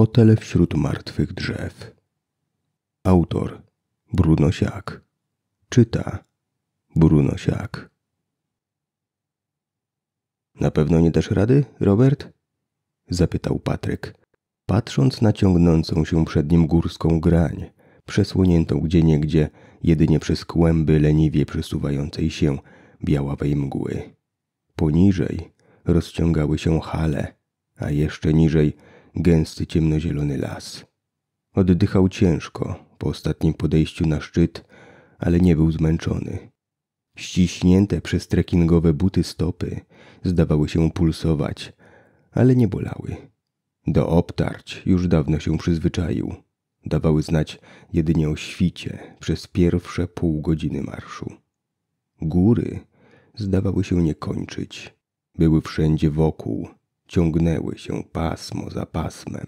Hotel wśród martwych drzew. Autor Bruno Siak. Czyta Bruno Siak. Na pewno nie dasz rady, Robert? zapytał Patryk, patrząc na ciągnącą się przed nim górską grań, przesłoniętą gdzieniegdzie jedynie przez kłęby leniwie przesuwającej się białawej mgły. Poniżej rozciągały się hale, a jeszcze niżej – gęsty ciemnozielony las. Oddychał ciężko po ostatnim podejściu na szczyt, ale nie był zmęczony. Ściśnięte przez trekkingowe buty stopy zdawały się pulsować, ale nie bolały. Do obtarć już dawno się przyzwyczaił. Dawały znać jedynie o świcie przez pierwsze pół godziny marszu. Góry zdawały się nie kończyć. Były wszędzie wokół, ciągnęły się pasmo za pasmem,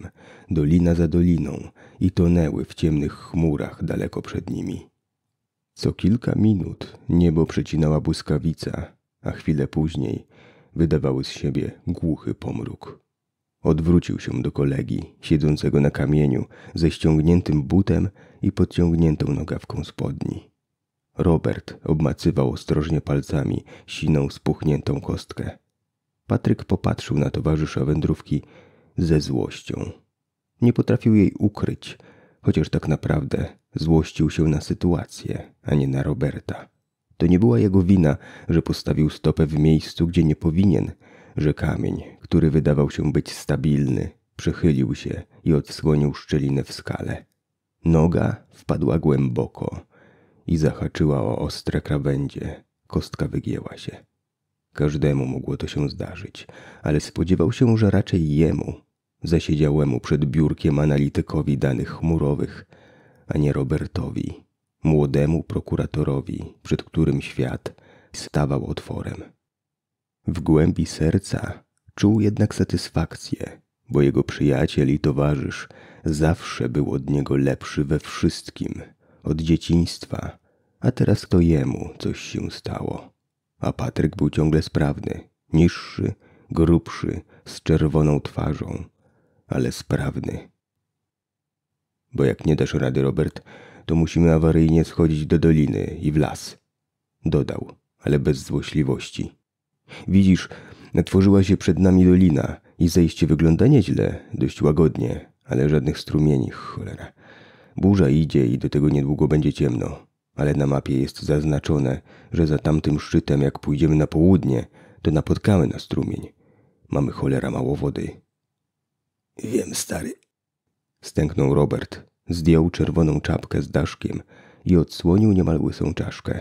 dolina za doliną i tonęły w ciemnych chmurach daleko przed nimi. Co kilka minut niebo przecinała błyskawica, a chwilę później wydawały z siebie głuchy pomruk. Odwrócił się do kolegi, siedzącego na kamieniu, ze ściągniętym butem i podciągniętą nogawką spodni. Robert obmacywał ostrożnie palcami siną spuchniętą kostkę. Patryk popatrzył na towarzysza wędrówki ze złością. Nie potrafił jej ukryć, chociaż tak naprawdę złościł się na sytuację, a nie na Roberta. To nie była jego wina, że postawił stopę w miejscu, gdzie nie powinien, że kamień, który wydawał się być stabilny, przechylił się i odsłonił szczelinę w skale. Noga wpadła głęboko i zahaczyła o ostre krawędzie. Kostka wygięła się. Każdemu mogło to się zdarzyć, ale spodziewał się, że raczej jemu, zasiedziałemu przed biurkiem analitykowi danych chmurowych, a nie Robertowi, młodemu prokuratorowi, przed którym świat stawał otworem. W głębi serca czuł jednak satysfakcję, bo jego przyjaciel i towarzysz zawsze był od niego lepszy we wszystkim, od dzieciństwa, a teraz to jemu coś się stało a Patryk był ciągle sprawny, niższy, grubszy, z czerwoną twarzą, ale sprawny. Bo jak nie dasz rady, Robert, to musimy awaryjnie schodzić do doliny i w las. Dodał, ale bez złośliwości. Widzisz, natworzyła się przed nami dolina i zejście wygląda nieźle, dość łagodnie, ale żadnych strumieni, cholera. Burza idzie i do tego niedługo będzie ciemno ale na mapie jest zaznaczone, że za tamtym szczytem, jak pójdziemy na południe, to napotkamy na strumień. Mamy cholera mało wody. Wiem, stary. Stęknął Robert, zdjął czerwoną czapkę z daszkiem i odsłonił niemal łysą czaszkę.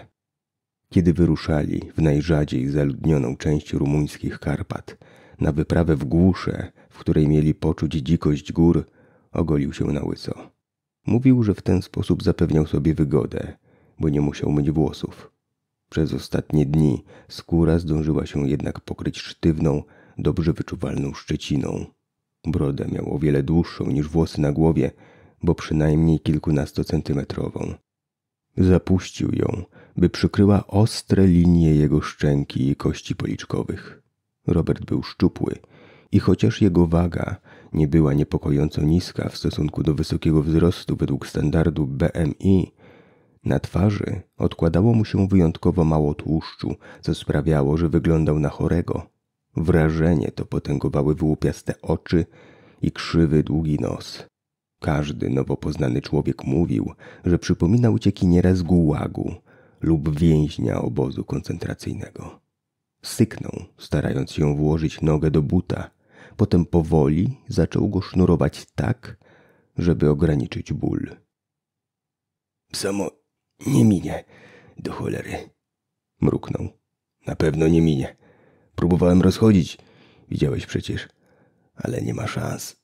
Kiedy wyruszali w najrzadziej zaludnioną część rumuńskich Karpat, na wyprawę w głuszę, w której mieli poczuć dzikość gór, ogolił się na łyso. Mówił, że w ten sposób zapewniał sobie wygodę – bo nie musiał myć włosów. Przez ostatnie dni skóra zdążyła się jednak pokryć sztywną, dobrze wyczuwalną szczeciną. Brodę miał o wiele dłuższą niż włosy na głowie, bo przynajmniej kilkunastocentymetrową. Zapuścił ją, by przykryła ostre linie jego szczęki i kości policzkowych. Robert był szczupły i chociaż jego waga nie była niepokojąco niska w stosunku do wysokiego wzrostu według standardu BMI, na twarzy odkładało mu się wyjątkowo mało tłuszczu, co sprawiało, że wyglądał na chorego. Wrażenie to potęgowały wyłupiaste oczy i krzywy, długi nos. Każdy nowo poznany człowiek mówił, że przypominał uciekiniera z gułagu lub więźnia obozu koncentracyjnego. Syknął, starając się włożyć nogę do buta. Potem powoli zaczął go sznurować tak, żeby ograniczyć ból. Samo nie minie. Do cholery. Mruknął. Na pewno nie minie. Próbowałem rozchodzić. Widziałeś przecież. Ale nie ma szans.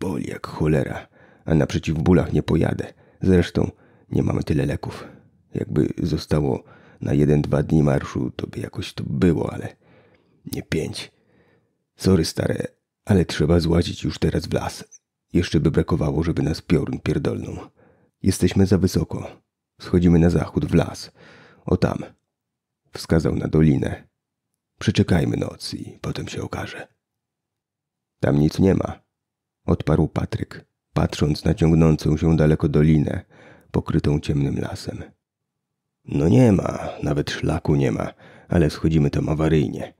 Boli jak cholera. A na bólach nie pojadę. Zresztą nie mamy tyle leków. Jakby zostało na jeden, dwa dni marszu, to by jakoś to było, ale nie pięć. Sorry, stare, ale trzeba złazić już teraz w las. Jeszcze by brakowało, żeby nas piorun pierdolną. Jesteśmy za wysoko. Schodzimy na zachód w las. O tam. Wskazał na dolinę. Przeczekajmy noc i potem się okaże. Tam nic nie ma. Odparł Patryk, patrząc na ciągnącą się daleko dolinę, pokrytą ciemnym lasem. No nie ma, nawet szlaku nie ma, ale schodzimy tam awaryjnie.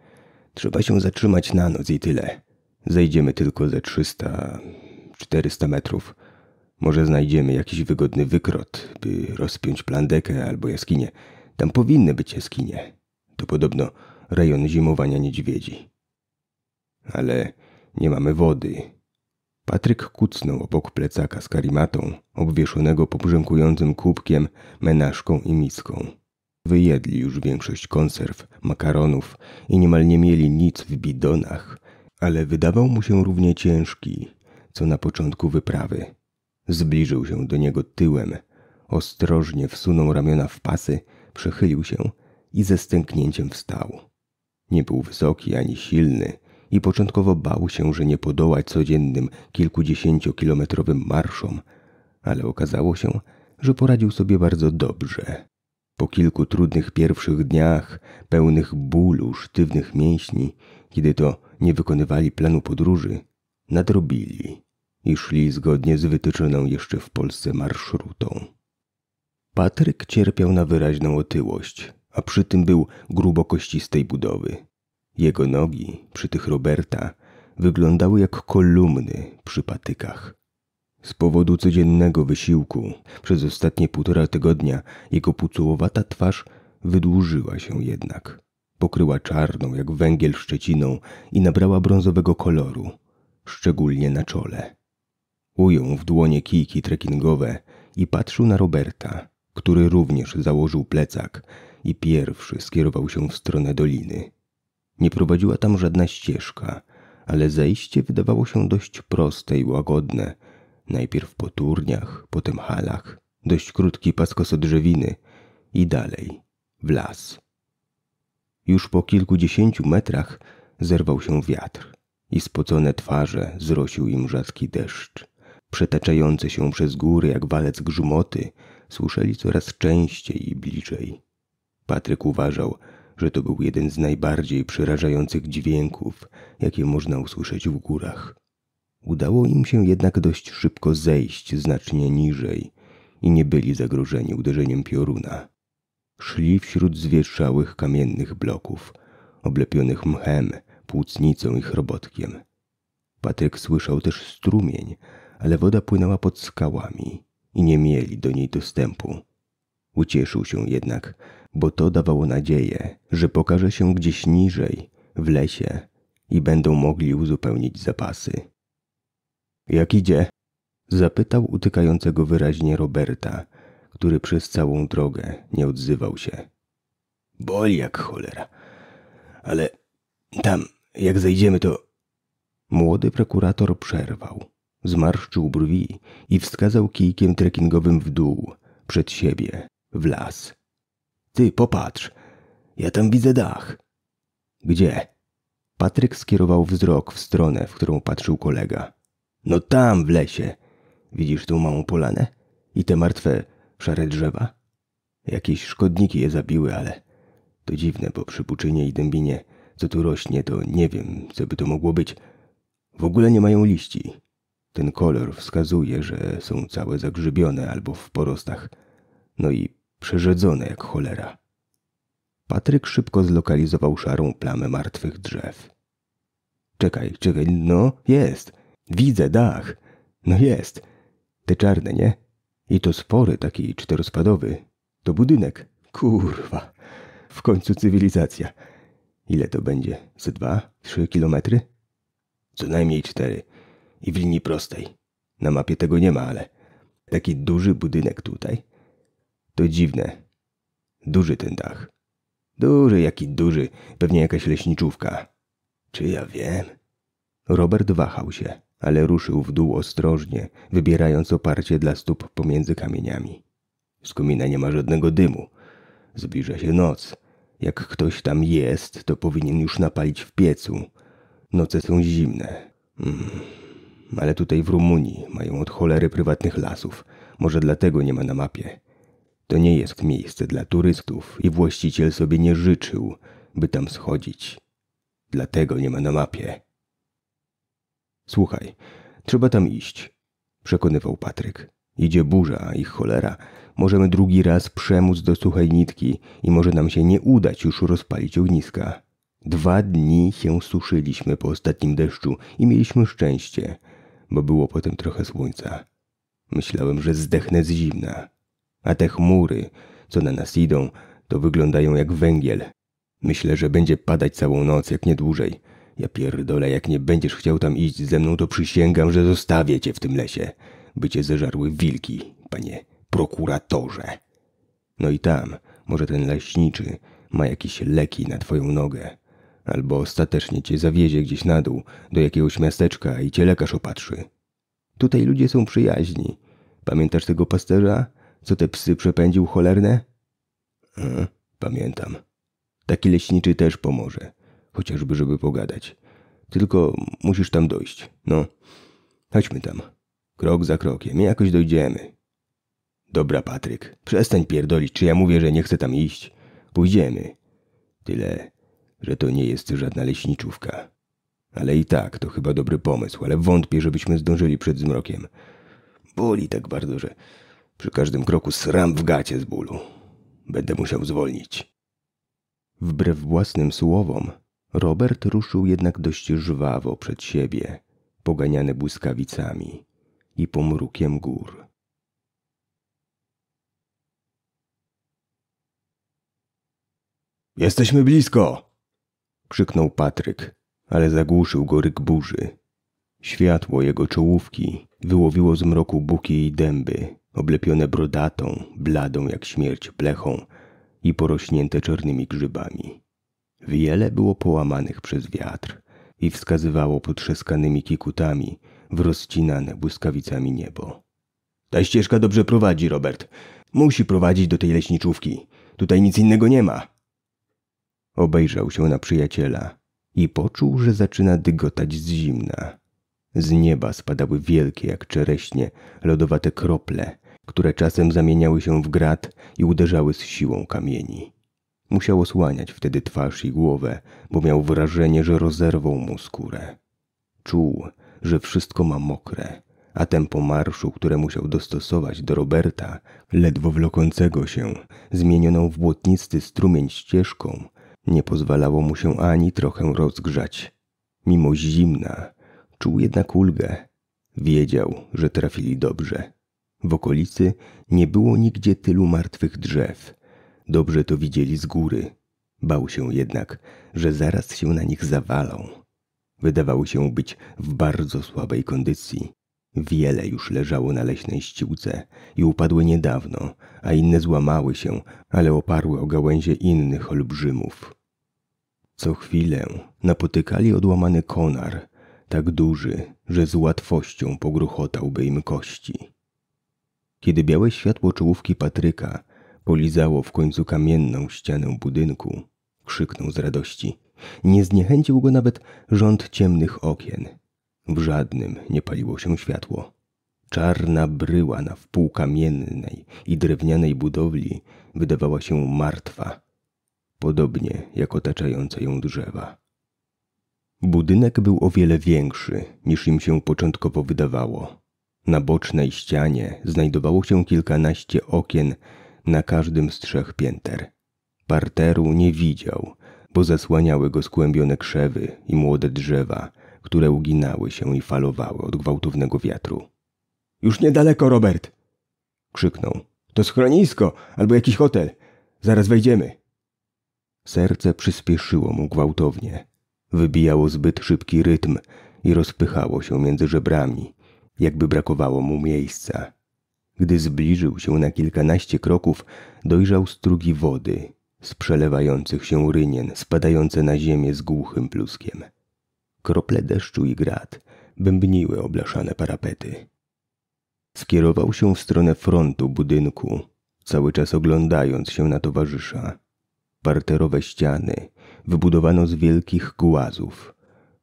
Trzeba się zatrzymać na noc i tyle. Zejdziemy tylko ze 300-400 metrów. Może znajdziemy jakiś wygodny wykrot, by rozpiąć plandekę albo jaskinię. Tam powinny być jaskinie. To podobno rejon zimowania niedźwiedzi. Ale nie mamy wody. Patryk kucnął obok plecaka z karimatą, obwieszonego pobrzękującym kubkiem, menażką i miską. Wyjedli już większość konserw, makaronów i niemal nie mieli nic w bidonach, ale wydawał mu się równie ciężki, co na początku wyprawy. Zbliżył się do niego tyłem, ostrożnie wsunął ramiona w pasy, przechylił się i ze stęknięciem wstał. Nie był wysoki ani silny i początkowo bał się, że nie podoła codziennym kilkudziesięciokilometrowym marszom, ale okazało się, że poradził sobie bardzo dobrze. Po kilku trudnych pierwszych dniach, pełnych bólu, sztywnych mięśni, kiedy to nie wykonywali planu podróży, nadrobili i szli zgodnie z wytyczoną jeszcze w Polsce marszrutą. Patryk cierpiał na wyraźną otyłość, a przy tym był grubokościstej budowy. Jego nogi, przy tych Roberta, wyglądały jak kolumny przy patykach. Z powodu codziennego wysiłku przez ostatnie półtora tygodnia jego pucułowata twarz wydłużyła się jednak. Pokryła czarną jak węgiel szczeciną i nabrała brązowego koloru, szczególnie na czole. Ujął w dłonie kijki trekkingowe i patrzył na Roberta, który również założył plecak i pierwszy skierował się w stronę doliny. Nie prowadziła tam żadna ścieżka, ale zejście wydawało się dość proste i łagodne. Najpierw po turniach, potem halach, dość krótki paskos drzewiny i dalej, w las. Już po kilkudziesięciu metrach zerwał się wiatr i spocone twarze zrosił im rzadki deszcz przetaczające się przez góry jak walec grzmoty, słyszeli coraz częściej i bliżej. Patryk uważał, że to był jeden z najbardziej przerażających dźwięków, jakie można usłyszeć w górach. Udało im się jednak dość szybko zejść znacznie niżej i nie byli zagrożeni uderzeniem pioruna. Szli wśród zwietrzałych kamiennych bloków, oblepionych mchem, płucnicą i chrobotkiem. Patryk słyszał też strumień, ale woda płynęła pod skałami i nie mieli do niej dostępu. Ucieszył się jednak, bo to dawało nadzieję, że pokaże się gdzieś niżej, w lesie i będą mogli uzupełnić zapasy. Jak idzie? Zapytał utykającego wyraźnie Roberta, który przez całą drogę nie odzywał się. Boli jak cholera, ale tam, jak zejdziemy, to. Młody prokurator przerwał. Zmarszczył brwi i wskazał kijkiem trekkingowym w dół, przed siebie, w las. Ty, popatrz! Ja tam widzę dach! Gdzie? Patryk skierował wzrok w stronę, w którą patrzył kolega. No tam, w lesie! Widzisz tą małą polanę? I te martwe, szare drzewa? Jakieś szkodniki je zabiły, ale to dziwne, bo przy puczynie i dębinie, co tu rośnie, to nie wiem, co by to mogło być. W ogóle nie mają liści. Ten kolor wskazuje, że są całe zagrzybione albo w porostach, no i przerzedzone jak cholera. Patryk szybko zlokalizował szarą plamę martwych drzew. Czekaj, czekaj, no jest. Widzę dach. No jest. Te czarne, nie? I to spory taki czterospadowy. To budynek. Kurwa. W końcu cywilizacja. Ile to będzie? Z dwa? Trzy kilometry? Co najmniej cztery i w linii prostej. Na mapie tego nie ma, ale taki duży budynek tutaj. To dziwne. Duży ten dach. Duży, jaki duży, pewnie jakaś leśniczówka. Czy ja wiem? Robert wahał się, ale ruszył w dół ostrożnie, wybierając oparcie dla stóp pomiędzy kamieniami. Z komina nie ma żadnego dymu. Zbliża się noc. Jak ktoś tam jest, to powinien już napalić w piecu. Noce są zimne. Mm ale tutaj w Rumunii mają od cholery prywatnych lasów. Może dlatego nie ma na mapie. To nie jest miejsce dla turystów i właściciel sobie nie życzył, by tam schodzić. Dlatego nie ma na mapie. Słuchaj, trzeba tam iść, przekonywał Patryk. Idzie burza i cholera. Możemy drugi raz przemóc do suchej nitki i może nam się nie udać już rozpalić ogniska. Dwa dni się suszyliśmy po ostatnim deszczu i mieliśmy szczęście – bo było potem trochę słońca. Myślałem, że zdechnę z zimna. A te chmury, co na nas idą, to wyglądają jak węgiel. Myślę, że będzie padać całą noc, jak nie dłużej. Ja pierdolę, jak nie będziesz chciał tam iść ze mną, to przysięgam, że zostawię cię w tym lesie. By cię zeżarły wilki, panie prokuratorze. No i tam, może ten leśniczy ma jakieś leki na twoją nogę albo ostatecznie cię zawiezie gdzieś na dół, do jakiegoś miasteczka i cię lekarz opatrzy. Tutaj ludzie są przyjaźni. Pamiętasz tego pasterza, co te psy przepędził cholerne? E, pamiętam. Taki leśniczy też pomoże, chociażby żeby pogadać. Tylko musisz tam dojść, no. Chodźmy tam. Krok za krokiem, jakoś dojdziemy. Dobra, Patryk, przestań pierdolić, czy ja mówię, że nie chcę tam iść. Pójdziemy. Tyle, że to nie jest żadna leśniczówka. Ale i tak, to chyba dobry pomysł, ale wątpię, żebyśmy zdążyli przed zmrokiem. Boli tak bardzo, że przy każdym kroku sram w gacie z bólu. Będę musiał zwolnić. Wbrew własnym słowom, Robert ruszył jednak dość żwawo przed siebie, poganiany błyskawicami i pomrukiem gór. Jesteśmy blisko! krzyknął Patryk, ale zagłuszył go ryk burzy. Światło jego czołówki wyłowiło z mroku buki i dęby, oblepione brodatą, bladą jak śmierć plechą i porośnięte czarnymi grzybami. Wiele było połamanych przez wiatr i wskazywało potrzeskanymi kikutami w rozcinane błyskawicami niebo. Ta ścieżka dobrze prowadzi, Robert. Musi prowadzić do tej leśniczówki. Tutaj nic innego nie ma. Obejrzał się na przyjaciela i poczuł, że zaczyna dygotać z zimna. Z nieba spadały wielkie jak czereśnie lodowate krople, które czasem zamieniały się w grat i uderzały z siłą kamieni. Musiał osłaniać wtedy twarz i głowę, bo miał wrażenie, że rozerwą mu skórę. Czuł, że wszystko ma mokre, a tempo marszu, które musiał dostosować do Roberta, ledwo wlokącego się, zmienioną w błotnisty strumień ścieżką, nie pozwalało mu się ani trochę rozgrzać. Mimo zimna, czuł jednak ulgę. Wiedział, że trafili dobrze. W okolicy nie było nigdzie tylu martwych drzew. Dobrze to widzieli z góry. Bał się jednak, że zaraz się na nich zawalą. Wydawały się być w bardzo słabej kondycji. Wiele już leżało na leśnej ściółce i upadły niedawno, a inne złamały się, ale oparły o gałęzie innych olbrzymów. Co chwilę napotykali odłamany konar, tak duży, że z łatwością pogruchotałby im kości. Kiedy białe światło czołówki Patryka polizało w końcu kamienną ścianę budynku, krzyknął z radości. Nie zniechęcił go nawet rząd ciemnych okien. W żadnym nie paliło się światło. Czarna bryła na wpół kamiennej i drewnianej budowli wydawała się martwa, podobnie jak otaczające ją drzewa. Budynek był o wiele większy niż im się początkowo wydawało. Na bocznej ścianie znajdowało się kilkanaście okien na każdym z trzech pięter. Parteru nie widział, bo zasłaniały go skłębione krzewy i młode drzewa, które uginały się i falowały od gwałtownego wiatru. Już niedaleko, Robert! krzyknął. To schronisko albo jakiś hotel. Zaraz wejdziemy. Serce przyspieszyło mu gwałtownie. Wybijało zbyt szybki rytm i rozpychało się między żebrami, jakby brakowało mu miejsca. Gdy zbliżył się na kilkanaście kroków, dojrzał strugi wody z przelewających się rynien spadające na ziemię z głuchym pluskiem. Krople deszczu i grad bębniły oblaszane parapety. Skierował się w stronę frontu budynku, cały czas oglądając się na towarzysza parterowe ściany wybudowano z wielkich głazów,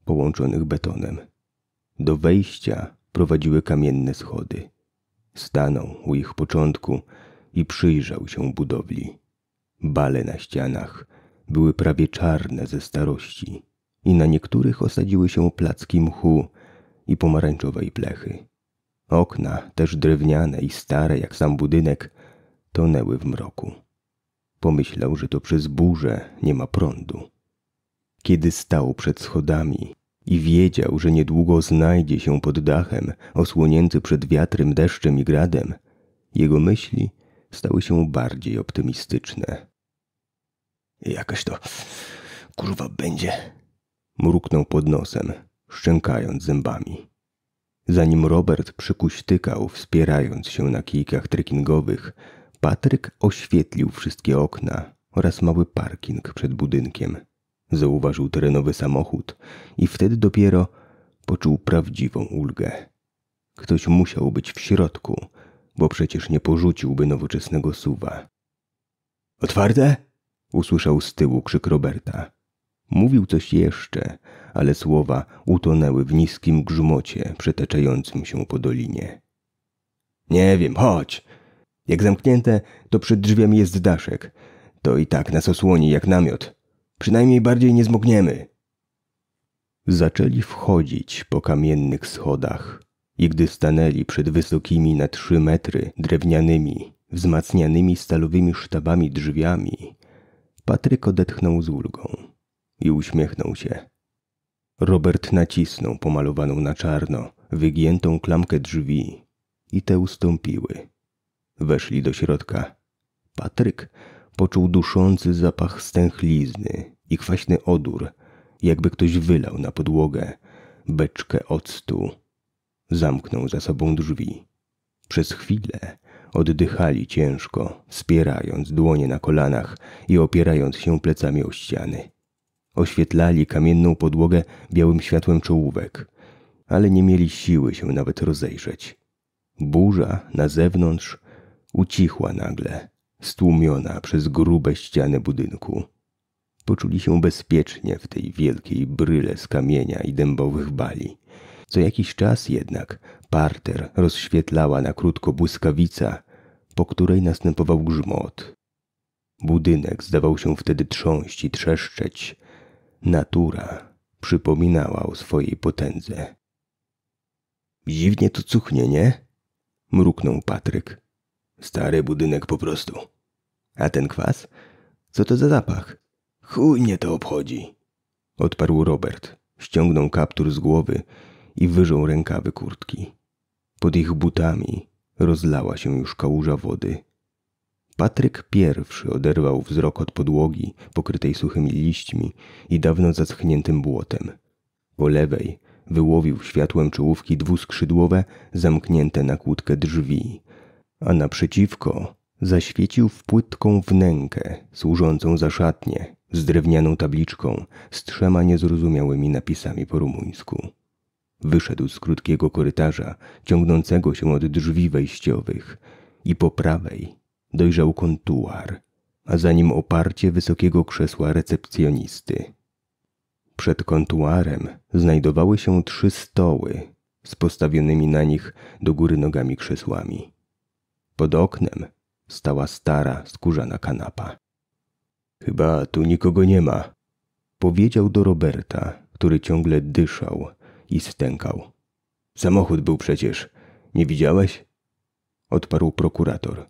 połączonych betonem. Do wejścia prowadziły kamienne schody. Stanął u ich początku i przyjrzał się budowli. Bale na ścianach były prawie czarne ze starości i na niektórych osadziły się placki mchu i pomarańczowej plechy. Okna, też drewniane i stare jak sam budynek, tonęły w mroku. Pomyślał, że to przez burzę nie ma prądu. Kiedy stał przed schodami i wiedział, że niedługo znajdzie się pod dachem, osłonięty przed wiatrem, deszczem i gradem, jego myśli stały się bardziej optymistyczne. Jakaś to kurwa będzie, mruknął pod nosem, szczękając zębami. Zanim Robert przykuśtykał, wspierając się na kijkach trekkingowych, Patryk oświetlił wszystkie okna oraz mały parking przed budynkiem. Zauważył terenowy samochód i wtedy dopiero poczuł prawdziwą ulgę. Ktoś musiał być w środku, bo przecież nie porzuciłby nowoczesnego suwa. Otwarte? usłyszał z tyłu krzyk Roberta. Mówił coś jeszcze, ale słowa utonęły w niskim grzmocie przetaczającym się po dolinie. Nie wiem, chodź, jak zamknięte, to przed drzwiami jest daszek. To i tak nas osłoni jak namiot. Przynajmniej bardziej nie zmogniemy. Zaczęli wchodzić po kamiennych schodach i gdy stanęli przed wysokimi na trzy metry drewnianymi, wzmacnianymi stalowymi sztabami drzwiami, Patryk odetchnął z ulgą i uśmiechnął się. Robert nacisnął pomalowaną na czarno, wygiętą klamkę drzwi i te ustąpiły. Weszli do środka. Patryk poczuł duszący zapach stęchlizny i kwaśny odór, jakby ktoś wylał na podłogę beczkę octu. Zamknął za sobą drzwi. Przez chwilę oddychali ciężko, wspierając dłonie na kolanach i opierając się plecami o ściany. Oświetlali kamienną podłogę białym światłem czołówek, ale nie mieli siły się nawet rozejrzeć. Burza na zewnątrz Ucichła nagle, stłumiona przez grube ściany budynku. Poczuli się bezpiecznie w tej wielkiej bryle z kamienia i dębowych bali. Co jakiś czas jednak parter rozświetlała na krótko błyskawica, po której następował grzmot. Budynek zdawał się wtedy trząść i trzeszczeć. Natura przypominała o swojej potędze. Dziwnie to cuchnie, nie? mruknął Patryk, Stary budynek po prostu. A ten kwas? Co to za zapach? Chuj mnie to obchodzi. Odparł Robert. Ściągnął kaptur z głowy i wyżął rękawy kurtki. Pod ich butami rozlała się już kałuża wody. Patryk pierwszy oderwał wzrok od podłogi pokrytej suchymi liśćmi i dawno zaschniętym błotem. Po lewej wyłowił światłem czołówki dwuskrzydłowe, zamknięte na kłódkę drzwi, a naprzeciwko zaświecił w płytką wnękę służącą za szatnię z drewnianą tabliczką z trzema niezrozumiałymi napisami po rumuńsku. Wyszedł z krótkiego korytarza ciągnącego się od drzwi wejściowych i po prawej dojrzał kontuar, a za nim oparcie wysokiego krzesła recepcjonisty. Przed kontuarem znajdowały się trzy stoły z postawionymi na nich do góry nogami krzesłami. Pod oknem stała stara, skórzana kanapa. Chyba tu nikogo nie ma, powiedział do Roberta, który ciągle dyszał i stękał. Samochód był przecież. Nie widziałeś? Odparł prokurator.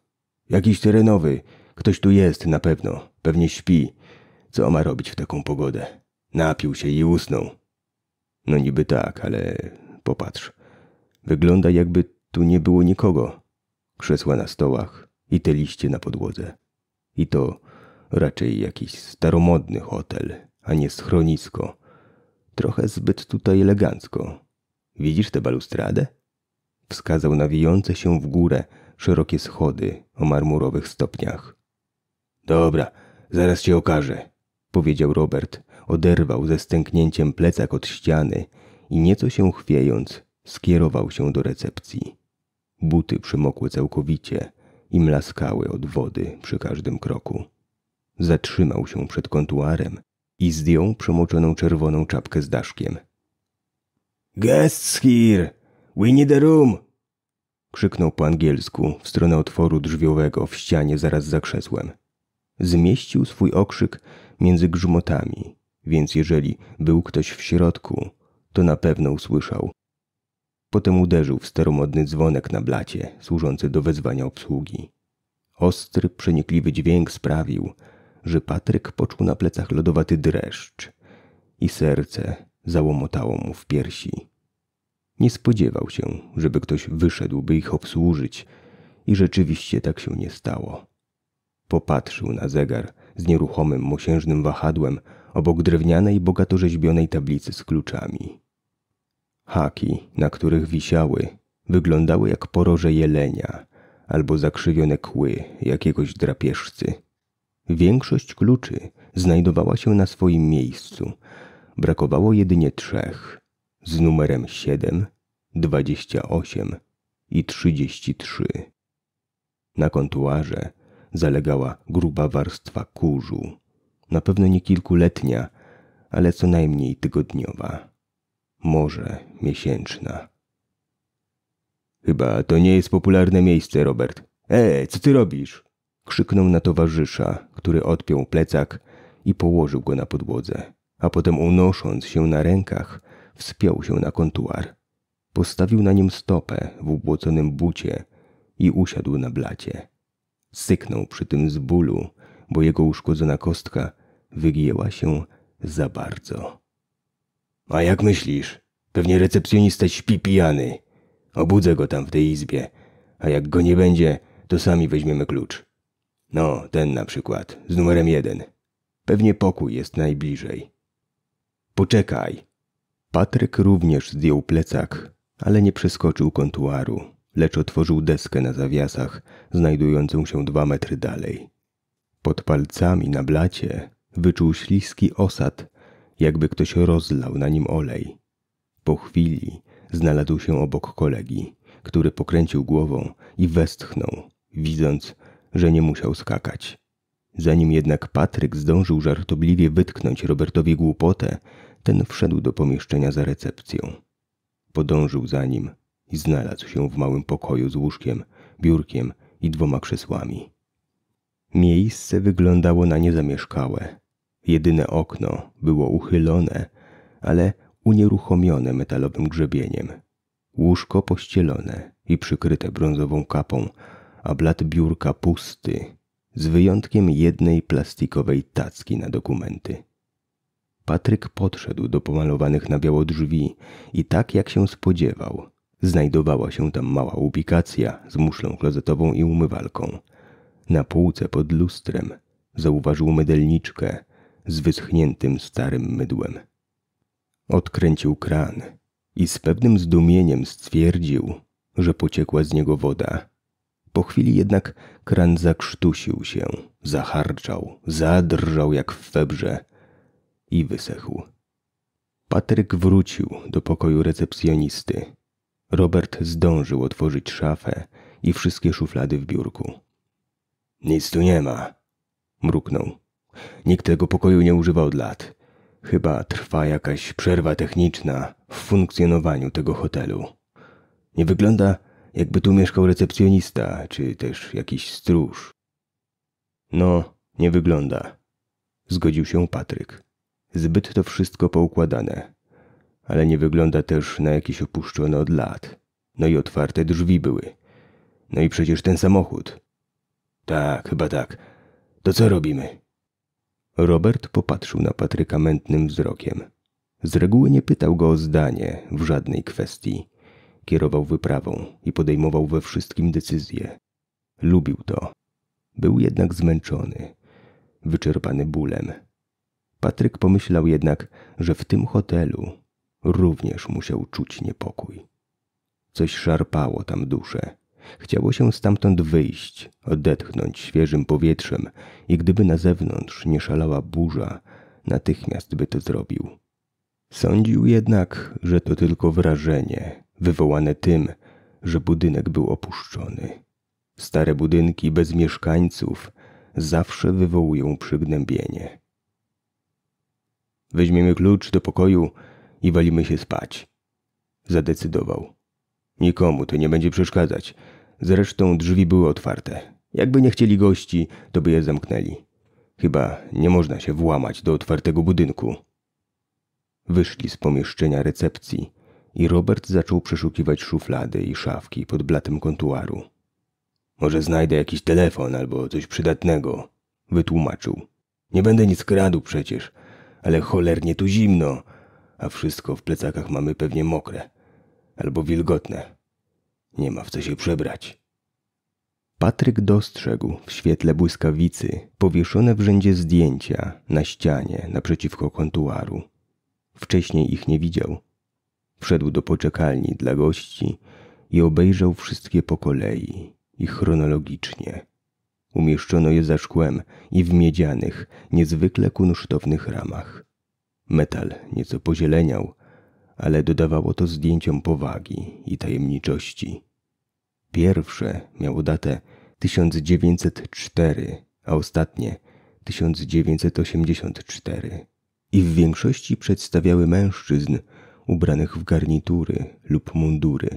Jakiś terenowy. Ktoś tu jest na pewno. Pewnie śpi. Co ma robić w taką pogodę? Napił się i usnął. No niby tak, ale popatrz. Wygląda jakby tu nie było nikogo krzesła na stołach i te liście na podłodze. I to raczej jakiś staromodny hotel, a nie schronisko. Trochę zbyt tutaj elegancko. Widzisz tę balustradę? Wskazał na wijące się w górę szerokie schody o marmurowych stopniach. Dobra, zaraz cię okaże, powiedział Robert. Oderwał ze stęknięciem plecak od ściany i nieco się chwiejąc skierował się do recepcji. Buty przymokły całkowicie i mlaskały od wody przy każdym kroku. Zatrzymał się przed kontuarem i zdjął przemoczoną czerwoną czapkę z daszkiem. Guests here! We need a room! Krzyknął po angielsku w stronę otworu drzwiowego w ścianie zaraz za krzesłem. Zmieścił swój okrzyk między grzmotami, więc jeżeli był ktoś w środku, to na pewno usłyszał, Potem uderzył w staromodny dzwonek na blacie, służący do wezwania obsługi. Ostry, przenikliwy dźwięk sprawił, że Patryk poczuł na plecach lodowaty dreszcz i serce załomotało mu w piersi. Nie spodziewał się, żeby ktoś wyszedł, by ich obsłużyć i rzeczywiście tak się nie stało. Popatrzył na zegar z nieruchomym, mosiężnym wahadłem obok drewnianej, bogato rzeźbionej tablicy z kluczami. Haki, na których wisiały, wyglądały jak poroże jelenia albo zakrzywione kły jakiegoś drapieżcy. Większość kluczy znajdowała się na swoim miejscu. Brakowało jedynie trzech z numerem 7, 28 i 33. Na kontuarze zalegała gruba warstwa kurzu, na pewno nie kilkuletnia, ale co najmniej tygodniowa. Może miesięczna. Chyba to nie jest popularne miejsce, Robert. E, co ty robisz? Krzyknął na towarzysza, który odpiął plecak i położył go na podłodze, a potem unosząc się na rękach, wspiął się na kontuar. Postawił na nim stopę w ubłoconym bucie i usiadł na blacie. Syknął przy tym z bólu, bo jego uszkodzona kostka wygięła się za bardzo. A jak myślisz? Pewnie recepcjonista śpi pijany. Obudzę go tam w tej izbie. A jak go nie będzie, to sami weźmiemy klucz. No, ten na przykład, z numerem jeden. Pewnie pokój jest najbliżej. Poczekaj. Patryk również zdjął plecak, ale nie przeskoczył kontuaru, lecz otworzył deskę na zawiasach, znajdującą się dwa metry dalej. Pod palcami na blacie wyczuł śliski osad jakby ktoś rozlał na nim olej. Po chwili znalazł się obok kolegi, który pokręcił głową i westchnął, widząc, że nie musiał skakać. Zanim jednak Patryk zdążył żartobliwie wytknąć Robertowi głupotę, ten wszedł do pomieszczenia za recepcją. Podążył za nim i znalazł się w małym pokoju z łóżkiem, biurkiem i dwoma krzesłami. Miejsce wyglądało na niezamieszkałe. Jedyne okno było uchylone, ale unieruchomione metalowym grzebieniem. Łóżko pościelone i przykryte brązową kapą, a blat biurka pusty, z wyjątkiem jednej plastikowej tacki na dokumenty. Patryk podszedł do pomalowanych na biało drzwi i tak jak się spodziewał, znajdowała się tam mała ubikacja z muszlą klozetową i umywalką. Na półce pod lustrem zauważył mydelniczkę, z wyschniętym starym mydłem. Odkręcił kran i z pewnym zdumieniem stwierdził, że pociekła z niego woda. Po chwili jednak kran zakrztusił się, zaharczał, zadrżał jak w febrze i wysechł. Patryk wrócił do pokoju recepcjonisty. Robert zdążył otworzyć szafę i wszystkie szuflady w biurku. Nic tu nie ma, mruknął. Nikt tego pokoju nie używa od lat. Chyba trwa jakaś przerwa techniczna w funkcjonowaniu tego hotelu. Nie wygląda, jakby tu mieszkał recepcjonista, czy też jakiś stróż. No, nie wygląda. Zgodził się Patryk. Zbyt to wszystko poukładane. Ale nie wygląda też na jakieś opuszczone od lat. No i otwarte drzwi były. No i przecież ten samochód. Tak, chyba tak. To co robimy? Robert popatrzył na Patryka mętnym wzrokiem. Z reguły nie pytał go o zdanie w żadnej kwestii. Kierował wyprawą i podejmował we wszystkim decyzje. Lubił to. Był jednak zmęczony, wyczerpany bólem. Patryk pomyślał jednak, że w tym hotelu również musiał czuć niepokój. Coś szarpało tam duszę. Chciało się stamtąd wyjść, odetchnąć świeżym powietrzem i gdyby na zewnątrz nie szalała burza, natychmiast by to zrobił. Sądził jednak, że to tylko wrażenie wywołane tym, że budynek był opuszczony. Stare budynki bez mieszkańców zawsze wywołują przygnębienie. Weźmiemy klucz do pokoju i walimy się spać, zadecydował. Nikomu to nie będzie przeszkadzać. Zresztą drzwi były otwarte. Jakby nie chcieli gości, to by je zamknęli. Chyba nie można się włamać do otwartego budynku. Wyszli z pomieszczenia recepcji i Robert zaczął przeszukiwać szuflady i szafki pod blatem kontuaru. Może znajdę jakiś telefon albo coś przydatnego, wytłumaczył. Nie będę nic kradł przecież, ale cholernie tu zimno, a wszystko w plecakach mamy pewnie mokre albo wilgotne. Nie ma w co się przebrać. Patryk dostrzegł w świetle błyskawicy powieszone w rzędzie zdjęcia na ścianie naprzeciwko kontuaru. Wcześniej ich nie widział. Wszedł do poczekalni dla gości i obejrzał wszystkie po kolei i chronologicznie. Umieszczono je za szkłem i w miedzianych, niezwykle kunsztownych ramach. Metal nieco pozieleniał, ale dodawało to zdjęciom powagi i tajemniczości. Pierwsze miało datę 1904, a ostatnie 1984 i w większości przedstawiały mężczyzn ubranych w garnitury lub mundury.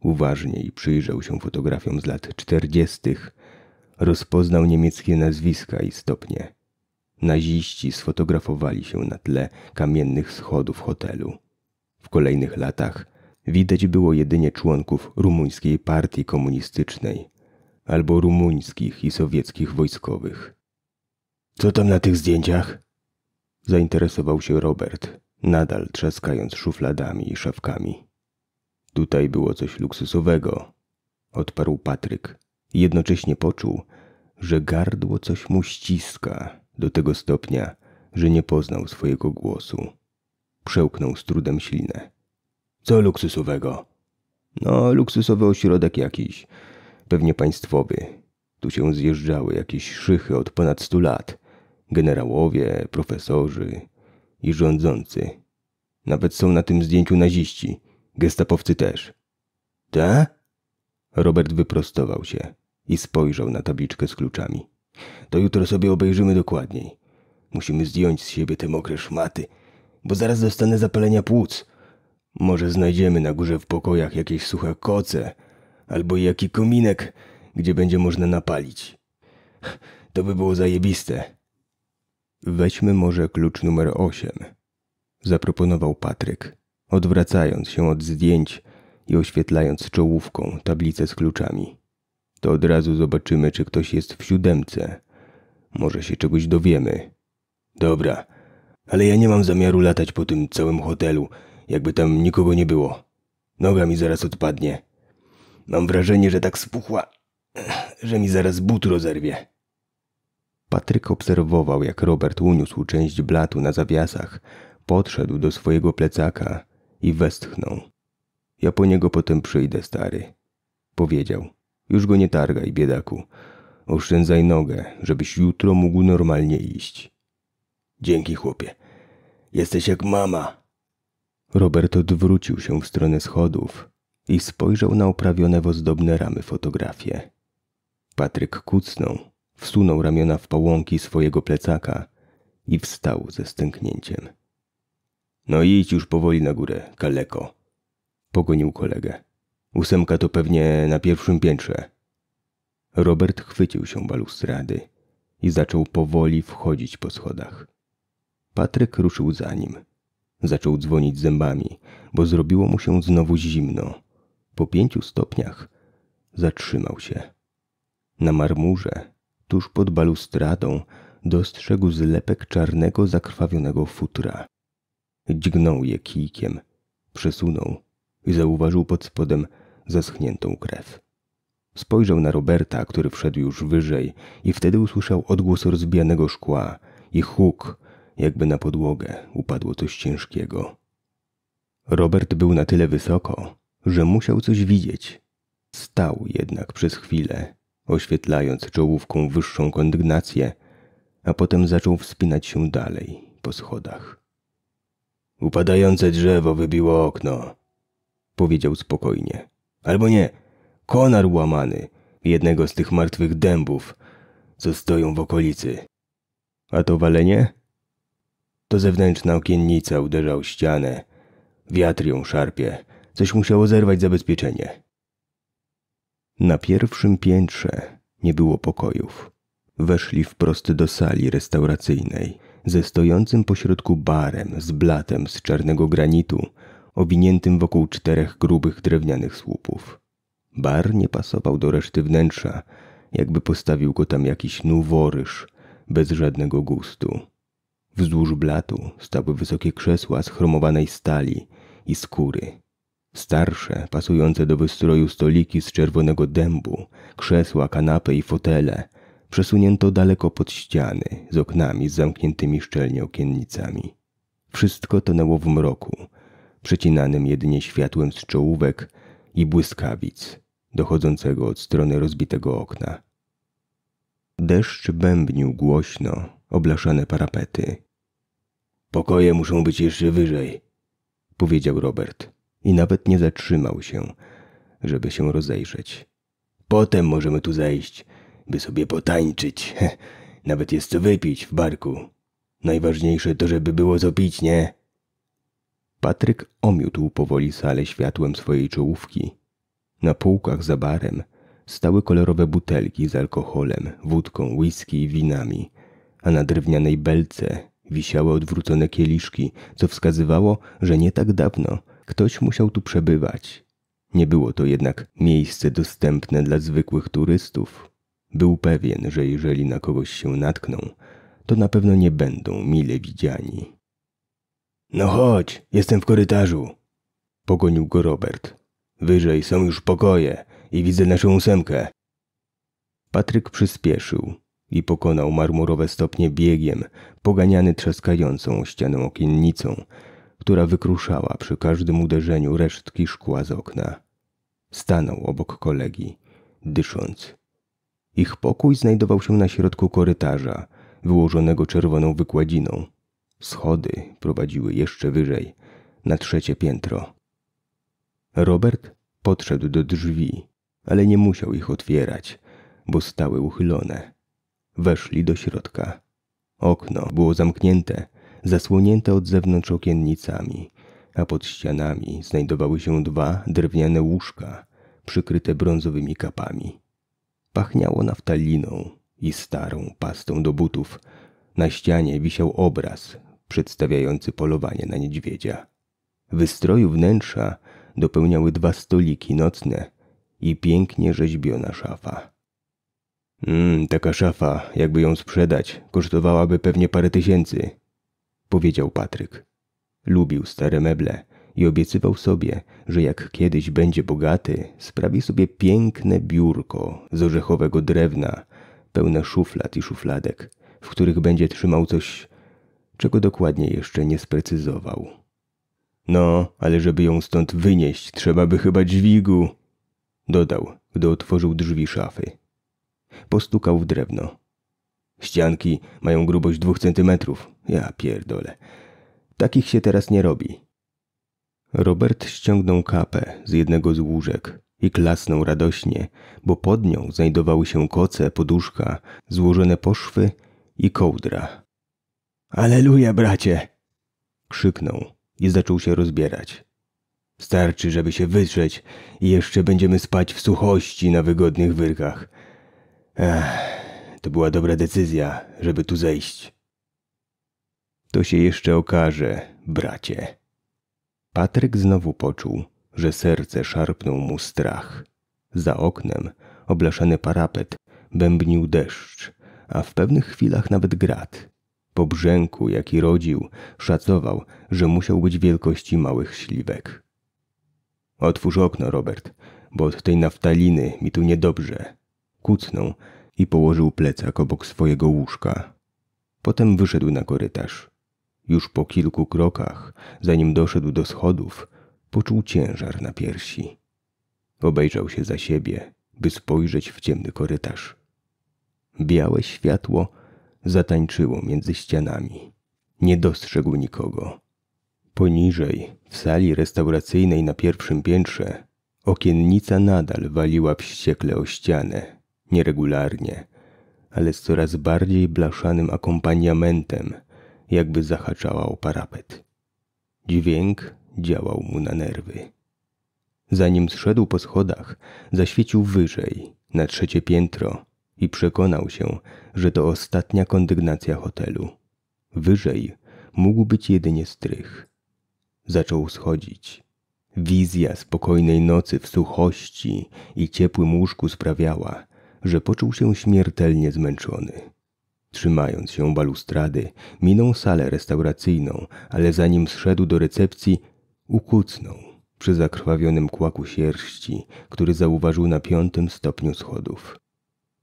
Uważniej przyjrzał się fotografiom z lat czterdziestych, rozpoznał niemieckie nazwiska i stopnie. Naziści sfotografowali się na tle kamiennych schodów hotelu. W kolejnych latach widać było jedynie członków rumuńskiej partii komunistycznej albo rumuńskich i sowieckich wojskowych. Co tam na tych zdjęciach? Zainteresował się Robert, nadal trzaskając szufladami i szafkami. Tutaj było coś luksusowego, odparł Patryk. Jednocześnie poczuł, że gardło coś mu ściska do tego stopnia, że nie poznał swojego głosu. Przełknął z trudem ślinę. Co luksusowego? No, luksusowy ośrodek jakiś. Pewnie państwowy. Tu się zjeżdżały jakieś szychy od ponad stu lat. Generałowie, profesorzy i rządzący. Nawet są na tym zdjęciu naziści. Gestapowcy też. Te? Robert wyprostował się i spojrzał na tabliczkę z kluczami. To jutro sobie obejrzymy dokładniej. Musimy zdjąć z siebie te mokre szmaty bo zaraz dostanę zapalenia płuc. Może znajdziemy na górze w pokojach jakieś suche koce albo jaki kominek, gdzie będzie można napalić. To by było zajebiste. Weźmy może klucz numer 8, zaproponował Patryk, odwracając się od zdjęć i oświetlając czołówką tablicę z kluczami. To od razu zobaczymy, czy ktoś jest w siódemce. Może się czegoś dowiemy. Dobra, ale ja nie mam zamiaru latać po tym całym hotelu, jakby tam nikogo nie było. Noga mi zaraz odpadnie. Mam wrażenie, że tak spuchła, że mi zaraz but rozerwie. Patryk obserwował, jak Robert uniósł część blatu na zawiasach, podszedł do swojego plecaka i westchnął. Ja po niego potem przyjdę, stary. Powiedział. Już go nie targaj, biedaku. Oszczędzaj nogę, żebyś jutro mógł normalnie iść. Dzięki, chłopie. Jesteś jak mama. Robert odwrócił się w stronę schodów i spojrzał na oprawione w ozdobne ramy fotografie. Patryk kucnął, wsunął ramiona w pałąki swojego plecaka i wstał ze stęknięciem. No idź już powoli na górę, kaleko. Pogonił kolegę. Ósemka to pewnie na pierwszym piętrze. Robert chwycił się balustrady i zaczął powoli wchodzić po schodach. Patryk ruszył za nim. Zaczął dzwonić zębami, bo zrobiło mu się znowu zimno. Po pięciu stopniach zatrzymał się. Na marmurze, tuż pod balustradą, dostrzegł zlepek czarnego, zakrwawionego futra. Dźgnął je kijkiem, przesunął i zauważył pod spodem zaschniętą krew. Spojrzał na Roberta, który wszedł już wyżej i wtedy usłyszał odgłos rozbijanego szkła i huk jakby na podłogę upadło coś ciężkiego. Robert był na tyle wysoko, że musiał coś widzieć. Stał jednak przez chwilę, oświetlając czołówką wyższą kondygnację, a potem zaczął wspinać się dalej po schodach. Upadające drzewo wybiło okno, powiedział spokojnie. Albo nie, konar łamany, jednego z tych martwych dębów, co stoją w okolicy. A to walenie? To zewnętrzna okiennica uderza o ścianę. Wiatr ją szarpie. Coś musiało zerwać zabezpieczenie. Na pierwszym piętrze nie było pokojów. Weszli wprost do sali restauracyjnej ze stojącym pośrodku barem z blatem z czarnego granitu, owiniętym wokół czterech grubych drewnianych słupów. Bar nie pasował do reszty wnętrza, jakby postawił go tam jakiś nuworyż bez żadnego gustu. Wzdłuż blatu stały wysokie krzesła z chromowanej stali i skóry. Starsze, pasujące do wystroju stoliki z czerwonego dębu, krzesła, kanapy i fotele przesunięto daleko pod ściany z oknami z zamkniętymi szczelnie okiennicami. Wszystko tonęło w mroku, przecinanym jedynie światłem z czołówek i błyskawic dochodzącego od strony rozbitego okna. Deszcz bębnił głośno oblaszane parapety, Pokoje muszą być jeszcze wyżej, powiedział Robert i nawet nie zatrzymał się, żeby się rozejrzeć. Potem możemy tu zejść, by sobie potańczyć. Nawet jest co wypić w barku. Najważniejsze to, żeby było co pić, nie? Patryk omiótł powoli salę światłem swojej czołówki. Na półkach za barem stały kolorowe butelki z alkoholem, wódką, whisky i winami, a na drewnianej belce Wisiały odwrócone kieliszki, co wskazywało, że nie tak dawno ktoś musiał tu przebywać. Nie było to jednak miejsce dostępne dla zwykłych turystów. Był pewien, że jeżeli na kogoś się natkną, to na pewno nie będą mile widziani. No chodź, jestem w korytarzu. Pogonił go Robert. Wyżej są już pokoje i widzę naszą ósemkę. Patryk przyspieszył i pokonał marmurowe stopnie biegiem, poganiany trzaskającą ścianą okiennicą, która wykruszała przy każdym uderzeniu resztki szkła z okna. Stanął obok kolegi, dysząc. Ich pokój znajdował się na środku korytarza, wyłożonego czerwoną wykładziną. Schody prowadziły jeszcze wyżej, na trzecie piętro. Robert podszedł do drzwi, ale nie musiał ich otwierać, bo stały uchylone. Weszli do środka. Okno było zamknięte, zasłonięte od zewnątrz okiennicami, a pod ścianami znajdowały się dwa drewniane łóżka przykryte brązowymi kapami. Pachniało naftaliną i starą pastą do butów. Na ścianie wisiał obraz przedstawiający polowanie na niedźwiedzia. Wystroju wnętrza dopełniały dwa stoliki nocne i pięknie rzeźbiona szafa. Mmm, taka szafa, jakby ją sprzedać, kosztowałaby pewnie parę tysięcy, powiedział Patryk. Lubił stare meble i obiecywał sobie, że jak kiedyś będzie bogaty, sprawi sobie piękne biurko z orzechowego drewna, pełne szuflad i szufladek, w których będzie trzymał coś, czego dokładnie jeszcze nie sprecyzował. No, ale żeby ją stąd wynieść, trzeba by chyba dźwigu, dodał, gdy otworzył drzwi szafy. Postukał w drewno. Ścianki mają grubość dwóch centymetrów. Ja pierdolę. Takich się teraz nie robi. Robert ściągnął kapę z jednego z łóżek i klasnął radośnie, bo pod nią znajdowały się koce, poduszka, złożone poszwy i kołdra. Aleluja, bracie! krzyknął i zaczął się rozbierać. Starczy, żeby się wytrzeć i jeszcze będziemy spać w suchości na wygodnych wyrkach. Ech, to była dobra decyzja, żeby tu zejść. To się jeszcze okaże, bracie. Patryk znowu poczuł, że serce szarpnął mu strach. Za oknem oblaszany parapet bębnił deszcz, a w pewnych chwilach nawet grad. Po brzęku, jaki rodził, szacował, że musiał być wielkości małych śliwek. Otwórz okno, Robert, bo od tej naftaliny mi tu niedobrze kucnął i położył plecak obok swojego łóżka. Potem wyszedł na korytarz. Już po kilku krokach, zanim doszedł do schodów, poczuł ciężar na piersi. Obejrzał się za siebie, by spojrzeć w ciemny korytarz. Białe światło zatańczyło między ścianami. Nie dostrzegł nikogo. Poniżej, w sali restauracyjnej na pierwszym piętrze, okiennica nadal waliła wściekle o ścianę, nieregularnie, ale z coraz bardziej blaszanym akompaniamentem, jakby zahaczała o parapet. Dźwięk działał mu na nerwy. Zanim zszedł po schodach, zaświecił wyżej, na trzecie piętro i przekonał się, że to ostatnia kondygnacja hotelu. Wyżej mógł być jedynie strych. Zaczął schodzić. Wizja spokojnej nocy w suchości i ciepłym łóżku sprawiała, że poczuł się śmiertelnie zmęczony. Trzymając się balustrady, minął salę restauracyjną, ale zanim zszedł do recepcji, ukucnął przy zakrwawionym kłaku sierści, który zauważył na piątym stopniu schodów.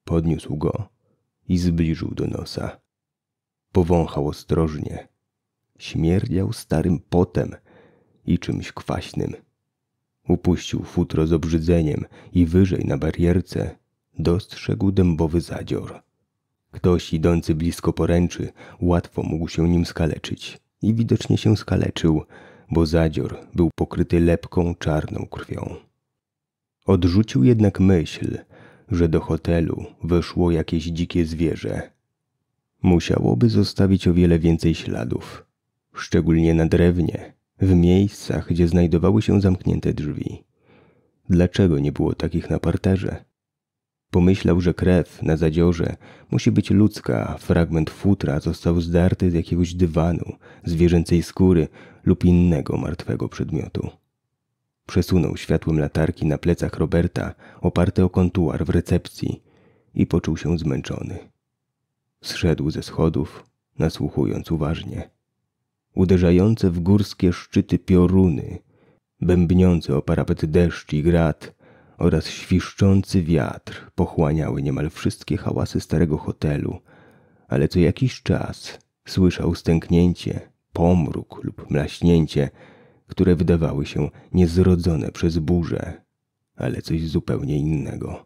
Podniósł go i zbliżył do nosa. Powąchał ostrożnie. Śmierdział starym potem i czymś kwaśnym. Upuścił futro z obrzydzeniem i wyżej na barierce dostrzegł dębowy zadzior. Ktoś idący blisko poręczy łatwo mógł się nim skaleczyć i widocznie się skaleczył, bo zadzior był pokryty lepką czarną krwią. Odrzucił jednak myśl, że do hotelu weszło jakieś dzikie zwierzę. Musiałoby zostawić o wiele więcej śladów, szczególnie na drewnie, w miejscach, gdzie znajdowały się zamknięte drzwi. Dlaczego nie było takich na parterze? Pomyślał, że krew na zadziorze musi być ludzka, fragment futra został zdarty z jakiegoś dywanu, zwierzęcej skóry lub innego martwego przedmiotu. Przesunął światłem latarki na plecach Roberta, oparte o kontuar w recepcji i poczuł się zmęczony. Zszedł ze schodów, nasłuchując uważnie. Uderzające w górskie szczyty pioruny, bębniące o parapet deszcz i grat oraz świszczący wiatr pochłaniały niemal wszystkie hałasy starego hotelu, ale co jakiś czas słyszał stęknięcie, pomruk lub mlaśnięcie, które wydawały się niezrodzone przez burzę, ale coś zupełnie innego.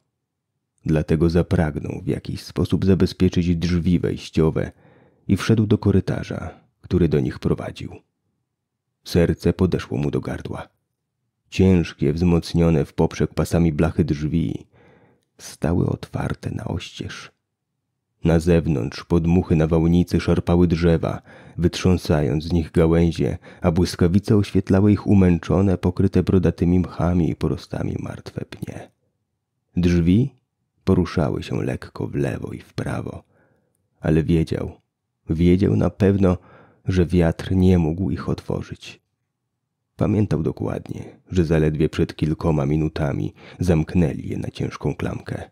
Dlatego zapragnął w jakiś sposób zabezpieczyć drzwi wejściowe i wszedł do korytarza, który do nich prowadził. Serce podeszło mu do gardła ciężkie, wzmocnione w poprzek pasami blachy drzwi, stały otwarte na oścież. Na zewnątrz podmuchy nawałnicy szarpały drzewa, wytrząsając z nich gałęzie, a błyskawice oświetlały ich umęczone, pokryte brodatymi mchami i porostami martwe pnie. Drzwi poruszały się lekko w lewo i w prawo, ale wiedział, wiedział na pewno, że wiatr nie mógł ich otworzyć. Pamiętał dokładnie, że zaledwie przed kilkoma minutami zamknęli je na ciężką klamkę.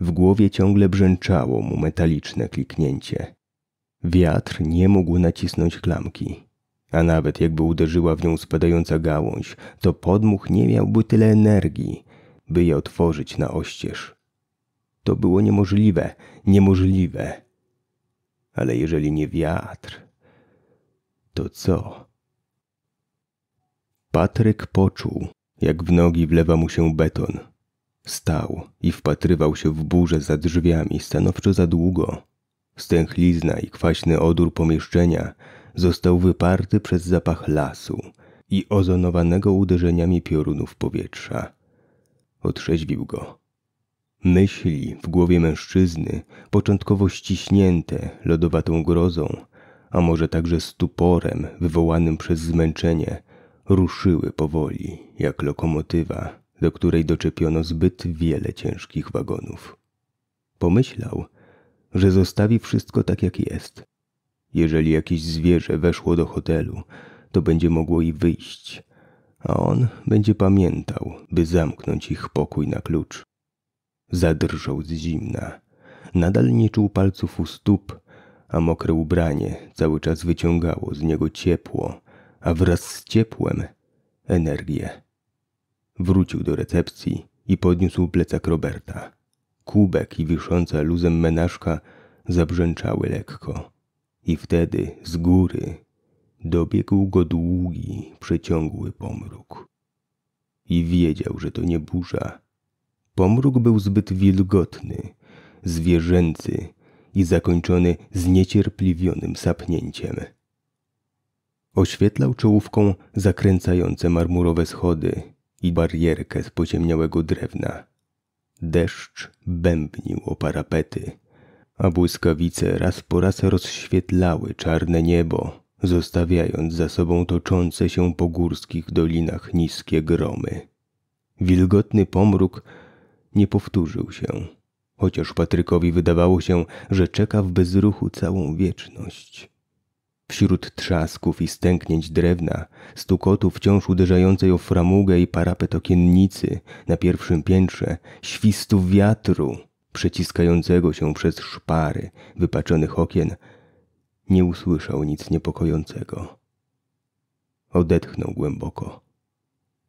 W głowie ciągle brzęczało mu metaliczne kliknięcie. Wiatr nie mógł nacisnąć klamki, a nawet jakby uderzyła w nią spadająca gałąź, to podmuch nie miałby tyle energii, by je otworzyć na oścież. To było niemożliwe, niemożliwe. Ale jeżeli nie wiatr, to co? Patryk poczuł, jak w nogi wlewa mu się beton. Stał i wpatrywał się w burzę za drzwiami stanowczo za długo. Stęchlizna i kwaśny odór pomieszczenia został wyparty przez zapach lasu i ozonowanego uderzeniami piorunów powietrza. Otrzeźwił go. Myśli w głowie mężczyzny, początkowo ściśnięte lodowatą grozą, a może także stuporem wywołanym przez zmęczenie, ruszyły powoli, jak lokomotywa, do której doczepiono zbyt wiele ciężkich wagonów. Pomyślał, że zostawi wszystko tak jak jest. Jeżeli jakieś zwierzę weszło do hotelu, to będzie mogło i wyjść, a on będzie pamiętał, by zamknąć ich pokój na klucz. Zadrżał z zimna. Nadal nie czuł palców u stóp, a mokre ubranie cały czas wyciągało z niego ciepło, a wraz z ciepłem energię. Wrócił do recepcji i podniósł plecak Roberta. Kubek i wisząca luzem menażka zabrzęczały lekko. I wtedy z góry dobiegł go długi, przeciągły pomruk. I wiedział, że to nie burza. Pomruk był zbyt wilgotny, zwierzęcy i zakończony zniecierpliwionym sapnięciem. Oświetlał czołówką zakręcające marmurowe schody i barierkę z pociemniałego drewna. Deszcz bębnił o parapety, a błyskawice raz po raz rozświetlały czarne niebo, zostawiając za sobą toczące się po górskich dolinach niskie gromy. Wilgotny pomruk nie powtórzył się, chociaż Patrykowi wydawało się, że czeka w bezruchu całą wieczność. Wśród trzasków i stęknięć drewna, stukotu wciąż uderzającej o framugę i parapet okiennicy na pierwszym piętrze, świstu wiatru przeciskającego się przez szpary wypaczonych okien, nie usłyszał nic niepokojącego. Odetchnął głęboko.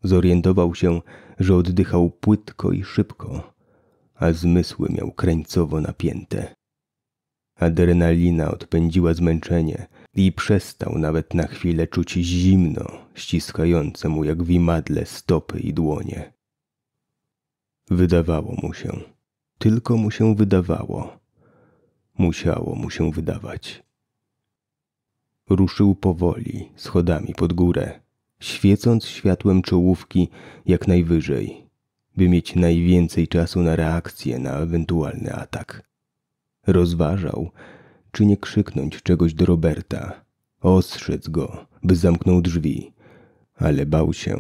Zorientował się, że oddychał płytko i szybko, a zmysły miał krańcowo napięte. Adrenalina odpędziła zmęczenie i przestał nawet na chwilę czuć zimno, ściskające mu jak wimadle stopy i dłonie. Wydawało mu się, tylko mu się wydawało. Musiało mu się wydawać. Ruszył powoli, schodami pod górę, świecąc światłem czołówki jak najwyżej, by mieć najwięcej czasu na reakcję na ewentualny atak. Rozważał, czy nie krzyknąć czegoś do Roberta, ostrzec go, by zamknął drzwi, ale bał się,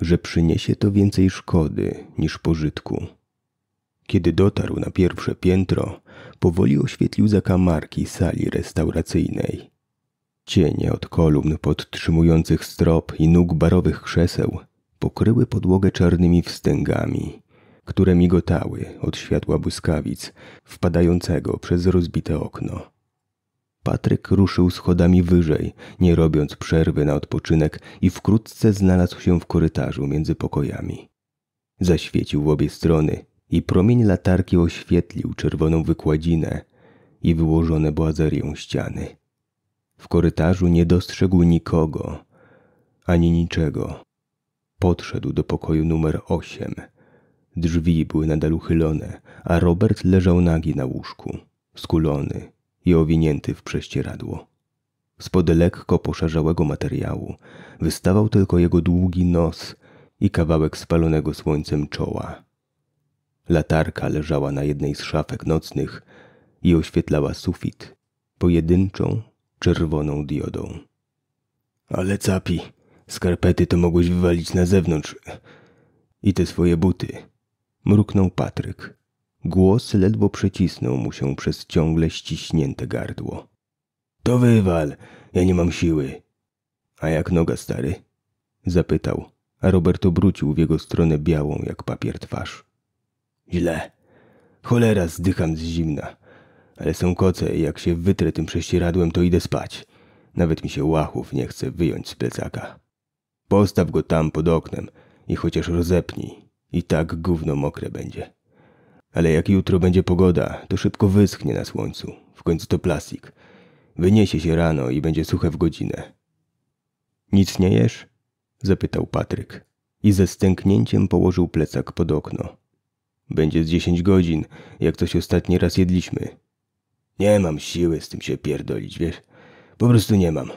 że przyniesie to więcej szkody niż pożytku. Kiedy dotarł na pierwsze piętro, powoli oświetlił zakamarki sali restauracyjnej. Cienie od kolumn podtrzymujących strop i nóg barowych krzeseł pokryły podłogę czarnymi wstęgami, które migotały od światła błyskawic wpadającego przez rozbite okno. Patryk ruszył schodami wyżej, nie robiąc przerwy na odpoczynek i wkrótce znalazł się w korytarzu między pokojami. Zaświecił w obie strony i promień latarki oświetlił czerwoną wykładzinę i wyłożone błazerią ściany. W korytarzu nie dostrzegł nikogo, ani niczego. Podszedł do pokoju numer osiem – Drzwi były nadal uchylone, a Robert leżał nagi na łóżku, skulony i owinięty w prześcieradło. Spod lekko poszarzałego materiału wystawał tylko jego długi nos i kawałek spalonego słońcem czoła. Latarka leżała na jednej z szafek nocnych i oświetlała sufit pojedynczą, czerwoną diodą. Ale capi, skarpety to mogłeś wywalić na zewnątrz. I te swoje buty mruknął Patryk. Głos ledwo przecisnął mu się przez ciągle ściśnięte gardło. To wywal, ja nie mam siły. A jak noga, stary? Zapytał, a Robert obrócił w jego stronę białą jak papier twarz. Źle. Cholera, zdycham z zimna. Ale są koce i jak się wytrę tym prześcieradłem, to idę spać. Nawet mi się łachów nie chce wyjąć z plecaka. Postaw go tam pod oknem i chociaż rozepnij. I tak gówno mokre będzie. Ale jak jutro będzie pogoda, to szybko wyschnie na słońcu. W końcu to plastik. Wyniesie się rano i będzie suche w godzinę. Nic nie jesz? Zapytał Patryk. I ze stęknięciem położył plecak pod okno. Będzie z dziesięć godzin, jak coś ostatni raz jedliśmy. Nie mam siły z tym się pierdolić, wiesz? Po prostu nie mam.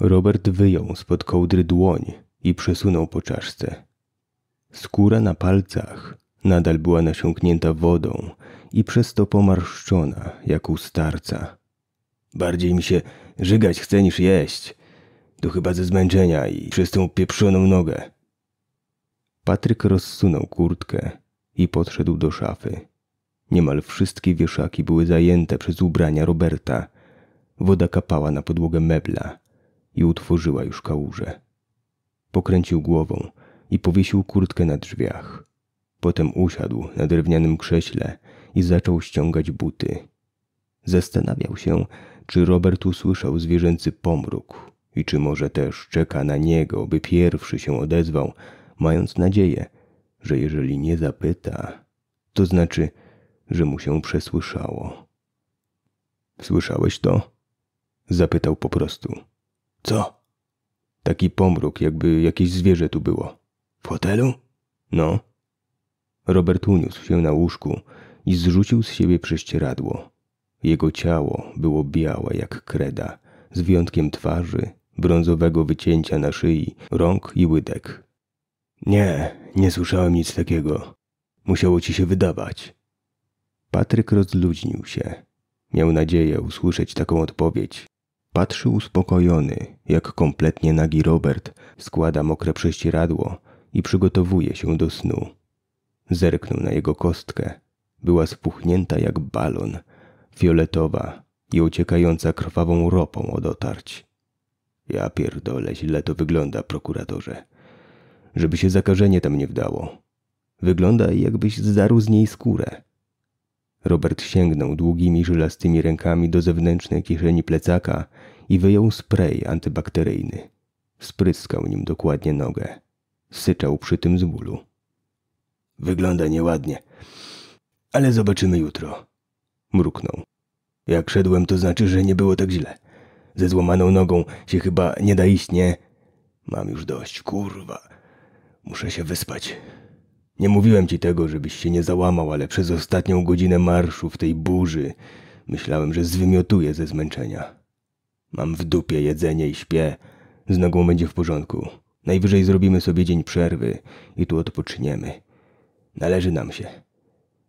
Robert wyjął spod kołdry dłoń i przesunął po czaszce. Skóra na palcach nadal była nasiąknięta wodą i przez to pomarszczona, jak u starca. Bardziej mi się żygać chce niż jeść. To chyba ze zmęczenia i przez tą pieprzoną nogę. Patryk rozsunął kurtkę i podszedł do szafy. Niemal wszystkie wieszaki były zajęte przez ubrania Roberta. Woda kapała na podłogę mebla i utworzyła już kałużę. Pokręcił głową i powiesił kurtkę na drzwiach. Potem usiadł na drewnianym krześle i zaczął ściągać buty. Zastanawiał się, czy Robert usłyszał zwierzęcy pomruk i czy może też czeka na niego, by pierwszy się odezwał, mając nadzieję, że jeżeli nie zapyta, to znaczy, że mu się przesłyszało. Słyszałeś to? Zapytał po prostu. Co? Taki pomruk, jakby jakieś zwierzę tu było. W No. Robert uniósł się na łóżku i zrzucił z siebie prześcieradło. Jego ciało było białe jak kreda, z wyjątkiem twarzy, brązowego wycięcia na szyi, rąk i łydek. Nie, nie słyszałem nic takiego. Musiało ci się wydawać. Patryk rozluźnił się. Miał nadzieję usłyszeć taką odpowiedź. Patrzył uspokojony, jak kompletnie nagi Robert składa mokre prześcieradło i przygotowuje się do snu. Zerknął na jego kostkę. Była spuchnięta jak balon, fioletowa i ociekająca krwawą ropą od otarć. Ja pierdolę, źle to wygląda, prokuratorze. Żeby się zakażenie tam nie wdało. Wygląda, jakbyś zdarł z niej skórę. Robert sięgnął długimi, żylastymi rękami do zewnętrznej kieszeni plecaka i wyjął spray antybakteryjny. Spryskał nim dokładnie nogę. Syczał przy tym z bólu. Wygląda nieładnie, ale zobaczymy jutro. Mruknął. Jak szedłem, to znaczy, że nie było tak źle. Ze złamaną nogą się chyba nie da iść, nie? Mam już dość, kurwa. Muszę się wyspać. Nie mówiłem ci tego, żebyś się nie załamał, ale przez ostatnią godzinę marszu w tej burzy myślałem, że zwymiotuję ze zmęczenia. Mam w dupie jedzenie i śpię. Z nogą będzie w porządku. Najwyżej zrobimy sobie dzień przerwy i tu odpoczniemy. Należy nam się.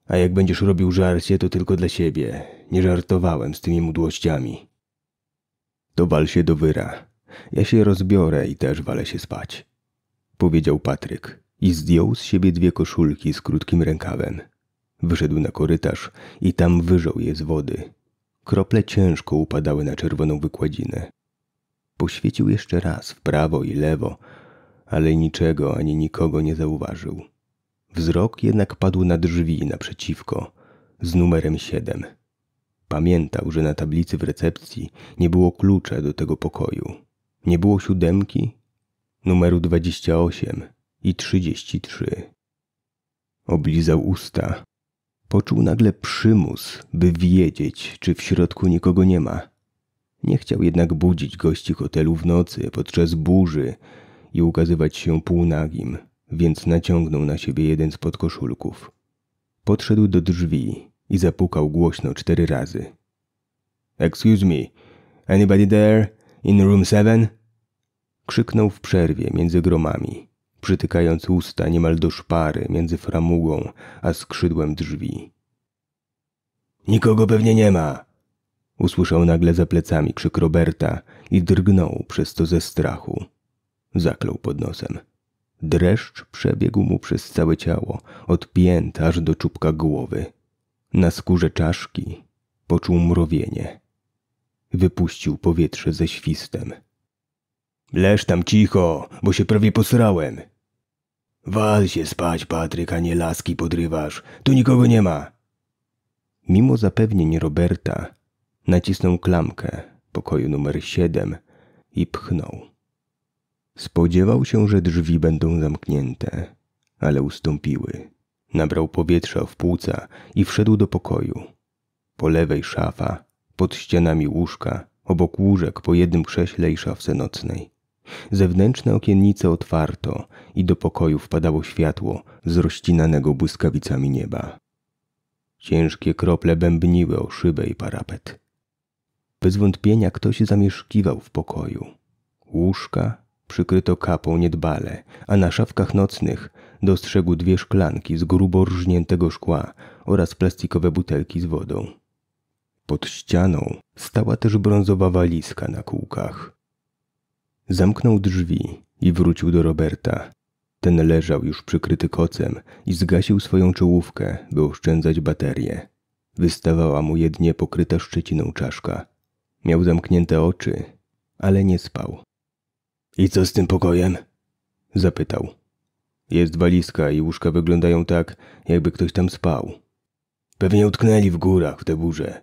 A jak będziesz robił żarcie, to tylko dla siebie. Nie żartowałem z tymi mdłościami. To wal się do wyra. Ja się rozbiorę i też walę się spać. Powiedział Patryk i zdjął z siebie dwie koszulki z krótkim rękawem. Wyszedł na korytarz i tam wyżął je z wody. Krople ciężko upadały na czerwoną wykładzinę. Poświecił jeszcze raz w prawo i lewo, ale niczego ani nikogo nie zauważył. Wzrok jednak padł na drzwi naprzeciwko, z numerem siedem. Pamiętał, że na tablicy w recepcji nie było klucza do tego pokoju. Nie było siódemki, numeru 28 i 33. Oblizał usta. Poczuł nagle przymus, by wiedzieć, czy w środku nikogo nie ma. Nie chciał jednak budzić gości hotelu w nocy podczas burzy, i ukazywać się półnagim, więc naciągnął na siebie jeden z podkoszulków. Podszedł do drzwi i zapukał głośno cztery razy. Excuse me, anybody there? In room seven? Krzyknął w przerwie między gromami, przytykając usta niemal do szpary między framugą a skrzydłem drzwi. Nikogo pewnie nie ma! Usłyszał nagle za plecami krzyk Roberta i drgnął przez to ze strachu zaklął pod nosem. Dreszcz przebiegł mu przez całe ciało, od pięt aż do czubka głowy. Na skórze czaszki poczuł mrowienie. Wypuścił powietrze ze świstem. Leż tam cicho, bo się prawie posrałem. Wal się spać, Patryk, a nie laski podrywasz. Tu nikogo nie ma. Mimo zapewnień Roberta, nacisnął klamkę pokoju numer siedem i pchnął. Spodziewał się, że drzwi będą zamknięte, ale ustąpiły. Nabrał powietrza w płuca i wszedł do pokoju. Po lewej szafa, pod ścianami łóżka, obok łóżek po jednym krześle i szafce nocnej. Zewnętrzne okiennice otwarto i do pokoju wpadało światło z rozcinanego błyskawicami nieba. Ciężkie krople bębniły o szybę i parapet. Bez wątpienia ktoś zamieszkiwał w pokoju. Łóżka, przykryto kapą niedbale, a na szafkach nocnych dostrzegł dwie szklanki z grubo rżniętego szkła oraz plastikowe butelki z wodą. Pod ścianą stała też brązowa walizka na kółkach. Zamknął drzwi i wrócił do Roberta. Ten leżał już przykryty kocem i zgasił swoją czołówkę, by oszczędzać baterię. Wystawała mu jednie pokryta szczeciną czaszka. Miał zamknięte oczy, ale nie spał. I co z tym pokojem? Zapytał. Jest walizka i łóżka wyglądają tak, jakby ktoś tam spał. Pewnie utknęli w górach w te burze.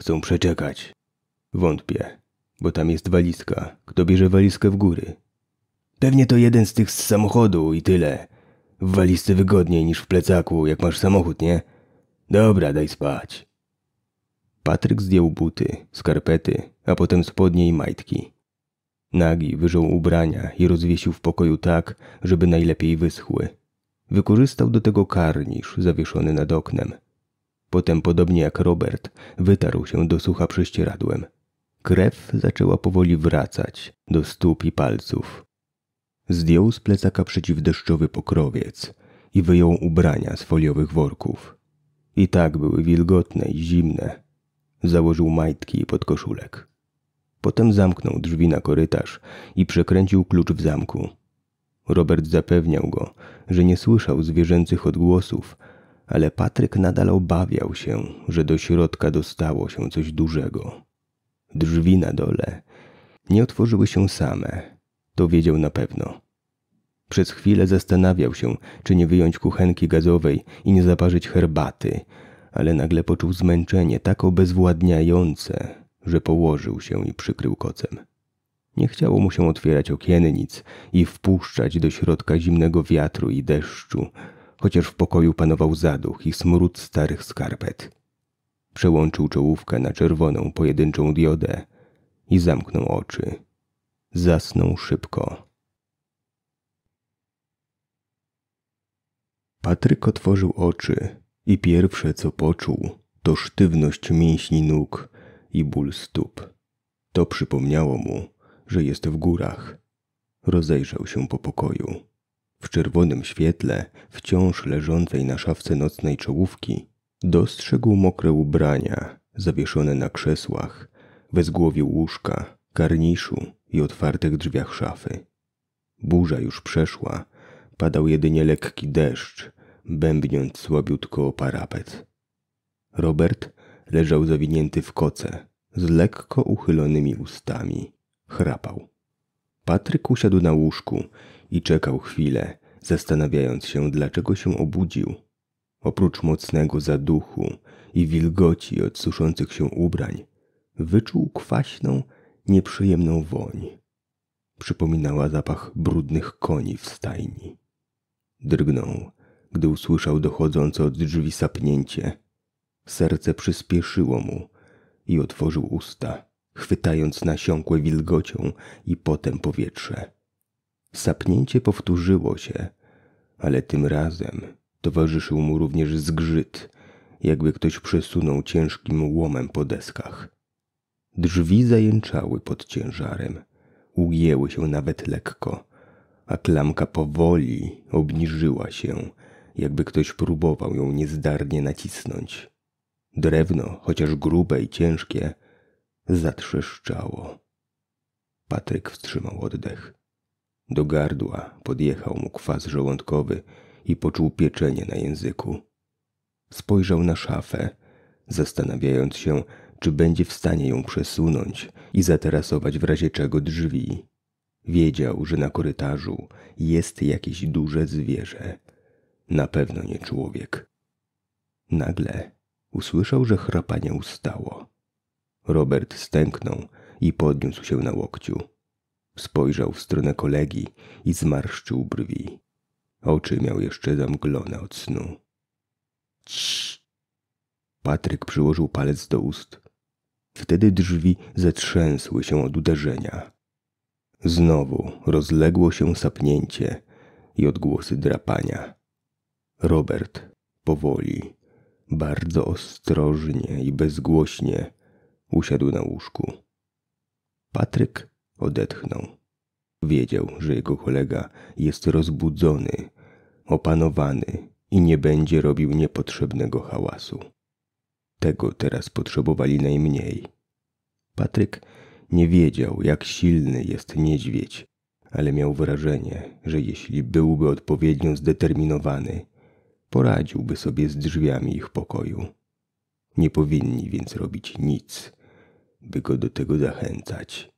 Chcą przeczekać. Wątpię, bo tam jest walizka. Kto bierze walizkę w góry? Pewnie to jeden z tych z samochodu i tyle. W walizce wygodniej niż w plecaku, jak masz samochód, nie? Dobra, daj spać. Patryk zdjął buty, skarpety, a potem spodnie i majtki. Nagi wyżął ubrania i rozwiesił w pokoju tak, żeby najlepiej wyschły. Wykorzystał do tego karnisz zawieszony nad oknem. Potem, podobnie jak Robert, wytarł się do sucha prześcieradłem. Krew zaczęła powoli wracać do stóp i palców. Zdjął z plecaka przeciwdeszczowy pokrowiec i wyjął ubrania z foliowych worków. I tak były wilgotne i zimne. Założył majtki i podkoszulek. Potem zamknął drzwi na korytarz i przekręcił klucz w zamku. Robert zapewniał go, że nie słyszał zwierzęcych odgłosów, ale Patryk nadal obawiał się, że do środka dostało się coś dużego. Drzwi na dole nie otworzyły się same, to wiedział na pewno. Przez chwilę zastanawiał się, czy nie wyjąć kuchenki gazowej i nie zaparzyć herbaty, ale nagle poczuł zmęczenie tak obezwładniające, że położył się i przykrył kocem. Nie chciało mu się otwierać okiennic i wpuszczać do środka zimnego wiatru i deszczu, chociaż w pokoju panował zaduch i smród starych skarpet. Przełączył czołówkę na czerwoną pojedynczą diodę i zamknął oczy. Zasnął szybko. Patryk otworzył oczy i pierwsze co poczuł to sztywność mięśni nóg i ból stóp. To przypomniało mu, że jest w górach. Rozejrzał się po pokoju. W czerwonym świetle, wciąż leżącej na szafce nocnej czołówki, dostrzegł mokre ubrania zawieszone na krzesłach, bezgłowie łóżka, karniszu i otwartych drzwiach szafy. Burza już przeszła, padał jedynie lekki deszcz, bębniąc słabiutko o parapet. Robert Leżał zawinięty w koce, z lekko uchylonymi ustami. Chrapał. Patryk usiadł na łóżku i czekał chwilę, zastanawiając się, dlaczego się obudził. Oprócz mocnego zaduchu i wilgoci od suszących się ubrań, wyczuł kwaśną, nieprzyjemną woń. Przypominała zapach brudnych koni w stajni. Drgnął, gdy usłyszał dochodzące od drzwi sapnięcie Serce przyspieszyło mu i otworzył usta, chwytając nasiąkłe wilgocią i potem powietrze. Sapnięcie powtórzyło się, ale tym razem towarzyszył mu również zgrzyt, jakby ktoś przesunął ciężkim łomem po deskach. Drzwi zajęczały pod ciężarem, ugięły się nawet lekko, a klamka powoli obniżyła się, jakby ktoś próbował ją niezdarnie nacisnąć. Drewno, chociaż grube i ciężkie, zatrzeszczało. Patryk wstrzymał oddech. Do gardła podjechał mu kwas żołądkowy i poczuł pieczenie na języku. Spojrzał na szafę, zastanawiając się, czy będzie w stanie ją przesunąć i zaterasować w razie czego drzwi. Wiedział, że na korytarzu jest jakieś duże zwierzę. Na pewno nie człowiek. Nagle usłyszał, że chrapanie ustało. Robert stęknął i podniósł się na łokciu. Spojrzał w stronę kolegi i zmarszczył brwi. Oczy miał jeszcze zamglone od snu. Cii. Patryk przyłożył palec do ust. Wtedy drzwi zetrzęsły się od uderzenia. Znowu rozległo się sapnięcie i odgłosy drapania. Robert powoli bardzo ostrożnie i bezgłośnie usiadł na łóżku. Patryk odetchnął. Wiedział, że jego kolega jest rozbudzony, opanowany i nie będzie robił niepotrzebnego hałasu. Tego teraz potrzebowali najmniej. Patryk nie wiedział, jak silny jest niedźwiedź, ale miał wrażenie, że jeśli byłby odpowiednio zdeterminowany, poradziłby sobie z drzwiami ich pokoju. Nie powinni więc robić nic, by go do tego zachęcać.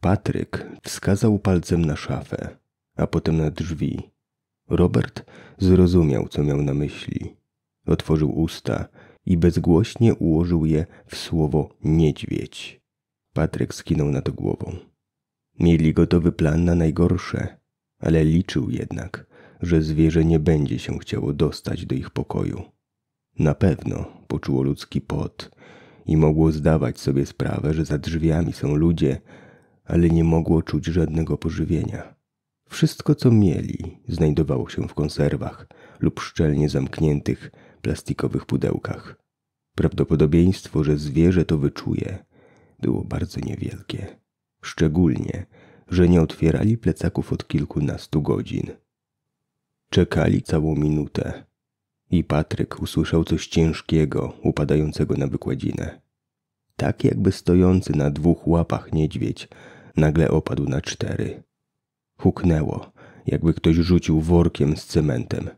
Patryk wskazał palcem na szafę, a potem na drzwi. Robert zrozumiał, co miał na myśli. Otworzył usta i bezgłośnie ułożył je w słowo niedźwiedź. Patryk skinął na to głową. Mieli gotowy plan na najgorsze, ale liczył jednak, że zwierzę nie będzie się chciało dostać do ich pokoju. Na pewno poczuło ludzki pot i mogło zdawać sobie sprawę, że za drzwiami są ludzie, ale nie mogło czuć żadnego pożywienia. Wszystko, co mieli, znajdowało się w konserwach lub szczelnie zamkniętych plastikowych pudełkach. Prawdopodobieństwo, że zwierzę to wyczuje, było bardzo niewielkie. Szczególnie, że nie otwierali plecaków od kilkunastu godzin. Czekali całą minutę i Patryk usłyszał coś ciężkiego upadającego na wykładzinę. Tak jakby stojący na dwóch łapach niedźwiedź nagle opadł na cztery. Huknęło, jakby ktoś rzucił workiem z cementem.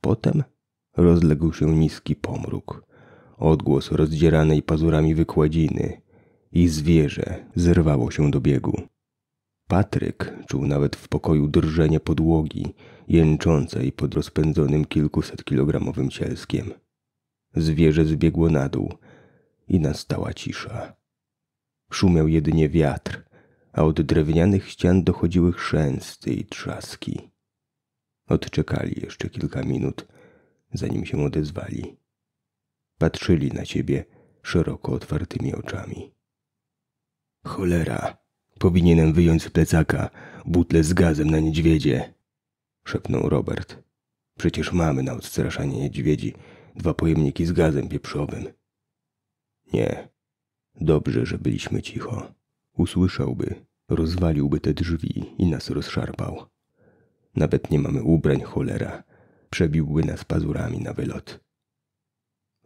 Potem rozległ się niski pomruk, odgłos rozdzieranej pazurami wykładziny i zwierzę zerwało się do biegu. Patryk czuł nawet w pokoju drżenie podłogi, jęczącej pod rozpędzonym kilkuset kilogramowym cielskiem. Zwierzę zbiegło na dół i nastała cisza. Szumiał jedynie wiatr, a od drewnianych ścian dochodziły chrzęsty i trzaski. Odczekali jeszcze kilka minut, zanim się odezwali. Patrzyli na ciebie szeroko otwartymi oczami. Cholera! Powinienem wyjąć z plecaka butle z gazem na niedźwiedzie, szepnął Robert. Przecież mamy na odstraszanie niedźwiedzi dwa pojemniki z gazem pieprzowym. Nie. Dobrze, że byliśmy cicho. Usłyszałby, rozwaliłby te drzwi i nas rozszarpał. Nawet nie mamy ubrań, cholera. Przebiłby nas pazurami na wylot.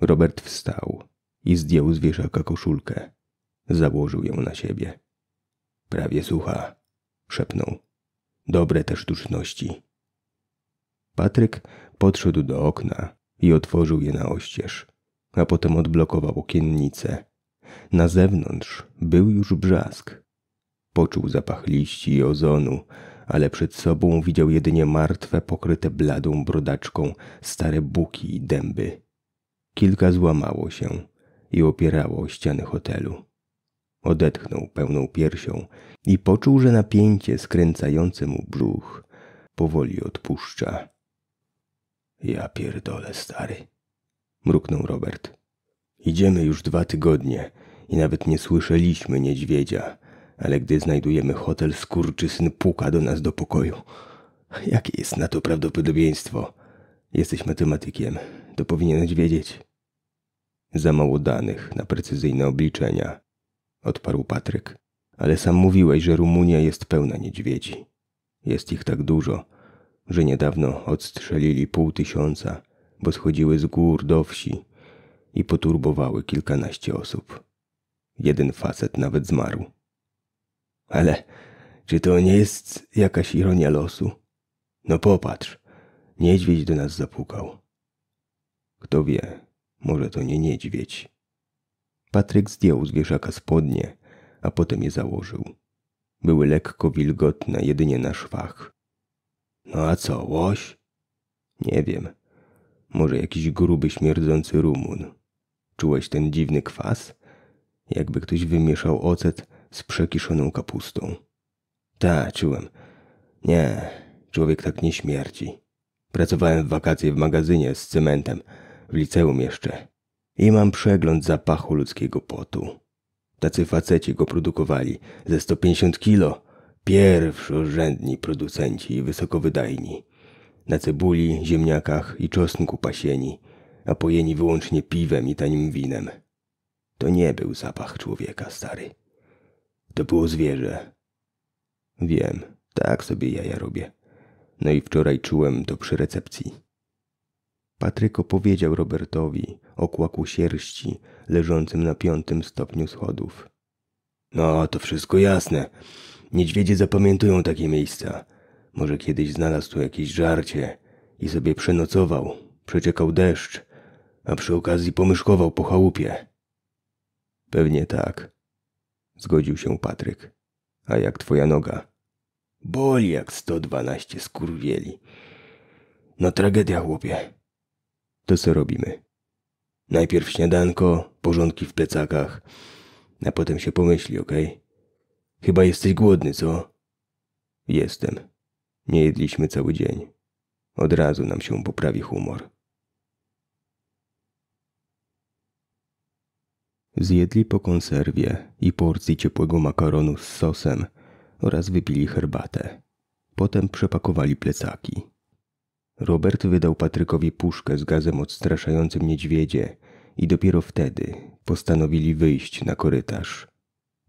Robert wstał i zdjął z wieszaka koszulkę. Założył ją na siebie prawie sucha, szepnął. Dobre te sztuczności. Patryk podszedł do okna i otworzył je na oścież, a potem odblokował okiennice. Na zewnątrz był już brzask. Poczuł zapach liści i ozonu, ale przed sobą widział jedynie martwe, pokryte bladą brodaczką stare buki i dęby. Kilka złamało się i opierało o ściany hotelu. Odetchnął pełną piersią i poczuł, że napięcie skręcające mu brzuch powoli odpuszcza. Ja pierdolę, stary, mruknął Robert. Idziemy już dwa tygodnie i nawet nie słyszeliśmy niedźwiedzia, ale gdy znajdujemy hotel, skurczysyn puka do nas do pokoju. Jakie jest na to prawdopodobieństwo? Jesteś matematykiem, to powinieneś wiedzieć. Za mało danych na precyzyjne obliczenia odparł Patryk. Ale sam mówiłeś, że Rumunia jest pełna niedźwiedzi. Jest ich tak dużo, że niedawno odstrzelili pół tysiąca, bo schodziły z gór do wsi i poturbowały kilkanaście osób. Jeden facet nawet zmarł. Ale czy to nie jest jakaś ironia losu? No popatrz, niedźwiedź do nas zapukał. Kto wie, może to nie niedźwiedź, Patryk zdjął z spodnie, a potem je założył. Były lekko wilgotne, jedynie na szwach. No a co, łoś? Nie wiem. Może jakiś gruby, śmierdzący rumun. Czułeś ten dziwny kwas? Jakby ktoś wymieszał ocet z przekiszoną kapustą. Ta, czułem. Nie, człowiek tak nie śmierdzi. Pracowałem w wakacje w magazynie z cementem, w liceum jeszcze. I mam przegląd zapachu ludzkiego potu. Tacy faceci go produkowali ze 150 kilo. Pierwszorzędni producenci i wysokowydajni. Na cebuli, ziemniakach i czosnku pasieni, a pojeni wyłącznie piwem i tanim winem. To nie był zapach człowieka, stary. To było zwierzę. Wiem, tak sobie jaja robię. No i wczoraj czułem to przy recepcji. Patryk opowiedział Robertowi o kłaku sierści leżącym na piątym stopniu schodów. No, to wszystko jasne. Niedźwiedzie zapamiętują takie miejsca. Może kiedyś znalazł tu jakieś żarcie i sobie przenocował. Przeciekał deszcz, a przy okazji pomyszkował po chałupie. Pewnie tak, zgodził się Patryk. A jak twoja noga? Boli jak 112 skurwieli. No tragedia, chłopie to co robimy? Najpierw śniadanko, porządki w plecakach, a potem się pomyśli, ok? Chyba jesteś głodny, co? Jestem. Nie jedliśmy cały dzień. Od razu nam się poprawi humor. Zjedli po konserwie i porcji ciepłego makaronu z sosem oraz wypili herbatę. Potem przepakowali plecaki. Robert wydał Patrykowi puszkę z gazem odstraszającym niedźwiedzie i dopiero wtedy postanowili wyjść na korytarz.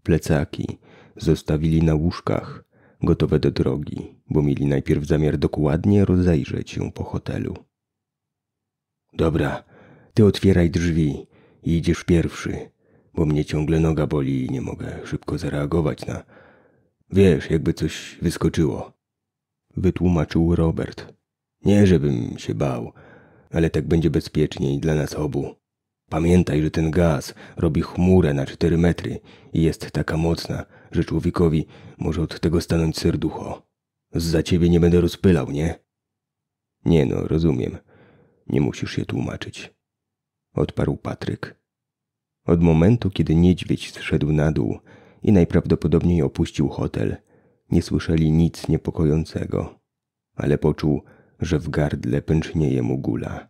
Plecaki zostawili na łóżkach, gotowe do drogi, bo mieli najpierw zamiar dokładnie rozejrzeć się po hotelu. Dobra, ty otwieraj drzwi i idziesz pierwszy, bo mnie ciągle noga boli i nie mogę szybko zareagować na... Wiesz, jakby coś wyskoczyło. Wytłumaczył Robert, nie, żebym się bał, ale tak będzie bezpieczniej dla nas obu. Pamiętaj, że ten gaz robi chmurę na cztery metry i jest taka mocna, że człowiekowi może od tego stanąć serducho. Za ciebie nie będę rozpylał, nie? Nie no, rozumiem. Nie musisz się tłumaczyć. Odparł Patryk. Od momentu, kiedy niedźwiedź zszedł na dół i najprawdopodobniej opuścił hotel, nie słyszeli nic niepokojącego, ale poczuł, że w gardle pęcznieje mu gula.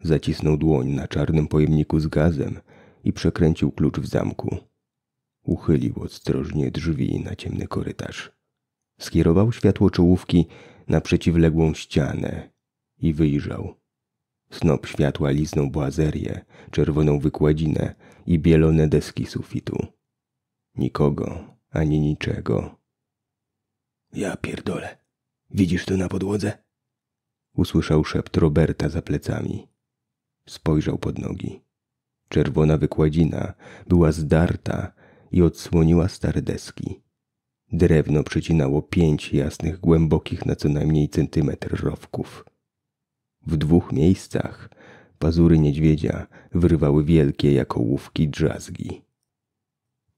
Zacisnął dłoń na czarnym pojemniku z gazem i przekręcił klucz w zamku. Uchylił ostrożnie drzwi na ciemny korytarz. Skierował światło czołówki na przeciwległą ścianę i wyjrzał. Snop światła liznął błazerię, czerwoną wykładzinę i bielone deski sufitu. Nikogo ani niczego. Ja pierdolę. Widzisz to na podłodze? Usłyszał szept Roberta za plecami. Spojrzał pod nogi. Czerwona wykładzina była zdarta i odsłoniła stare deski. Drewno przecinało pięć jasnych, głębokich na co najmniej centymetr rowków. W dwóch miejscach pazury niedźwiedzia wyrywały wielkie jako łówki drzazgi.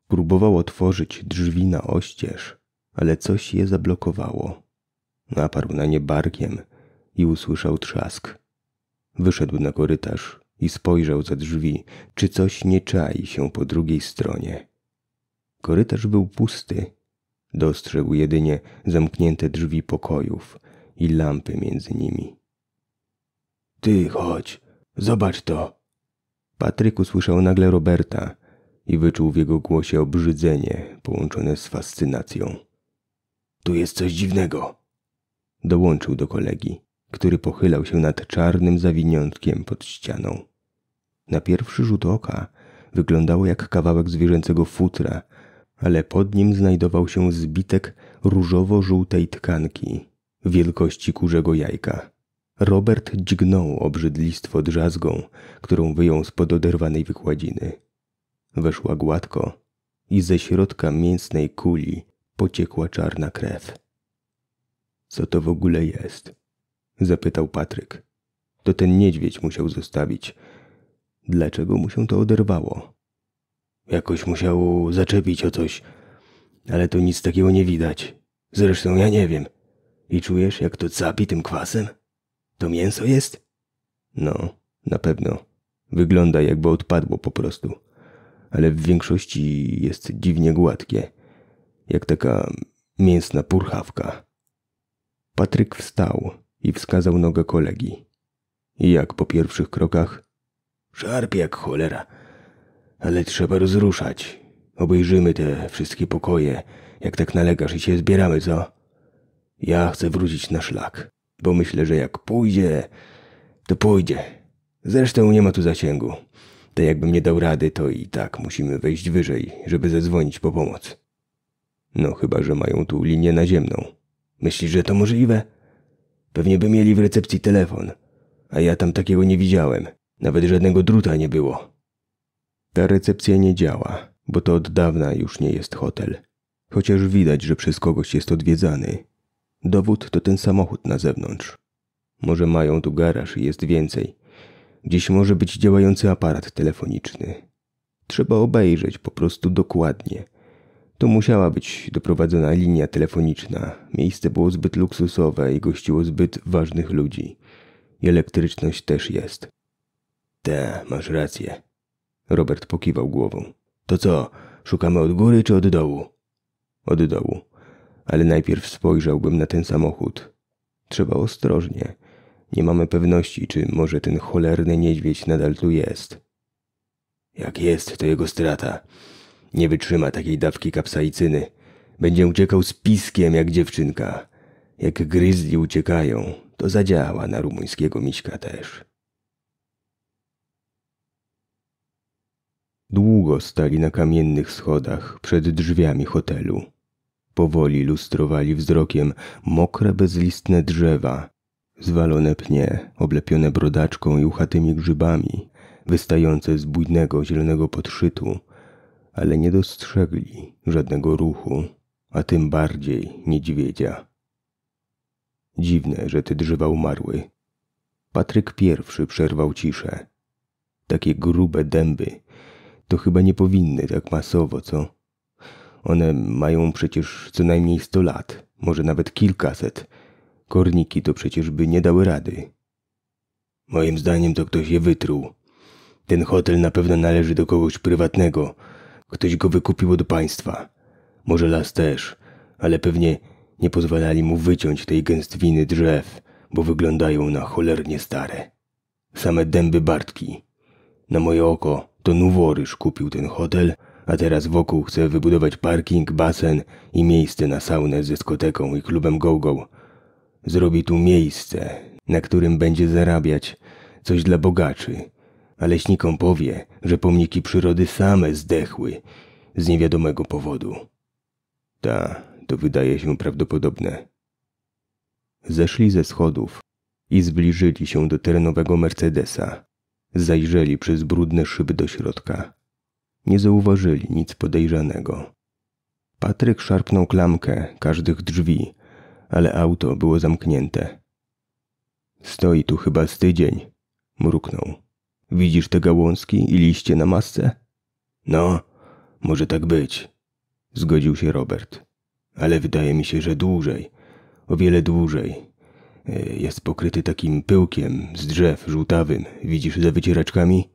Próbował otworzyć drzwi na oścież, ale coś je zablokowało. Naparł na nie barkiem, i usłyszał trzask. Wyszedł na korytarz i spojrzał za drzwi, czy coś nie czai się po drugiej stronie. Korytarz był pusty. Dostrzegł jedynie zamknięte drzwi pokojów i lampy między nimi. Ty chodź, zobacz to. Patryk usłyszał nagle Roberta i wyczuł w jego głosie obrzydzenie połączone z fascynacją. Tu jest coś dziwnego. Dołączył do kolegi który pochylał się nad czarnym zawiniątkiem pod ścianą. Na pierwszy rzut oka wyglądało jak kawałek zwierzęcego futra, ale pod nim znajdował się zbitek różowo-żółtej tkanki wielkości kurzego jajka. Robert dźgnął obrzydlistwo drzazgą, którą wyjął z oderwanej wykładziny. Weszła gładko i ze środka mięsnej kuli pociekła czarna krew. Co to w ogóle jest? Zapytał Patryk. To ten niedźwiedź musiał zostawić. Dlaczego mu się to oderwało? Jakoś musiał zaczepić o coś, ale tu nic takiego nie widać. Zresztą ja nie wiem. I czujesz, jak to capi tym kwasem? To mięso jest? No, na pewno. Wygląda jakby odpadło po prostu. Ale w większości jest dziwnie gładkie. Jak taka mięsna purchawka. Patryk wstał, i wskazał nogę kolegi. I jak po pierwszych krokach? Szarpie jak cholera. Ale trzeba rozruszać. Obejrzymy te wszystkie pokoje, jak tak nalegasz i się zbieramy, co? Ja chcę wrócić na szlak, bo myślę, że jak pójdzie, to pójdzie. Zresztą nie ma tu zasięgu. To jakbym nie dał rady, to i tak musimy wejść wyżej, żeby zadzwonić po pomoc. No chyba, że mają tu linię naziemną. Myślisz, że to możliwe? Pewnie by mieli w recepcji telefon. A ja tam takiego nie widziałem. Nawet żadnego druta nie było. Ta recepcja nie działa, bo to od dawna już nie jest hotel. Chociaż widać, że przez kogoś jest odwiedzany. Dowód to ten samochód na zewnątrz. Może mają tu garaż i jest więcej. Gdzieś może być działający aparat telefoniczny. Trzeba obejrzeć po prostu dokładnie – tu musiała być doprowadzona linia telefoniczna. Miejsce było zbyt luksusowe i gościło zbyt ważnych ludzi. I elektryczność też jest. Te, masz rację. Robert pokiwał głową. To co, szukamy od góry czy od dołu? Od dołu. Ale najpierw spojrzałbym na ten samochód. Trzeba ostrożnie. Nie mamy pewności, czy może ten cholerny niedźwiedź nadal tu jest. Jak jest, to jego strata. Nie wytrzyma takiej dawki kapsaicyny. Będzie uciekał z piskiem jak dziewczynka. Jak gryzli uciekają, to zadziała na rumuńskiego miśka też. Długo stali na kamiennych schodach przed drzwiami hotelu. Powoli lustrowali wzrokiem mokre, bezlistne drzewa, zwalone pnie, oblepione brodaczką i uchatymi grzybami, wystające z bujnego, zielonego podszytu, ale nie dostrzegli żadnego ruchu, a tym bardziej niedźwiedzia. Dziwne, że te drzewa umarły. Patryk pierwszy przerwał ciszę. Takie grube dęby to chyba nie powinny tak masowo, co? One mają przecież co najmniej sto lat, może nawet kilkaset. Korniki to przecież by nie dały rady. Moim zdaniem to ktoś je wytruł. Ten hotel na pewno należy do kogoś prywatnego, Ktoś go wykupił od państwa. Może las też, ale pewnie nie pozwalali mu wyciąć tej gęstwiny drzew, bo wyglądają na cholernie stare. Same dęby Bartki. Na moje oko to Nuworyż kupił ten hotel, a teraz wokół chce wybudować parking, basen i miejsce na saunę z dyskoteką i klubem go Zrobi tu miejsce, na którym będzie zarabiać coś dla bogaczy, Leśnikom powie, że pomniki przyrody same zdechły z niewiadomego powodu. Ta, to wydaje się prawdopodobne. Zeszli ze schodów i zbliżyli się do terenowego Mercedesa. Zajrzeli przez brudne szyby do środka. Nie zauważyli nic podejrzanego. Patryk szarpnął klamkę każdych drzwi, ale auto było zamknięte. Stoi tu chyba z tydzień, mruknął. Widzisz te gałązki i liście na masce? No, może tak być, zgodził się Robert. Ale wydaje mi się, że dłużej, o wiele dłużej. E, jest pokryty takim pyłkiem z drzew żółtawym, widzisz za wycieraczkami?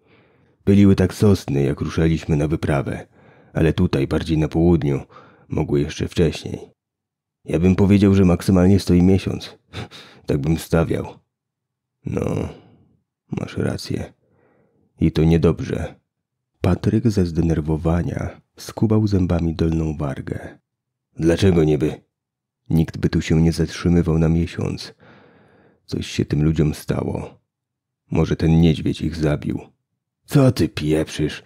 Pyliły tak sosny, jak ruszaliśmy na wyprawę, ale tutaj, bardziej na południu, mogły jeszcze wcześniej. Ja bym powiedział, że maksymalnie stoi miesiąc. tak bym stawiał. No, masz rację. I to niedobrze. Patryk ze zdenerwowania skubał zębami dolną wargę. Dlaczego niby? Nikt by tu się nie zatrzymywał na miesiąc. Coś się tym ludziom stało. Może ten niedźwiedź ich zabił. Co ty pieprzysz?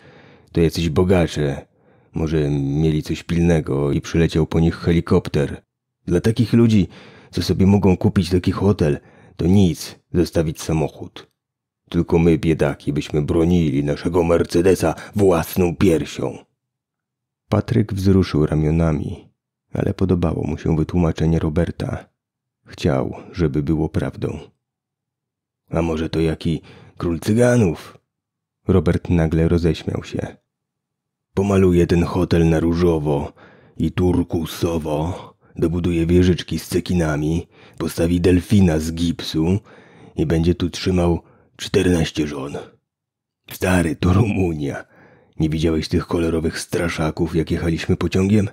To jacyś bogacze. Może mieli coś pilnego i przyleciał po nich helikopter. Dla takich ludzi, co sobie mogą kupić taki hotel, to nic, zostawić samochód. Tylko my, biedaki, byśmy bronili naszego Mercedesa własną piersią. Patryk wzruszył ramionami, ale podobało mu się wytłumaczenie Roberta. Chciał, żeby było prawdą. A może to jaki król cyganów? Robert nagle roześmiał się. Pomaluje ten hotel na różowo i turkusowo, dobuduje wieżyczki z cekinami, postawi delfina z gipsu i będzie tu trzymał czternaście żon. Stary, to Rumunia. Nie widziałeś tych kolorowych straszaków, jak jechaliśmy pociągiem?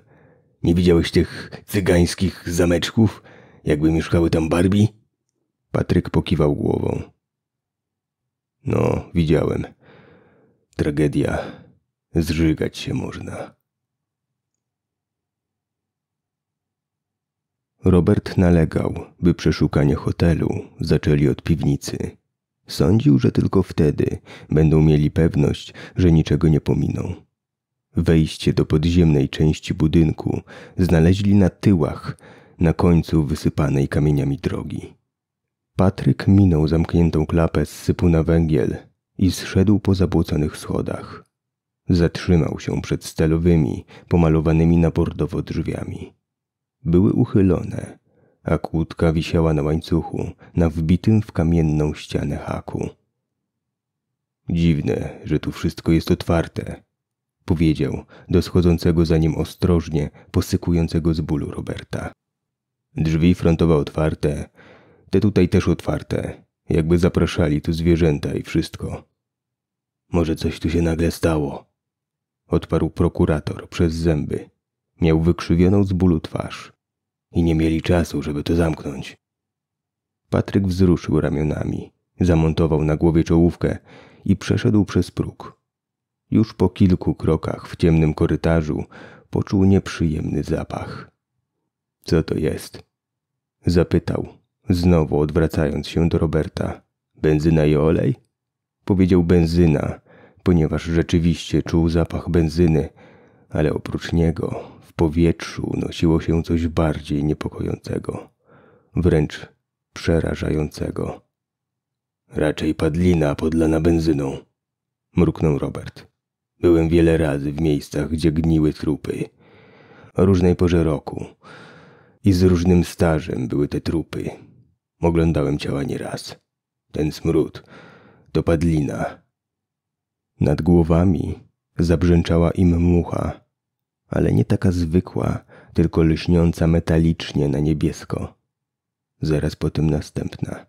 Nie widziałeś tych cygańskich zameczków, jakby mieszkały tam Barbie? Patryk pokiwał głową. No, widziałem. Tragedia. Zżygać się można. Robert nalegał, by przeszukanie hotelu zaczęli od piwnicy. Sądził, że tylko wtedy będą mieli pewność, że niczego nie pominą. Wejście do podziemnej części budynku znaleźli na tyłach, na końcu wysypanej kamieniami drogi. Patryk minął zamkniętą klapę z sypu na węgiel i zszedł po zabłoconych schodach. Zatrzymał się przed stelowymi, pomalowanymi na bordowo drzwiami. Były uchylone, a kłódka wisiała na łańcuchu, na wbitym w kamienną ścianę haku. Dziwne, że tu wszystko jest otwarte, powiedział do schodzącego za nim ostrożnie, posykującego z bólu Roberta. Drzwi frontowe otwarte, te tutaj też otwarte, jakby zapraszali tu zwierzęta i wszystko. Może coś tu się nagle stało, odparł prokurator przez zęby. Miał wykrzywioną z bólu twarz, i nie mieli czasu, żeby to zamknąć. Patryk wzruszył ramionami, zamontował na głowie czołówkę i przeszedł przez próg. Już po kilku krokach w ciemnym korytarzu poczuł nieprzyjemny zapach. Co to jest? Zapytał, znowu odwracając się do Roberta. Benzyna i olej? Powiedział benzyna, ponieważ rzeczywiście czuł zapach benzyny, ale oprócz niego powietrzu nosiło się coś bardziej niepokojącego, wręcz przerażającego. Raczej padlina podlana benzyną, mruknął Robert. Byłem wiele razy w miejscach, gdzie gniły trupy. O różnej porze roku i z różnym stażem były te trupy. Oglądałem ciała nieraz. Ten smród to padlina. Nad głowami zabrzęczała im mucha, ale nie taka zwykła, tylko lśniąca metalicznie na niebiesko. Zaraz po tym następna.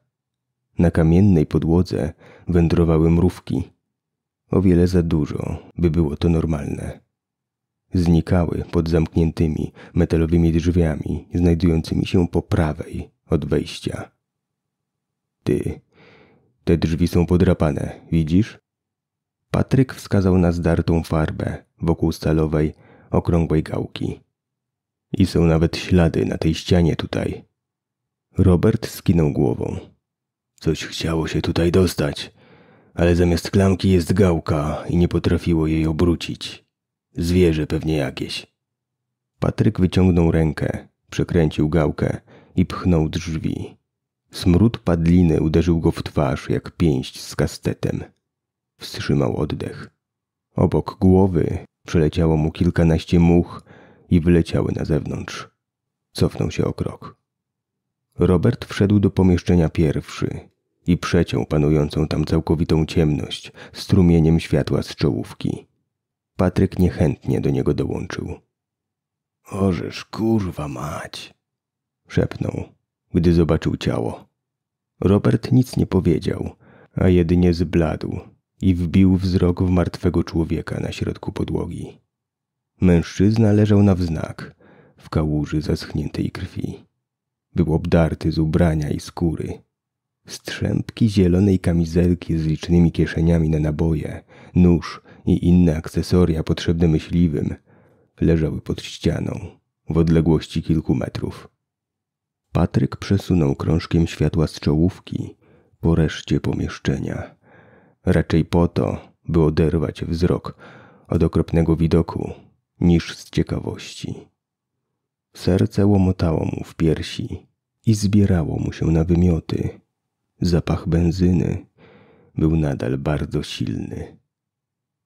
Na kamiennej podłodze wędrowały mrówki. O wiele za dużo, by było to normalne. Znikały pod zamkniętymi, metalowymi drzwiami, znajdującymi się po prawej od wejścia. Ty, te drzwi są podrapane, widzisz? Patryk wskazał na zdartą farbę wokół stalowej, okrągłej gałki. I są nawet ślady na tej ścianie tutaj. Robert skinął głową. Coś chciało się tutaj dostać, ale zamiast klamki jest gałka i nie potrafiło jej obrócić. Zwierzę pewnie jakieś. Patryk wyciągnął rękę, przekręcił gałkę i pchnął drzwi. Smród padliny uderzył go w twarz jak pięść z kastetem. Wstrzymał oddech. Obok głowy Przeleciało mu kilkanaście much i wyleciały na zewnątrz. Cofnął się o krok. Robert wszedł do pomieszczenia pierwszy i przeciął panującą tam całkowitą ciemność strumieniem światła z czołówki. Patryk niechętnie do niego dołączył. Orzesz, kurwa mać! szepnął, gdy zobaczył ciało. Robert nic nie powiedział, a jedynie zbladł i wbił wzrok w martwego człowieka na środku podłogi. Mężczyzna leżał na wznak, w kałuży zaschniętej krwi. Był obdarty z ubrania i skóry. Strzępki zielonej kamizelki z licznymi kieszeniami na naboje, nóż i inne akcesoria potrzebne myśliwym leżały pod ścianą w odległości kilku metrów. Patryk przesunął krążkiem światła z czołówki po reszcie pomieszczenia raczej po to, by oderwać wzrok od okropnego widoku niż z ciekawości. Serce łomotało mu w piersi i zbierało mu się na wymioty. Zapach benzyny był nadal bardzo silny.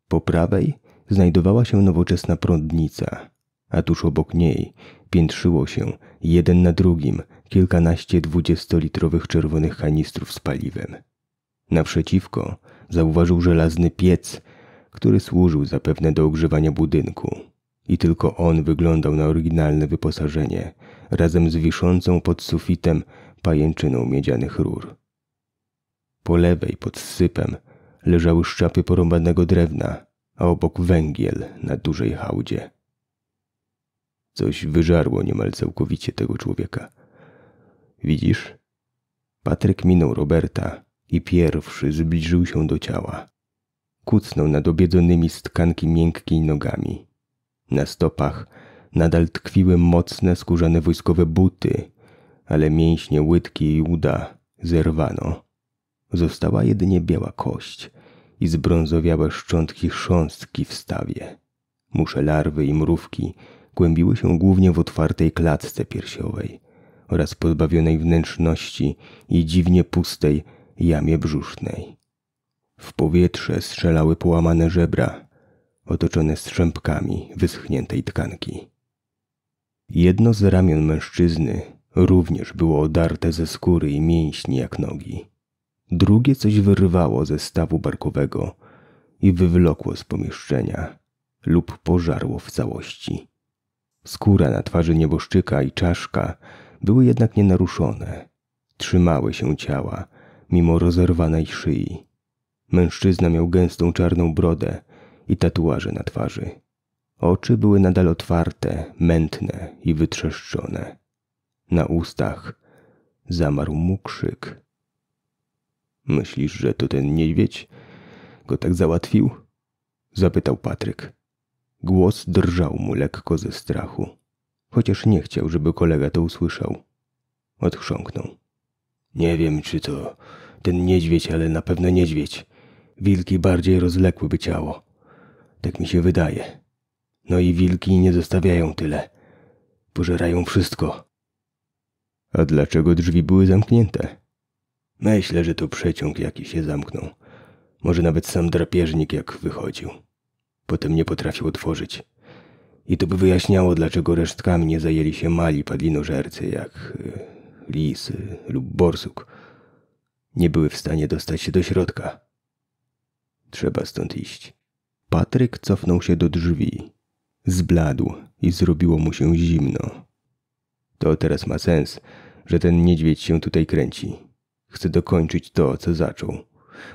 Po prawej znajdowała się nowoczesna prądnica, a tuż obok niej piętrzyło się jeden na drugim kilkanaście dwudziestolitrowych czerwonych kanistrów z paliwem. Naprzeciwko zauważył żelazny piec, który służył zapewne do ogrzewania budynku. I tylko on wyglądał na oryginalne wyposażenie, razem z wiszącą pod sufitem pajęczyną miedzianych rur. Po lewej, pod sypem, leżały szczapy porąbanego drewna, a obok węgiel na dużej hałdzie. Coś wyżarło niemal całkowicie tego człowieka. Widzisz? Patryk minął Roberta i pierwszy zbliżył się do ciała. Kucnął nad obiedzonymi z tkanki miękkiej nogami. Na stopach nadal tkwiły mocne skórzane wojskowe buty, ale mięśnie łydki i uda zerwano. Została jedynie biała kość i zbrązowiałe szczątki chrząstki w stawie. Musze larwy i mrówki głębiły się głównie w otwartej klatce piersiowej oraz pozbawionej wnętrzności i dziwnie pustej, jamie brzusznej. W powietrze strzelały połamane żebra, otoczone strzępkami wyschniętej tkanki. Jedno z ramion mężczyzny również było odarte ze skóry i mięśni jak nogi. Drugie coś wyrwało ze stawu barkowego i wywlokło z pomieszczenia lub pożarło w całości. Skóra na twarzy nieboszczyka i czaszka były jednak nienaruszone. Trzymały się ciała – mimo rozerwanej szyi. Mężczyzna miał gęstą czarną brodę i tatuaże na twarzy. Oczy były nadal otwarte, mętne i wytrzeszczone. Na ustach zamarł mu krzyk. Myślisz, że to ten niedźwiedź go tak załatwił? Zapytał Patryk. Głos drżał mu lekko ze strachu, chociaż nie chciał, żeby kolega to usłyszał. Odchrząknął. Nie wiem, czy to ten niedźwiedź, ale na pewno niedźwiedź. Wilki bardziej rozległyby ciało. Tak mi się wydaje. No i wilki nie zostawiają tyle. Pożerają wszystko. A dlaczego drzwi były zamknięte? Myślę, że to przeciąg jaki się zamknął. Może nawet sam drapieżnik jak wychodził. Potem nie potrafił otworzyć. I to by wyjaśniało, dlaczego resztkami nie zajęli się mali padlinożercy, jak y, lisy lub borsuk, nie były w stanie dostać się do środka. Trzeba stąd iść. Patryk cofnął się do drzwi. Zbladł i zrobiło mu się zimno. To teraz ma sens, że ten niedźwiedź się tutaj kręci. Chce dokończyć to, co zaczął.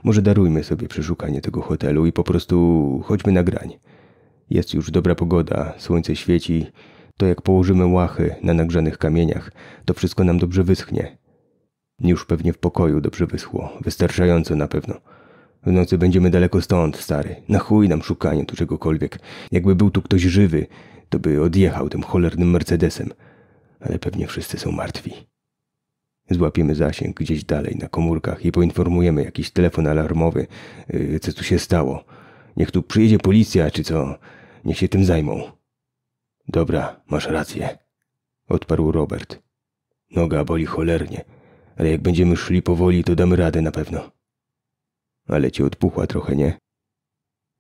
Może darujmy sobie przeszukanie tego hotelu i po prostu chodźmy na grań. Jest już dobra pogoda, słońce świeci to jak położymy łachy na nagrzanych kamieniach, to wszystko nam dobrze wyschnie. Już pewnie w pokoju dobrze wyschło, wystarczająco na pewno. W nocy będziemy daleko stąd, stary. Na chuj nam szukanie tu czegokolwiek. Jakby był tu ktoś żywy, to by odjechał tym cholernym Mercedesem. Ale pewnie wszyscy są martwi. Złapiemy zasięg gdzieś dalej na komórkach i poinformujemy jakiś telefon alarmowy, yy, co tu się stało. Niech tu przyjedzie policja, czy co. Niech się tym zajmą. Dobra, masz rację, odparł Robert. Noga boli cholernie, ale jak będziemy szli powoli, to damy radę na pewno. Ale cię odpuchła trochę, nie?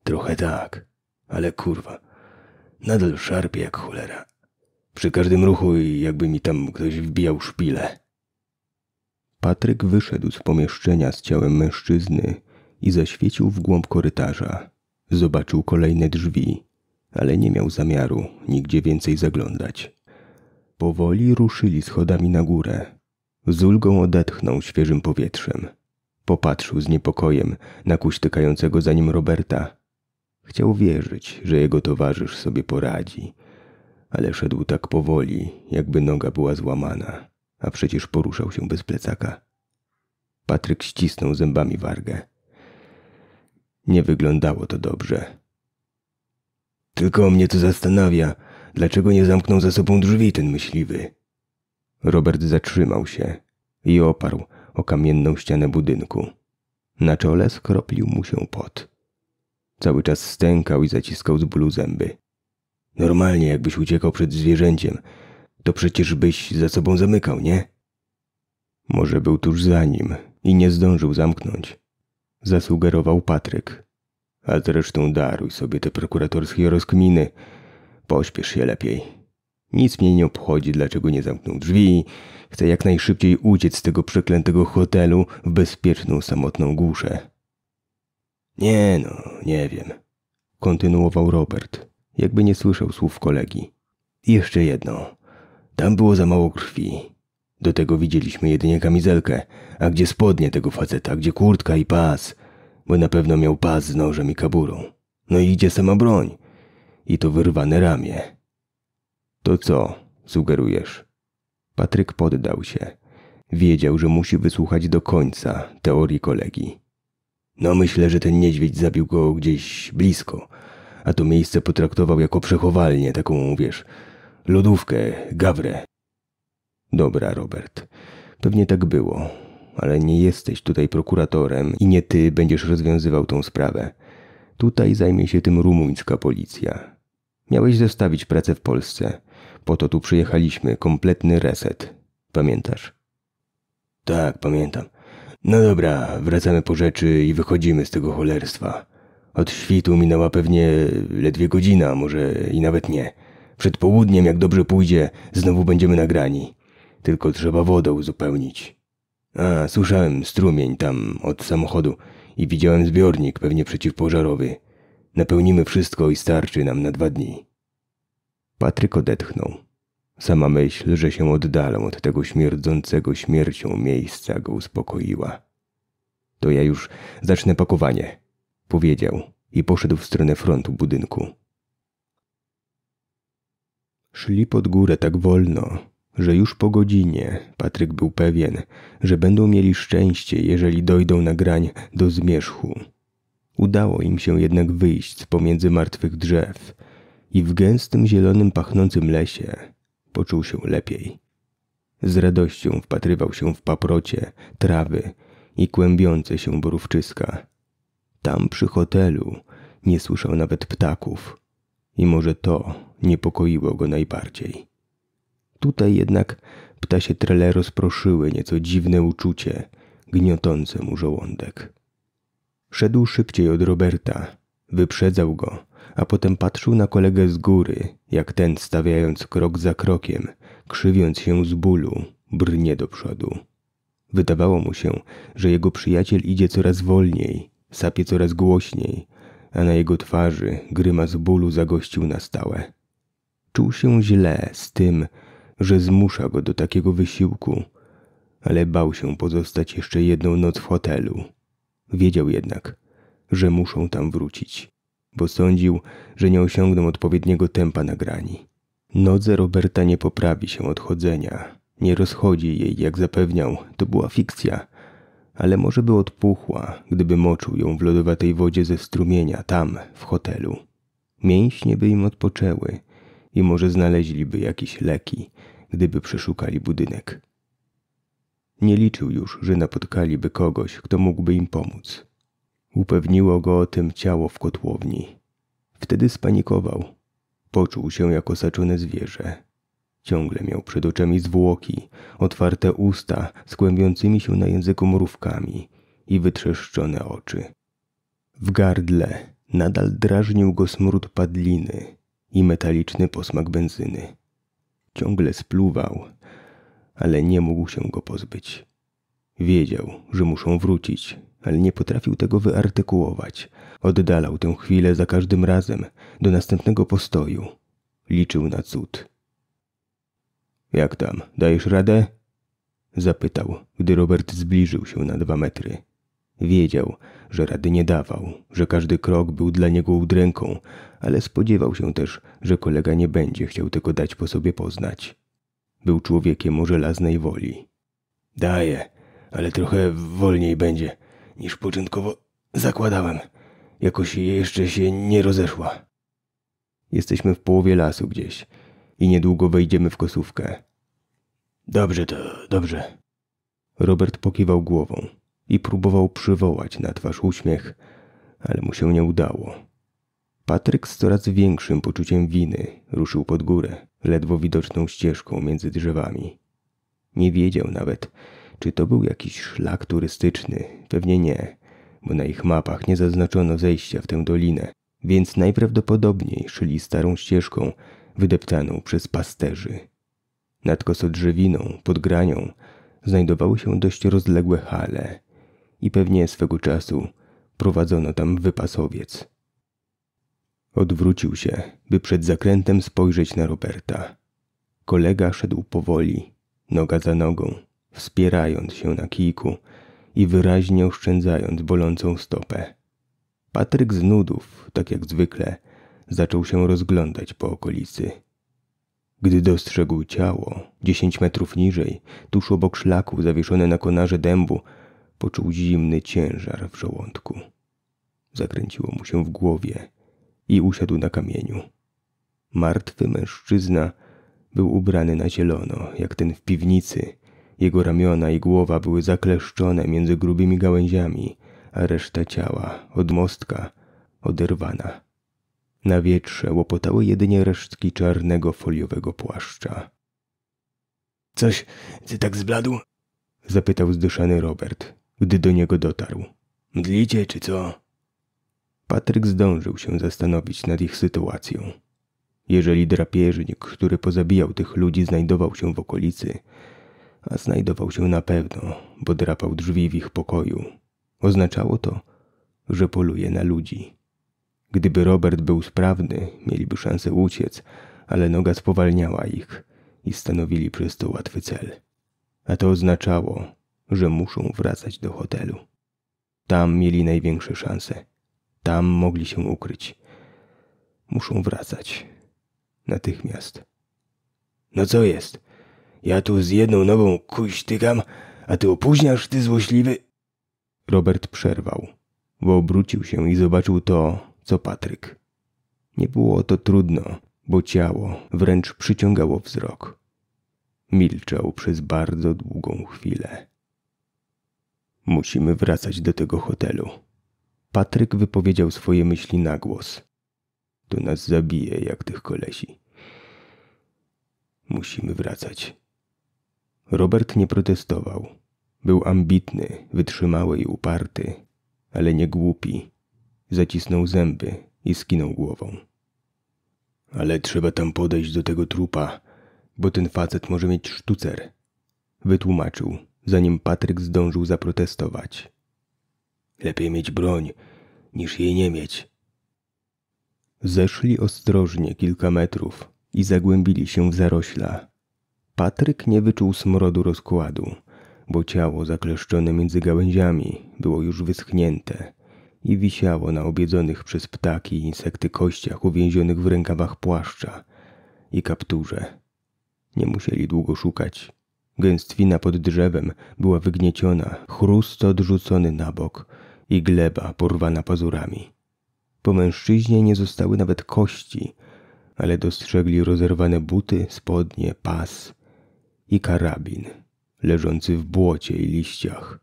Trochę tak, ale kurwa, nadal szarpie jak cholera. Przy każdym ruchu jakby mi tam ktoś wbijał szpilę. Patryk wyszedł z pomieszczenia z ciałem mężczyzny i zaświecił w głąb korytarza. Zobaczył kolejne drzwi ale nie miał zamiaru nigdzie więcej zaglądać. Powoli ruszyli schodami na górę. Z ulgą odetchnął świeżym powietrzem. Popatrzył z niepokojem na kuśtykającego za nim Roberta. Chciał wierzyć, że jego towarzysz sobie poradzi, ale szedł tak powoli, jakby noga była złamana, a przecież poruszał się bez plecaka. Patryk ścisnął zębami wargę. Nie wyglądało to dobrze. Tylko mnie to zastanawia, dlaczego nie zamknął za sobą drzwi ten myśliwy. Robert zatrzymał się i oparł o kamienną ścianę budynku. Na czole skroplił mu się pot. Cały czas stękał i zaciskał z bólu zęby. Normalnie, jakbyś uciekał przed zwierzęciem, to przecież byś za sobą zamykał, nie? Może był tuż za nim i nie zdążył zamknąć. Zasugerował Patryk. A zresztą daruj sobie te prokuratorskie rozkminy. Pośpiesz się lepiej. Nic mnie nie obchodzi, dlaczego nie zamknął drzwi. Chcę jak najszybciej uciec z tego przeklętego hotelu w bezpieczną, samotną guszę. Nie no, nie wiem. Kontynuował Robert, jakby nie słyszał słów kolegi. Jeszcze jedno. Tam było za mało krwi. Do tego widzieliśmy jedynie kamizelkę. A gdzie spodnie tego faceta, gdzie kurtka i pas? bo na pewno miał pas z nożem i kaburą. No i gdzie sama broń? I to wyrwane ramię. To co, sugerujesz? Patryk poddał się. Wiedział, że musi wysłuchać do końca teorii kolegi. No myślę, że ten niedźwiedź zabił go gdzieś blisko, a to miejsce potraktował jako przechowalnię, taką, wiesz, lodówkę, gawrę. Dobra, Robert. Pewnie tak było, ale nie jesteś tutaj prokuratorem i nie ty będziesz rozwiązywał tą sprawę. Tutaj zajmie się tym rumuńska policja. Miałeś zostawić pracę w Polsce. Po to tu przyjechaliśmy, kompletny reset. Pamiętasz? Tak, pamiętam. No dobra, wracamy po rzeczy i wychodzimy z tego cholerstwa. Od świtu minęła pewnie ledwie godzina, może i nawet nie. Przed południem, jak dobrze pójdzie, znowu będziemy nagrani. Tylko trzeba wodę uzupełnić. A, słyszałem strumień tam od samochodu i widziałem zbiornik, pewnie przeciwpożarowy. Napełnimy wszystko i starczy nam na dwa dni. Patryk odetchnął. Sama myśl, że się oddalam od tego śmierdzącego śmiercią miejsca go uspokoiła. To ja już zacznę pakowanie, powiedział i poszedł w stronę frontu budynku. Szli pod górę tak wolno, że już po godzinie Patryk był pewien, że będą mieli szczęście, jeżeli dojdą na do zmierzchu. Udało im się jednak wyjść z pomiędzy martwych drzew i w gęstym, zielonym, pachnącym lesie poczuł się lepiej. Z radością wpatrywał się w paprocie, trawy i kłębiące się borówczyska. Tam przy hotelu nie słyszał nawet ptaków i może to niepokoiło go najbardziej. Tutaj jednak ptasie trele rozproszyły nieco dziwne uczucie, gniotące mu żołądek. Szedł szybciej od Roberta, wyprzedzał go, a potem patrzył na kolegę z góry, jak ten stawiając krok za krokiem, krzywiąc się z bólu, brnie do przodu. Wydawało mu się, że jego przyjaciel idzie coraz wolniej, sapie coraz głośniej, a na jego twarzy grymas bólu zagościł na stałe. Czuł się źle z tym, że zmusza go do takiego wysiłku, ale bał się pozostać jeszcze jedną noc w hotelu. Wiedział jednak, że muszą tam wrócić, bo sądził, że nie osiągną odpowiedniego tempa nagrani. Nodze Roberta nie poprawi się od chodzenia, nie rozchodzi jej, jak zapewniał, to była fikcja, ale może by odpuchła, gdyby moczył ją w lodowatej wodzie ze strumienia tam, w hotelu. Mięśnie by im odpoczęły i może znaleźliby jakieś leki gdyby przeszukali budynek. Nie liczył już, że napotkaliby kogoś, kto mógłby im pomóc. Upewniło go o tym ciało w kotłowni. Wtedy spanikował. Poczuł się jak osaczone zwierzę. Ciągle miał przed oczami zwłoki, otwarte usta z kłębiącymi się na języku mrówkami i wytrzeszczone oczy. W gardle nadal drażnił go smród padliny i metaliczny posmak benzyny. Ciągle spluwał, ale nie mógł się go pozbyć. Wiedział, że muszą wrócić, ale nie potrafił tego wyartykułować. Oddalał tę chwilę za każdym razem do następnego postoju. Liczył na cud. Jak tam, dajesz radę? Zapytał, gdy Robert zbliżył się na dwa metry. Wiedział, że rady nie dawał, że każdy krok był dla niego udręką, ale spodziewał się też, że kolega nie będzie chciał tego dać po sobie poznać. Był człowiekiem o żelaznej woli. Daję, ale trochę wolniej będzie, niż początkowo zakładałem. Jakoś jeszcze się nie rozeszła. Jesteśmy w połowie lasu gdzieś i niedługo wejdziemy w kosówkę. Dobrze to, dobrze. Robert pokiwał głową i próbował przywołać na twarz uśmiech, ale mu się nie udało. Patryk z coraz większym poczuciem winy ruszył pod górę, ledwo widoczną ścieżką między drzewami. Nie wiedział nawet, czy to był jakiś szlak turystyczny, pewnie nie, bo na ich mapach nie zaznaczono zejścia w tę dolinę, więc najprawdopodobniej szli starą ścieżką wydeptaną przez pasterzy. Nad kosodrzewiną, pod granią, znajdowały się dość rozległe hale, i pewnie swego czasu prowadzono tam wypasowiec. Odwrócił się, by przed zakrętem spojrzeć na Roberta. Kolega szedł powoli, noga za nogą, wspierając się na kijku i wyraźnie oszczędzając bolącą stopę. Patryk z nudów, tak jak zwykle, zaczął się rozglądać po okolicy. Gdy dostrzegł ciało, dziesięć metrów niżej, tuż obok szlaku zawieszone na konarze dębu, poczuł zimny ciężar w żołądku. Zakręciło mu się w głowie i usiadł na kamieniu. Martwy mężczyzna był ubrany na zielono, jak ten w piwnicy. Jego ramiona i głowa były zakleszczone między grubymi gałęziami, a reszta ciała, od mostka, oderwana. Na wietrze łopotały jedynie resztki czarnego foliowego płaszcza. Coś ty tak zbladł? zapytał zdyszany Robert gdy do niego dotarł. Mdlicie czy co? Patryk zdążył się zastanowić nad ich sytuacją. Jeżeli drapieżnik, który pozabijał tych ludzi, znajdował się w okolicy, a znajdował się na pewno, bo drapał drzwi w ich pokoju, oznaczało to, że poluje na ludzi. Gdyby Robert był sprawny, mieliby szansę uciec, ale noga spowalniała ich i stanowili przez to łatwy cel. A to oznaczało, że muszą wracać do hotelu. Tam mieli największe szanse. Tam mogli się ukryć. Muszą wracać. Natychmiast. No co jest? Ja tu z jedną nogą kuś tykam, a ty opóźniasz, ty złośliwy. Robert przerwał, bo obrócił się i zobaczył to, co Patryk. Nie było to trudno, bo ciało wręcz przyciągało wzrok. Milczał przez bardzo długą chwilę. Musimy wracać do tego hotelu. Patryk wypowiedział swoje myśli na głos. To nas zabije, jak tych kolesi. Musimy wracać. Robert nie protestował. Był ambitny, wytrzymały i uparty, ale nie głupi. Zacisnął zęby i skinął głową. Ale trzeba tam podejść do tego trupa, bo ten facet może mieć sztucer. Wytłumaczył, zanim Patryk zdążył zaprotestować. Lepiej mieć broń, niż jej nie mieć. Zeszli ostrożnie kilka metrów i zagłębili się w zarośla. Patryk nie wyczuł smrodu rozkładu, bo ciało zakleszczone między gałęziami było już wyschnięte i wisiało na obiedzonych przez ptaki i insekty kościach uwięzionych w rękawach płaszcza i kapturze. Nie musieli długo szukać. Gęstwina pod drzewem była wygnieciona, chrust odrzucony na bok i gleba porwana pazurami. Po mężczyźnie nie zostały nawet kości, ale dostrzegli rozerwane buty, spodnie, pas i karabin leżący w błocie i liściach.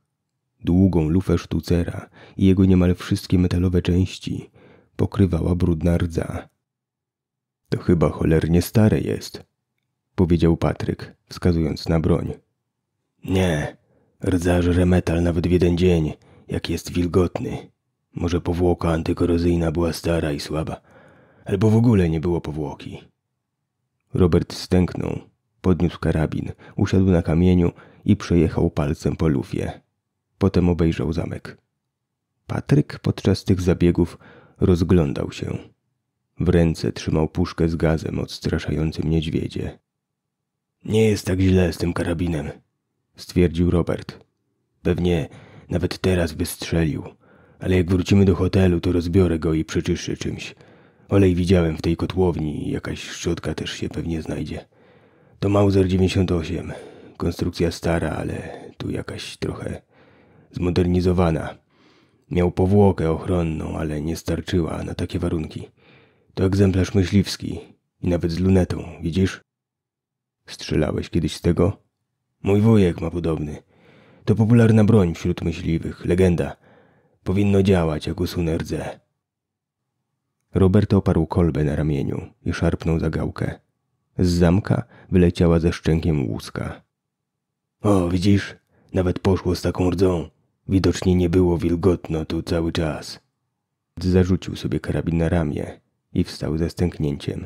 Długą lufę sztucera i jego niemal wszystkie metalowe części pokrywała brudna rdza. To chyba cholernie stare jest, powiedział Patryk, wskazując na broń. Nie, rdza żre metal nawet w jeden dzień, jak jest wilgotny. Może powłoka antykorozyjna była stara i słaba, albo w ogóle nie było powłoki. Robert stęknął, podniósł karabin, usiadł na kamieniu i przejechał palcem po lufie. Potem obejrzał zamek. Patryk podczas tych zabiegów rozglądał się. W ręce trzymał puszkę z gazem odstraszającym niedźwiedzie. Nie jest tak źle z tym karabinem, stwierdził Robert. Pewnie nawet teraz wystrzelił, ale jak wrócimy do hotelu, to rozbiorę go i przeczyszczę czymś. Olej widziałem w tej kotłowni i jakaś szczotka też się pewnie znajdzie. To Mauser 98. Konstrukcja stara, ale tu jakaś trochę zmodernizowana. Miał powłokę ochronną, ale nie starczyła na takie warunki. To egzemplarz myśliwski i nawet z lunetą, widzisz? Strzelałeś kiedyś z tego? Mój wujek ma podobny. To popularna broń wśród myśliwych, legenda. Powinno działać, jak usunę rdze. Robert oparł kolbę na ramieniu i szarpnął za gałkę. Z zamka wyleciała ze szczękiem łuska. O, widzisz? Nawet poszło z taką rdzą. Widocznie nie było wilgotno tu cały czas. Zarzucił sobie karabin na ramię i wstał ze stęknięciem.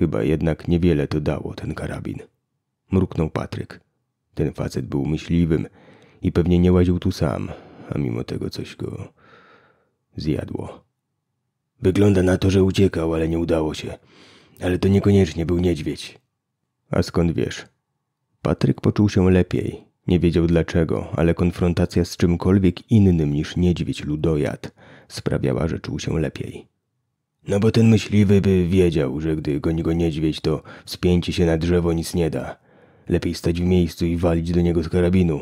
Chyba jednak niewiele to dało ten karabin. Mruknął Patryk. Ten facet był myśliwym i pewnie nie łaził tu sam, a mimo tego coś go zjadło. Wygląda na to, że uciekał, ale nie udało się. Ale to niekoniecznie był niedźwiedź. A skąd wiesz? Patryk poczuł się lepiej. Nie wiedział dlaczego, ale konfrontacja z czymkolwiek innym niż niedźwiedź ludojad sprawiała, że czuł się lepiej. No bo ten myśliwy by wiedział, że gdy goni go niedźwiedź, to wspięcie się na drzewo nic nie da. Lepiej stać w miejscu i walić do niego z karabinu.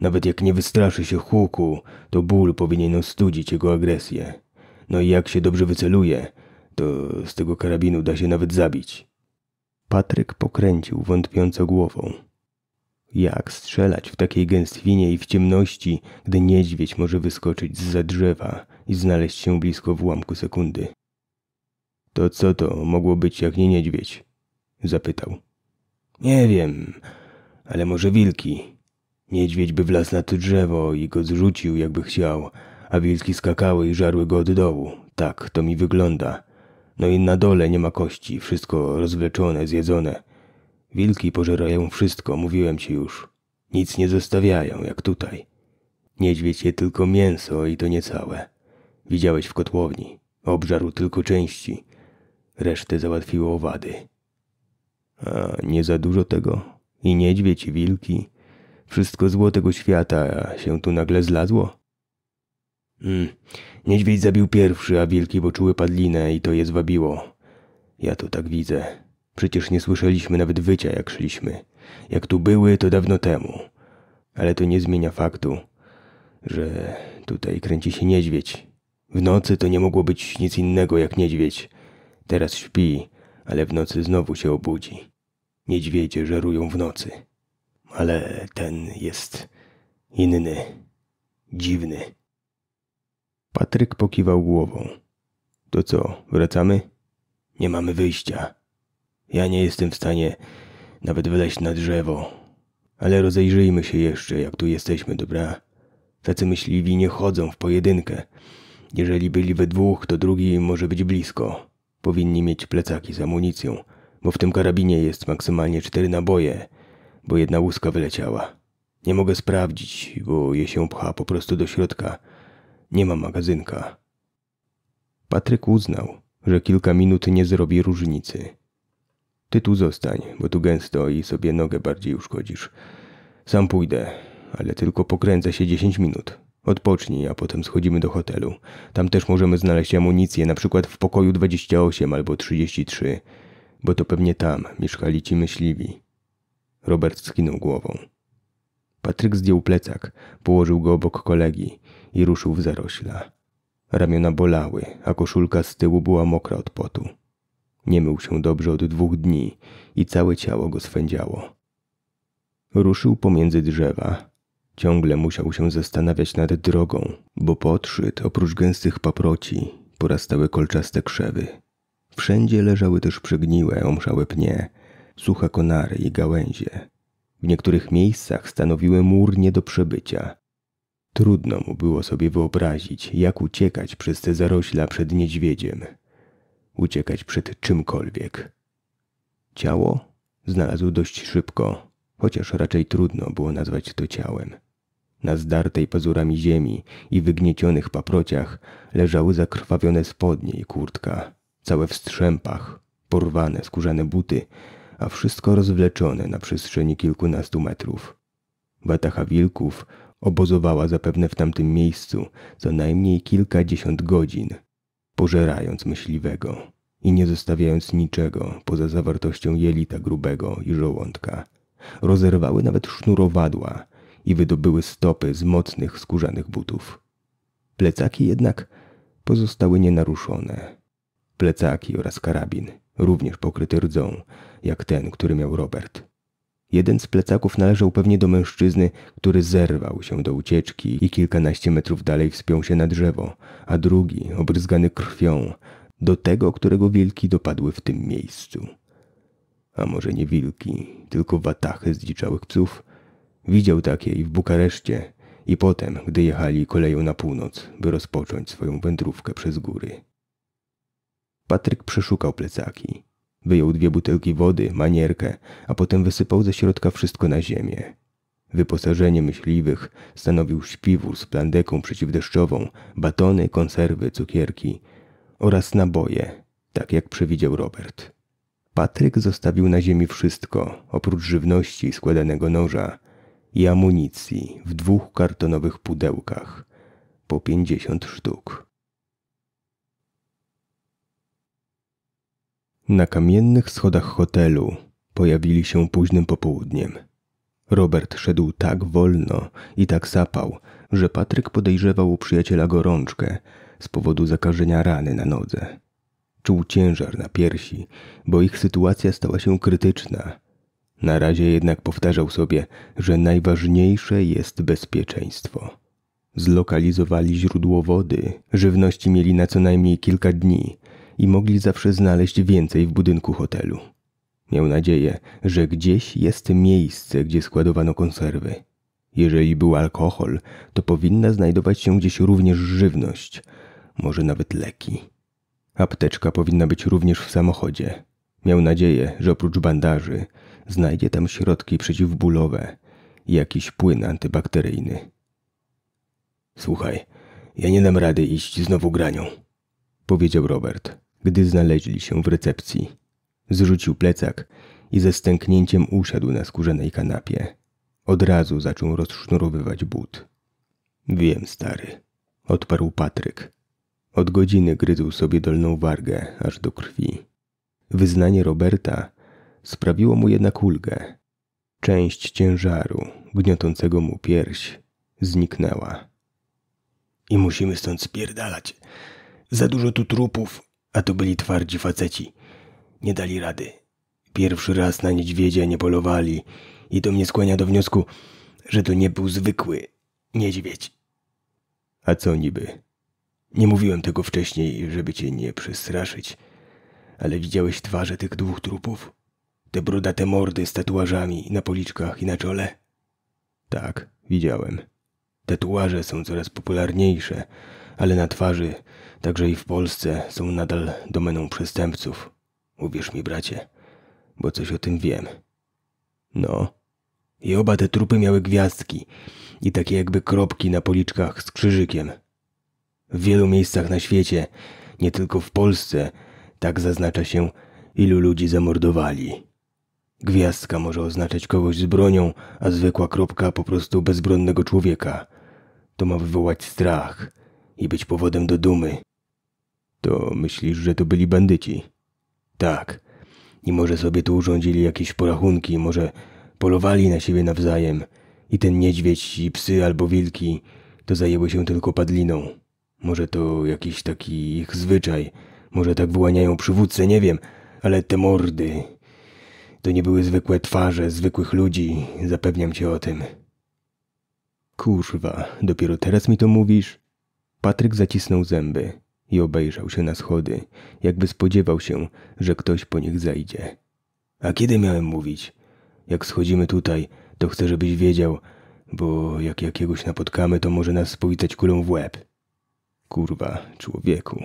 Nawet jak nie wystraszy się huku, to ból powinien ostudzić jego agresję. No i jak się dobrze wyceluje, to z tego karabinu da się nawet zabić. Patryk pokręcił wątpiąco głową. Jak strzelać w takiej gęstwinie i w ciemności, gdy niedźwiedź może wyskoczyć z za drzewa i znaleźć się blisko w ułamku sekundy? To co to mogło być, jak nie niedźwiedź? Zapytał. Nie wiem, ale może wilki. Niedźwiedź by wlazł na to drzewo i go zrzucił, jakby chciał, a wilki skakały i żarły go od dołu. Tak, to mi wygląda. No i na dole nie ma kości, wszystko rozwleczone, zjedzone. Wilki pożerają wszystko, mówiłem ci już. Nic nie zostawiają, jak tutaj. Niedźwiedź je tylko mięso i to niecałe. Widziałeś w kotłowni. Obżarł tylko części resztę załatwiły owady. A nie za dużo tego. I niedźwiedź, i wilki. Wszystko zło tego świata się tu nagle zlazło. Mm. Niedźwiedź zabił pierwszy, a wilki poczuły padlinę i to je zwabiło. Ja to tak widzę. Przecież nie słyszeliśmy nawet wycia, jak szliśmy. Jak tu były, to dawno temu. Ale to nie zmienia faktu, że tutaj kręci się niedźwiedź. W nocy to nie mogło być nic innego jak niedźwiedź. Teraz śpi, ale w nocy znowu się obudzi. Niedźwiedzie żerują w nocy. Ale ten jest inny, dziwny. Patryk pokiwał głową. To co, wracamy? Nie mamy wyjścia. Ja nie jestem w stanie nawet wleźć na drzewo. Ale rozejrzyjmy się jeszcze, jak tu jesteśmy, dobra? Tacy myśliwi nie chodzą w pojedynkę. Jeżeli byli we dwóch, to drugi może być blisko. Powinni mieć plecaki z amunicją, bo w tym karabinie jest maksymalnie cztery naboje, bo jedna łuska wyleciała. Nie mogę sprawdzić, bo je się pcha po prostu do środka. Nie ma magazynka. Patryk uznał, że kilka minut nie zrobi różnicy. Ty tu zostań, bo tu gęsto i sobie nogę bardziej uszkodzisz. Sam pójdę, ale tylko pokręcę się dziesięć minut. Odpocznij, a potem schodzimy do hotelu. Tam też możemy znaleźć amunicję, na przykład w pokoju 28 albo 33, bo to pewnie tam mieszkali ci myśliwi. Robert skinął głową. Patryk zdjął plecak, położył go obok kolegi i ruszył w zarośla. Ramiona bolały, a koszulka z tyłu była mokra od potu. Nie mył się dobrze od dwóch dni i całe ciało go swędziało. Ruszył pomiędzy drzewa, Ciągle musiał się zastanawiać nad drogą, bo szyt oprócz gęstych paproci, porastały kolczaste krzewy. Wszędzie leżały też przegniłe, omszałe pnie, suche konary i gałęzie. W niektórych miejscach stanowiły mur nie do przebycia. Trudno mu było sobie wyobrazić, jak uciekać przez te zarośla przed niedźwiedziem. Uciekać przed czymkolwiek. Ciało znalazł dość szybko, chociaż raczej trudno było nazwać to ciałem. Na zdartej pazurami ziemi i wygniecionych paprociach leżały zakrwawione spodnie i kurtka, całe w strzępach, porwane skórzane buty, a wszystko rozwleczone na przestrzeni kilkunastu metrów. Watacha wilków obozowała zapewne w tamtym miejscu co najmniej kilkadziesiąt godzin, pożerając myśliwego i nie zostawiając niczego poza zawartością jelita grubego i żołądka. Rozerwały nawet sznurowadła, i wydobyły stopy z mocnych skórzanych butów. Plecaki jednak pozostały nienaruszone. Plecaki oraz karabin, również pokryty rdzą, jak ten, który miał Robert. Jeden z plecaków należał pewnie do mężczyzny, który zerwał się do ucieczki i kilkanaście metrów dalej wspiął się na drzewo, a drugi, obryzgany krwią, do tego, którego wilki dopadły w tym miejscu. A może nie wilki, tylko watachy zdziczałych psów – Widział takie i w Bukareszcie, i potem, gdy jechali koleją na północ, by rozpocząć swoją wędrówkę przez góry. Patryk przeszukał plecaki. Wyjął dwie butelki wody, manierkę, a potem wysypał ze środka wszystko na ziemię. Wyposażenie myśliwych stanowił śpiwór z plandeką przeciwdeszczową, batony, konserwy, cukierki oraz naboje, tak jak przewidział Robert. Patryk zostawił na ziemi wszystko, oprócz żywności i składanego noża, i amunicji w dwóch kartonowych pudełkach po pięćdziesiąt sztuk. Na kamiennych schodach hotelu pojawili się późnym popołudniem. Robert szedł tak wolno i tak sapał, że Patryk podejrzewał u przyjaciela gorączkę z powodu zakażenia rany na nodze. Czuł ciężar na piersi, bo ich sytuacja stała się krytyczna na razie jednak powtarzał sobie, że najważniejsze jest bezpieczeństwo. Zlokalizowali źródło wody, żywności mieli na co najmniej kilka dni i mogli zawsze znaleźć więcej w budynku hotelu. Miał nadzieję, że gdzieś jest miejsce, gdzie składowano konserwy. Jeżeli był alkohol, to powinna znajdować się gdzieś również żywność, może nawet leki. Apteczka powinna być również w samochodzie. Miał nadzieję, że oprócz bandaży Znajdzie tam środki przeciwbólowe i jakiś płyn antybakteryjny. Słuchaj, ja nie dam rady iść znowu granią, powiedział Robert, gdy znaleźli się w recepcji. Zrzucił plecak i ze stęknięciem usiadł na skórzanej kanapie. Od razu zaczął rozsznurowywać but. Wiem, stary, odparł Patryk. Od godziny gryzł sobie dolną wargę aż do krwi. Wyznanie Roberta sprawiło mu jednak ulgę. Część ciężaru, gniotącego mu pierś, zniknęła. I musimy stąd spierdalać. Za dużo tu trupów, a to byli twardzi faceci. Nie dali rady. Pierwszy raz na niedźwiedzia nie polowali i to mnie skłania do wniosku, że to nie był zwykły niedźwiedź. A co niby? Nie mówiłem tego wcześniej, żeby cię nie przestraszyć, ale widziałeś twarze tych dwóch trupów? Te brudate mordy z tatuażami na policzkach i na czole. Tak, widziałem. Tatuaże są coraz popularniejsze, ale na twarzy, także i w Polsce, są nadal domeną przestępców. Uwierz mi, bracie, bo coś o tym wiem. No. I oba te trupy miały gwiazdki i takie jakby kropki na policzkach z krzyżykiem. W wielu miejscach na świecie, nie tylko w Polsce, tak zaznacza się, ilu ludzi zamordowali. Gwiazdka może oznaczać kogoś z bronią, a zwykła kropka po prostu bezbronnego człowieka. To ma wywołać strach i być powodem do dumy. To myślisz, że to byli bandyci? Tak. I może sobie tu urządzili jakieś porachunki, może polowali na siebie nawzajem. I ten niedźwiedź i psy albo wilki to zajęły się tylko padliną. Może to jakiś taki ich zwyczaj. Może tak wyłaniają przywódcę, nie wiem. Ale te mordy... To nie były zwykłe twarze zwykłych ludzi, zapewniam cię o tym. Kurwa, dopiero teraz mi to mówisz? Patryk zacisnął zęby i obejrzał się na schody, jakby spodziewał się, że ktoś po nich zajdzie. A kiedy miałem mówić? Jak schodzimy tutaj, to chcę, żebyś wiedział, bo jak jakiegoś napotkamy, to może nas spowitać kulą w łeb. Kurwa, człowieku,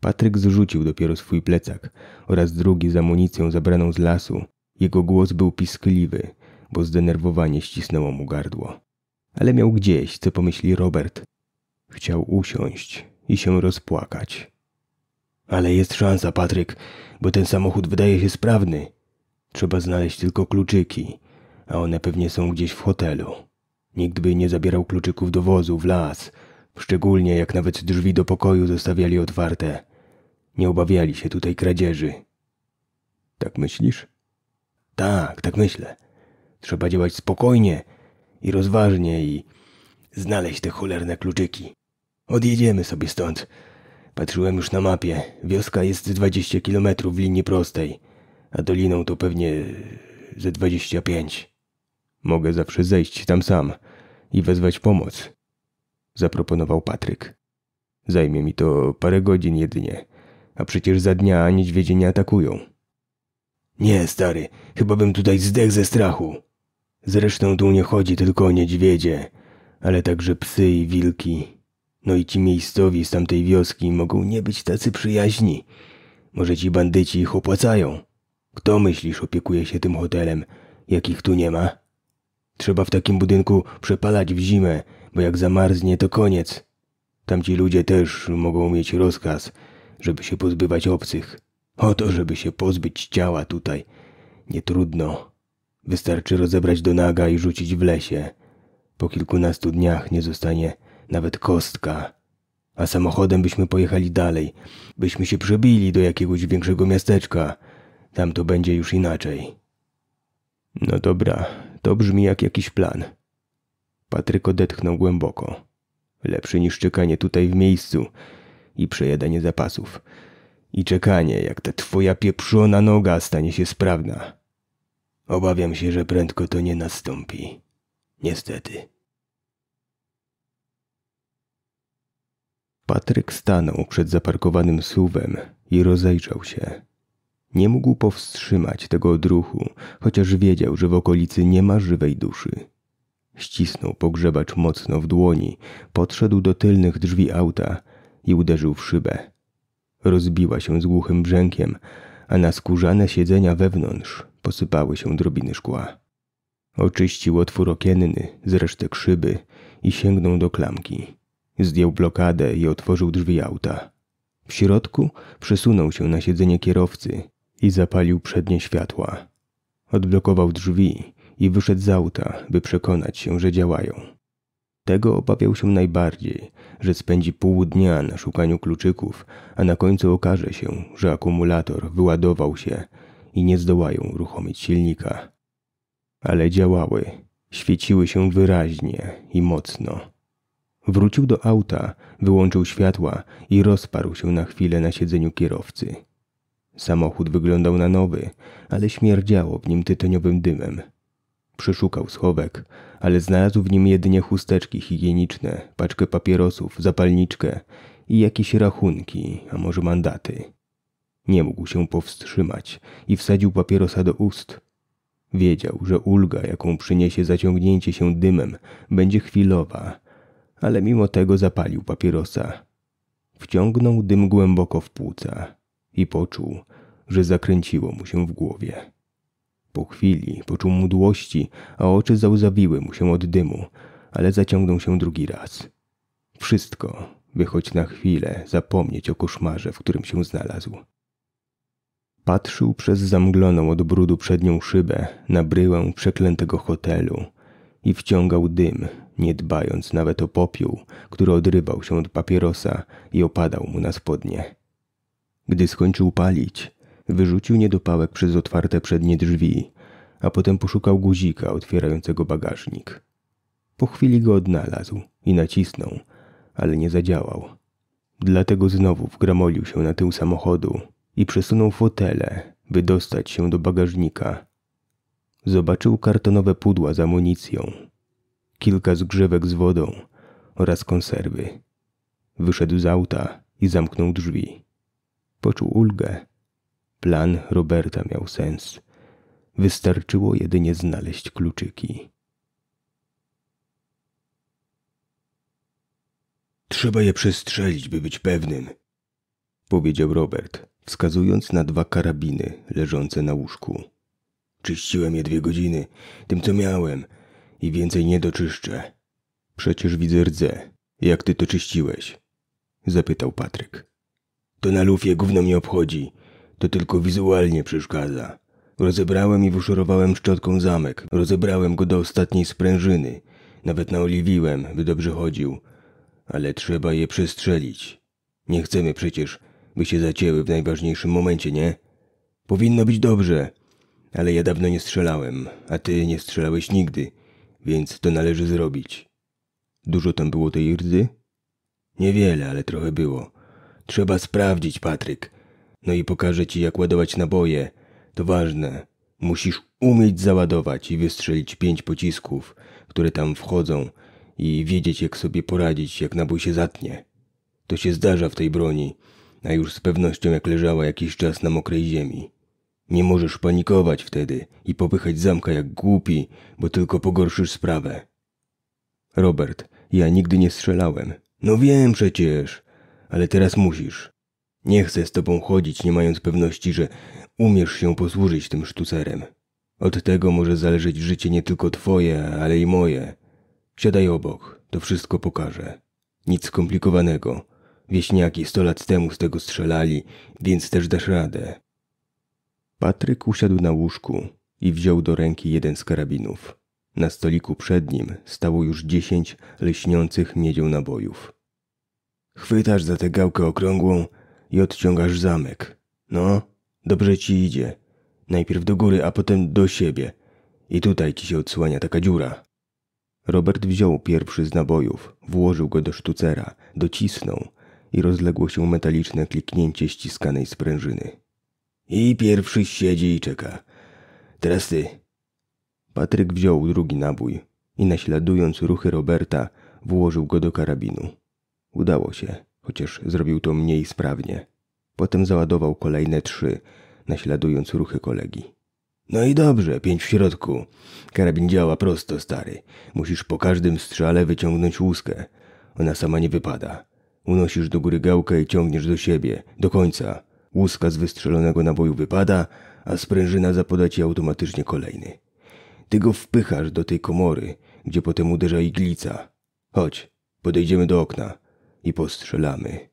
Patryk zrzucił dopiero swój plecak oraz drugi z amunicją zabraną z lasu. Jego głos był piskliwy, bo zdenerwowanie ścisnęło mu gardło. Ale miał gdzieś, co pomyśli Robert. Chciał usiąść i się rozpłakać. Ale jest szansa, Patryk, bo ten samochód wydaje się sprawny. Trzeba znaleźć tylko kluczyki, a one pewnie są gdzieś w hotelu. Nikt by nie zabierał kluczyków do wozu w las, szczególnie jak nawet drzwi do pokoju zostawiali otwarte. Nie obawiali się tutaj kradzieży. Tak myślisz? Tak, tak myślę. Trzeba działać spokojnie i rozważnie i znaleźć te cholerne kluczyki. Odjedziemy sobie stąd. Patrzyłem już na mapie. Wioska jest 20 kilometrów w linii prostej, a doliną to pewnie ze 25. Mogę zawsze zejść tam sam i wezwać pomoc. Zaproponował Patryk. Zajmie mi to parę godzin jedynie a przecież za dnia niedźwiedzie nie atakują. Nie, stary, chyba bym tutaj zdech ze strachu. Zresztą tu nie chodzi tylko o niedźwiedzie, ale także psy i wilki. No i ci miejscowi z tamtej wioski mogą nie być tacy przyjaźni. Może ci bandyci ich opłacają. Kto myślisz opiekuje się tym hotelem, jakich tu nie ma? Trzeba w takim budynku przepalać w zimę, bo jak zamarznie to koniec. Tamci ludzie też mogą mieć rozkaz, żeby się pozbywać obcych. Oto, żeby się pozbyć ciała tutaj. Nie trudno. Wystarczy rozebrać do naga i rzucić w lesie. Po kilkunastu dniach nie zostanie nawet kostka. A samochodem byśmy pojechali dalej. Byśmy się przebili do jakiegoś większego miasteczka. Tam to będzie już inaczej. No dobra, to brzmi jak jakiś plan. Patryk odetchnął głęboko. Lepszy niż czekanie tutaj w miejscu, i przejedanie zapasów. I czekanie, jak ta twoja pieprzona noga stanie się sprawna. Obawiam się, że prędko to nie nastąpi. Niestety. Patryk stanął przed zaparkowanym suwem i rozejrzał się. Nie mógł powstrzymać tego odruchu, chociaż wiedział, że w okolicy nie ma żywej duszy. Ścisnął pogrzebacz mocno w dłoni, podszedł do tylnych drzwi auta i uderzył w szybę. Rozbiła się z głuchym brzękiem, a na skórzane siedzenia wewnątrz posypały się drobiny szkła. Oczyścił otwór okienny z resztek szyby i sięgnął do klamki. Zdjął blokadę i otworzył drzwi auta. W środku przesunął się na siedzenie kierowcy i zapalił przednie światła. Odblokował drzwi i wyszedł z auta, by przekonać się, że działają. Tego obawiał się najbardziej, że spędzi pół dnia na szukaniu kluczyków, a na końcu okaże się, że akumulator wyładował się i nie zdołają uruchomić silnika. Ale działały, świeciły się wyraźnie i mocno. Wrócił do auta, wyłączył światła i rozparł się na chwilę na siedzeniu kierowcy. Samochód wyglądał na nowy, ale śmierdziało w nim tytoniowym dymem. Przeszukał schowek, ale znalazł w nim jedynie chusteczki higieniczne, paczkę papierosów, zapalniczkę i jakieś rachunki, a może mandaty. Nie mógł się powstrzymać i wsadził papierosa do ust. Wiedział, że ulga, jaką przyniesie zaciągnięcie się dymem, będzie chwilowa, ale mimo tego zapalił papierosa. Wciągnął dym głęboko w płuca i poczuł, że zakręciło mu się w głowie. Po chwili poczuł mdłości, a oczy załzawiły mu się od dymu, ale zaciągnął się drugi raz. Wszystko, by choć na chwilę zapomnieć o koszmarze, w którym się znalazł. Patrzył przez zamgloną od brudu przednią szybę na bryłę przeklętego hotelu i wciągał dym, nie dbając nawet o popiół, który odrywał się od papierosa i opadał mu na spodnie. Gdy skończył palić, Wyrzucił niedopałek przez otwarte przednie drzwi, a potem poszukał guzika otwierającego bagażnik. Po chwili go odnalazł i nacisnął, ale nie zadziałał. Dlatego znowu wgramolił się na tył samochodu i przesunął fotele, by dostać się do bagażnika. Zobaczył kartonowe pudła z amunicją, kilka zgrzewek z wodą oraz konserwy. Wyszedł z auta i zamknął drzwi. Poczuł ulgę, Plan Roberta miał sens. Wystarczyło jedynie znaleźć kluczyki. Trzeba je przestrzelić, by być pewnym, powiedział Robert, wskazując na dwa karabiny leżące na łóżku. Czyściłem je dwie godziny, tym co miałem, i więcej nie doczyszczę. Przecież widzę rdze. Jak ty to czyściłeś? Zapytał Patryk. To na lufie gówno mnie obchodzi. To tylko wizualnie przeszkadza. Rozebrałem i wyszorowałem szczotką zamek. Rozebrałem go do ostatniej sprężyny. Nawet naoliwiłem, by dobrze chodził. Ale trzeba je przestrzelić. Nie chcemy przecież, by się zacięły w najważniejszym momencie, nie? Powinno być dobrze. Ale ja dawno nie strzelałem, a ty nie strzelałeś nigdy, więc to należy zrobić. Dużo tam było tej rdzy? Niewiele, ale trochę było. Trzeba sprawdzić, Patryk. No i pokażę ci, jak ładować naboje. To ważne. Musisz umieć załadować i wystrzelić pięć pocisków, które tam wchodzą i wiedzieć, jak sobie poradzić, jak nabój się zatnie. To się zdarza w tej broni, a już z pewnością jak leżała jakiś czas na mokrej ziemi. Nie możesz panikować wtedy i popychać zamka jak głupi, bo tylko pogorszysz sprawę. Robert, ja nigdy nie strzelałem. No wiem przecież, ale teraz musisz. Nie chcę z tobą chodzić, nie mając pewności, że umiesz się posłużyć tym sztucerem. Od tego może zależeć życie nie tylko twoje, ale i moje. Siadaj obok, to wszystko pokażę. Nic skomplikowanego. Wieśniaki sto lat temu z tego strzelali, więc też dasz radę. Patryk usiadł na łóżku i wziął do ręki jeden z karabinów. Na stoliku przed nim stało już dziesięć lśniących miedzią nabojów. Chwytasz za tę gałkę okrągłą i odciągasz zamek. No, dobrze ci idzie. Najpierw do góry, a potem do siebie. I tutaj ci się odsłania taka dziura. Robert wziął pierwszy z nabojów, włożył go do sztucera, docisnął i rozległo się metaliczne kliknięcie ściskanej sprężyny. I pierwszy siedzi i czeka. Teraz ty. Patryk wziął drugi nabój i naśladując ruchy Roberta, włożył go do karabinu. Udało się chociaż zrobił to mniej sprawnie. Potem załadował kolejne trzy, naśladując ruchy kolegi. No i dobrze, pięć w środku. Karabin działa prosto, stary. Musisz po każdym strzale wyciągnąć łuskę. Ona sama nie wypada. Unosisz do góry gałkę i ciągniesz do siebie, do końca. Łuska z wystrzelonego naboju wypada, a sprężyna zapoda ci automatycznie kolejny. Ty go wpychasz do tej komory, gdzie potem uderza iglica. Chodź, podejdziemy do okna i postrzelamy.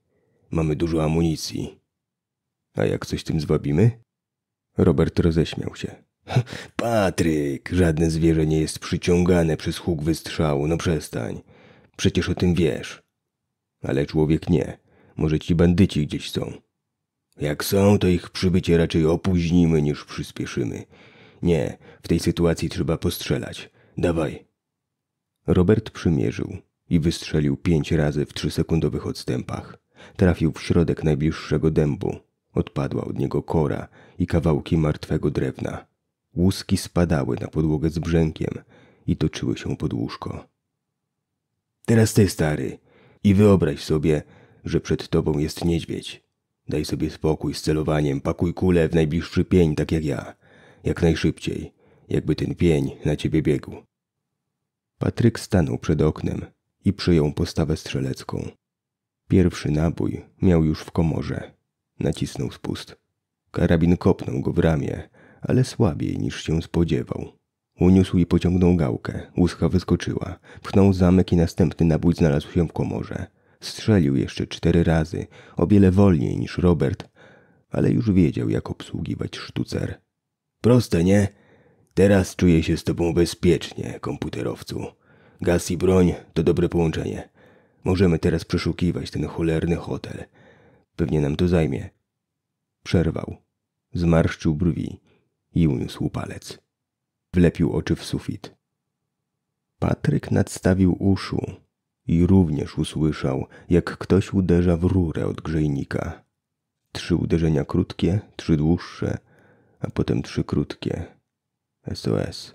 Mamy dużo amunicji. A jak coś tym zwabimy? Robert roześmiał się. Patryk, żadne zwierzę nie jest przyciągane przez huk wystrzału, no przestań. Przecież o tym wiesz. Ale człowiek nie. Może ci bandyci gdzieś są. Jak są, to ich przybycie raczej opóźnimy niż przyspieszymy. Nie, w tej sytuacji trzeba postrzelać. Dawaj. Robert przymierzył i wystrzelił pięć razy w trzysekundowych odstępach. Trafił w środek najbliższego dębu. Odpadła od niego kora i kawałki martwego drewna. Łuski spadały na podłogę z brzękiem i toczyły się pod łóżko. Teraz ty, stary, i wyobraź sobie, że przed tobą jest niedźwiedź. Daj sobie spokój z celowaniem, pakuj kulę w najbliższy pień, tak jak ja. Jak najszybciej, jakby ten pień na ciebie biegł. Patryk stanął przed oknem, i przyjął postawę strzelecką. Pierwszy nabój miał już w komorze. Nacisnął spust. Karabin kopnął go w ramię, ale słabiej niż się spodziewał. Uniósł i pociągnął gałkę. Łuska wyskoczyła. Pchnął zamek i następny nabój znalazł się w komorze. Strzelił jeszcze cztery razy, o wiele wolniej niż Robert, ale już wiedział, jak obsługiwać sztucer. Proste, nie? Teraz czuję się z tobą bezpiecznie, komputerowcu. Gaz i broń to dobre połączenie. Możemy teraz przeszukiwać ten cholerny hotel. Pewnie nam to zajmie. Przerwał. Zmarszczył brwi i uniósł palec. Wlepił oczy w sufit. Patryk nadstawił uszu i również usłyszał, jak ktoś uderza w rurę od grzejnika. Trzy uderzenia krótkie, trzy dłuższe, a potem trzy krótkie. SOS.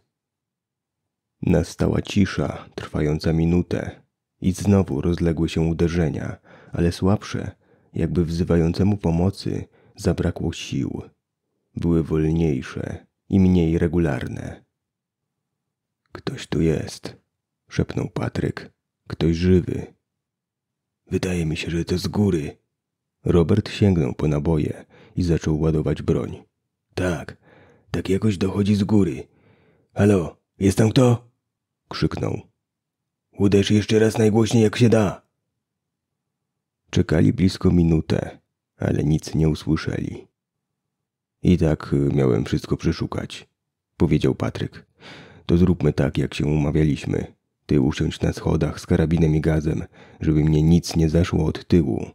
Nastała cisza, trwająca minutę, i znowu rozległy się uderzenia, ale słabsze, jakby wzywającemu pomocy zabrakło sił. Były wolniejsze i mniej regularne. Ktoś tu jest, szepnął Patryk. Ktoś żywy. Wydaje mi się, że to z góry. Robert sięgnął po naboje i zaczął ładować broń. Tak, tak jakoś dochodzi z góry. Halo, jest tam kto? krzyknął. Uderz jeszcze raz najgłośniej jak się da. Czekali blisko minutę, ale nic nie usłyszeli. I tak y, miałem wszystko przeszukać, powiedział Patryk. To zróbmy tak, jak się umawialiśmy. Ty usiądź na schodach z karabinem i gazem, żeby mnie nic nie zaszło od tyłu,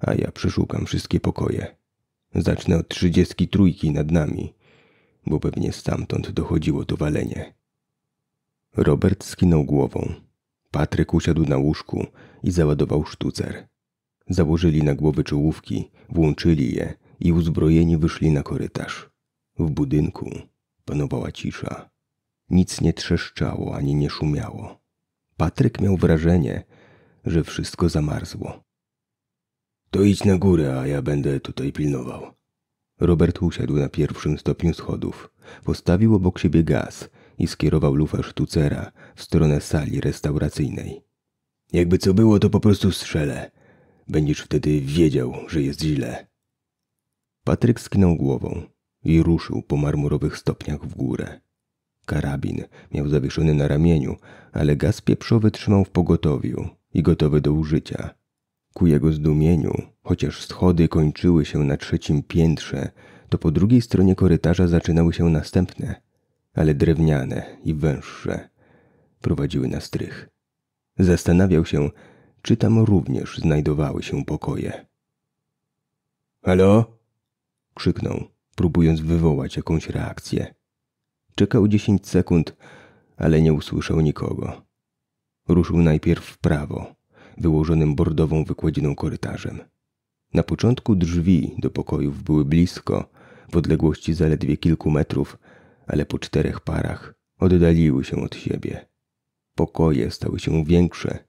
a ja przeszukam wszystkie pokoje. Zacznę od trzydziestki trójki nad nami, bo pewnie stamtąd dochodziło to walenie. Robert skinął głową. Patryk usiadł na łóżku i załadował sztucer. Założyli na głowy czołówki, włączyli je i uzbrojeni wyszli na korytarz. W budynku panowała cisza. Nic nie trzeszczało ani nie szumiało. Patryk miał wrażenie, że wszystko zamarzło. To idź na górę, a ja będę tutaj pilnował. Robert usiadł na pierwszym stopniu schodów. Postawił obok siebie gaz – i skierował lufę sztucera w stronę sali restauracyjnej. Jakby co było, to po prostu strzelę. Będziesz wtedy wiedział, że jest źle. Patryk skinął głową i ruszył po marmurowych stopniach w górę. Karabin miał zawieszony na ramieniu, ale gaz pieprzowy trzymał w pogotowiu i gotowy do użycia. Ku jego zdumieniu, chociaż schody kończyły się na trzecim piętrze, to po drugiej stronie korytarza zaczynały się następne ale drewniane i węższe, prowadziły na strych. Zastanawiał się, czy tam również znajdowały się pokoje. Halo? krzyknął, próbując wywołać jakąś reakcję. Czekał dziesięć sekund, ale nie usłyszał nikogo. Ruszył najpierw w prawo, wyłożonym bordową wykładziną korytarzem. Na początku drzwi do pokojów były blisko, w odległości zaledwie kilku metrów, ale po czterech parach oddaliły się od siebie. Pokoje stały się większe.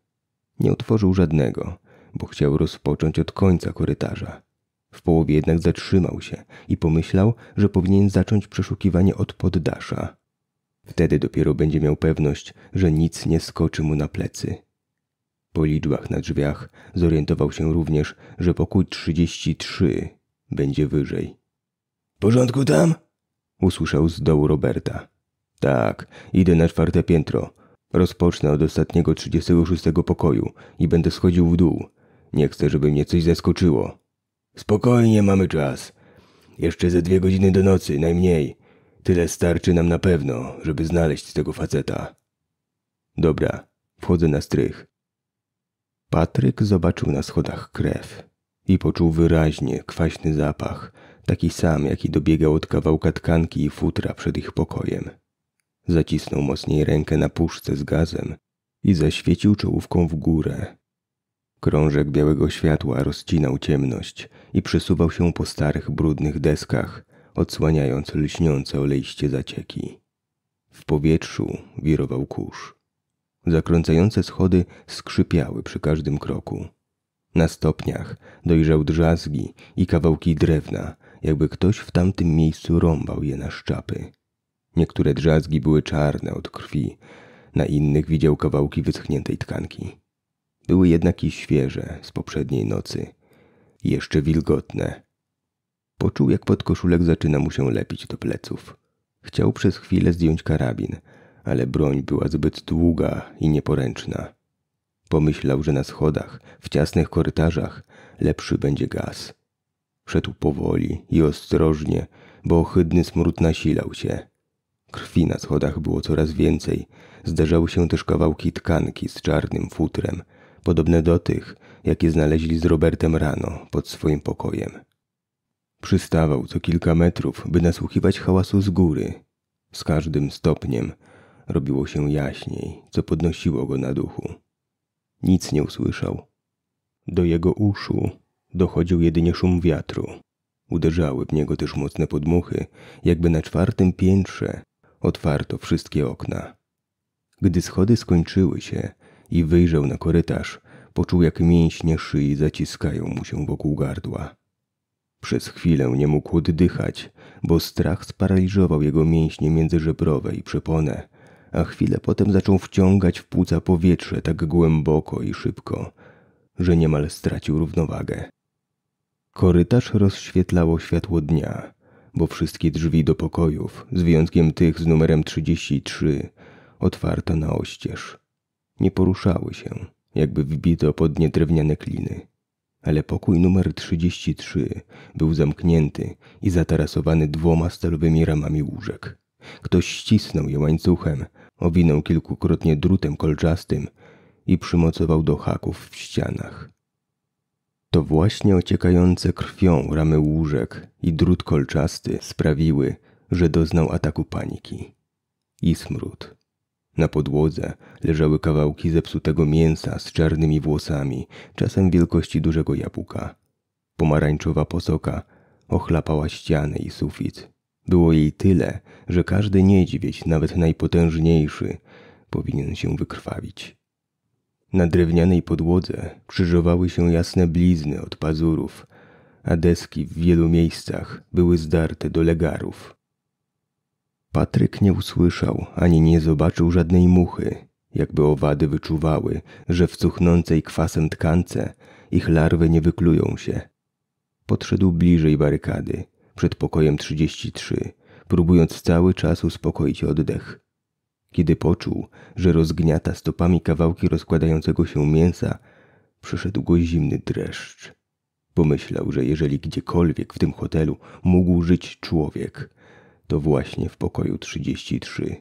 Nie otworzył żadnego, bo chciał rozpocząć od końca korytarza. W połowie jednak zatrzymał się i pomyślał, że powinien zacząć przeszukiwanie od poddasza. Wtedy dopiero będzie miał pewność, że nic nie skoczy mu na plecy. Po liczbach na drzwiach zorientował się również, że pokój 33 będzie wyżej. W Porządku tam? usłyszał z dołu Roberta. Tak, idę na czwarte piętro. Rozpocznę od ostatniego szóstego pokoju i będę schodził w dół. Nie chcę, żeby mnie coś zaskoczyło. Spokojnie, mamy czas. Jeszcze ze dwie godziny do nocy, najmniej. Tyle starczy nam na pewno, żeby znaleźć tego faceta. Dobra, wchodzę na strych. Patryk zobaczył na schodach krew i poczuł wyraźnie kwaśny zapach, taki sam, jaki dobiegał od kawałka tkanki i futra przed ich pokojem. Zacisnął mocniej rękę na puszce z gazem i zaświecił czołówką w górę. Krążek białego światła rozcinał ciemność i przesuwał się po starych, brudnych deskach, odsłaniając lśniące olejście zacieki. W powietrzu wirował kurz. Zakrącające schody skrzypiały przy każdym kroku. Na stopniach dojrzał drzazgi i kawałki drewna, jakby ktoś w tamtym miejscu rąbał je na szczapy. Niektóre drzazgi były czarne od krwi, na innych widział kawałki wyschniętej tkanki. Były jednak i świeże z poprzedniej nocy, jeszcze wilgotne. Poczuł, jak podkoszulek zaczyna mu się lepić do pleców. Chciał przez chwilę zdjąć karabin, ale broń była zbyt długa i nieporęczna. Pomyślał, że na schodach, w ciasnych korytarzach, lepszy będzie gaz. Szedł powoli i ostrożnie, bo ohydny smród nasilał się. Krwi na schodach było coraz więcej. Zdarzały się też kawałki tkanki z czarnym futrem, podobne do tych, jakie znaleźli z Robertem rano pod swoim pokojem. Przystawał co kilka metrów, by nasłuchiwać hałasu z góry. Z każdym stopniem robiło się jaśniej, co podnosiło go na duchu. Nic nie usłyszał. Do jego uszu dochodził jedynie szum wiatru. Uderzały w niego też mocne podmuchy, jakby na czwartym piętrze otwarto wszystkie okna. Gdy schody skończyły się i wyjrzał na korytarz, poczuł jak mięśnie szyi zaciskają mu się wokół gardła. Przez chwilę nie mógł oddychać, bo strach sparaliżował jego mięśnie międzyżebrowe i przeponę, a chwilę potem zaczął wciągać w płuca powietrze tak głęboko i szybko, że niemal stracił równowagę. Korytarz rozświetlało światło dnia, bo wszystkie drzwi do pokojów, z wyjątkiem tych z numerem 33, otwarto na oścież. Nie poruszały się, jakby wbito pod nie drewniane kliny. Ale pokój numer 33 był zamknięty i zatarasowany dwoma stalowymi ramami łóżek. Ktoś ścisnął je łańcuchem, owinął kilkukrotnie drutem kolczastym i przymocował do haków w ścianach. To właśnie ociekające krwią ramy łóżek i drut kolczasty sprawiły, że doznał ataku paniki. I smród. Na podłodze leżały kawałki zepsutego mięsa z czarnymi włosami, czasem wielkości dużego jabłka. Pomarańczowa posoka ochlapała ściany i sufit. Było jej tyle, że każdy niedźwiedź, nawet najpotężniejszy, powinien się wykrwawić. Na drewnianej podłodze krzyżowały się jasne blizny od pazurów, a deski w wielu miejscach były zdarte do legarów. Patryk nie usłyszał ani nie zobaczył żadnej muchy, jakby owady wyczuwały, że w cuchnącej kwasem tkance ich larwy nie wyklują się. Podszedł bliżej barykady, przed pokojem 33, próbując cały czas uspokoić oddech. Kiedy poczuł, że rozgniata stopami kawałki rozkładającego się mięsa, przyszedł go zimny dreszcz. Pomyślał, że jeżeli gdziekolwiek w tym hotelu mógł żyć człowiek, to właśnie w pokoju 33.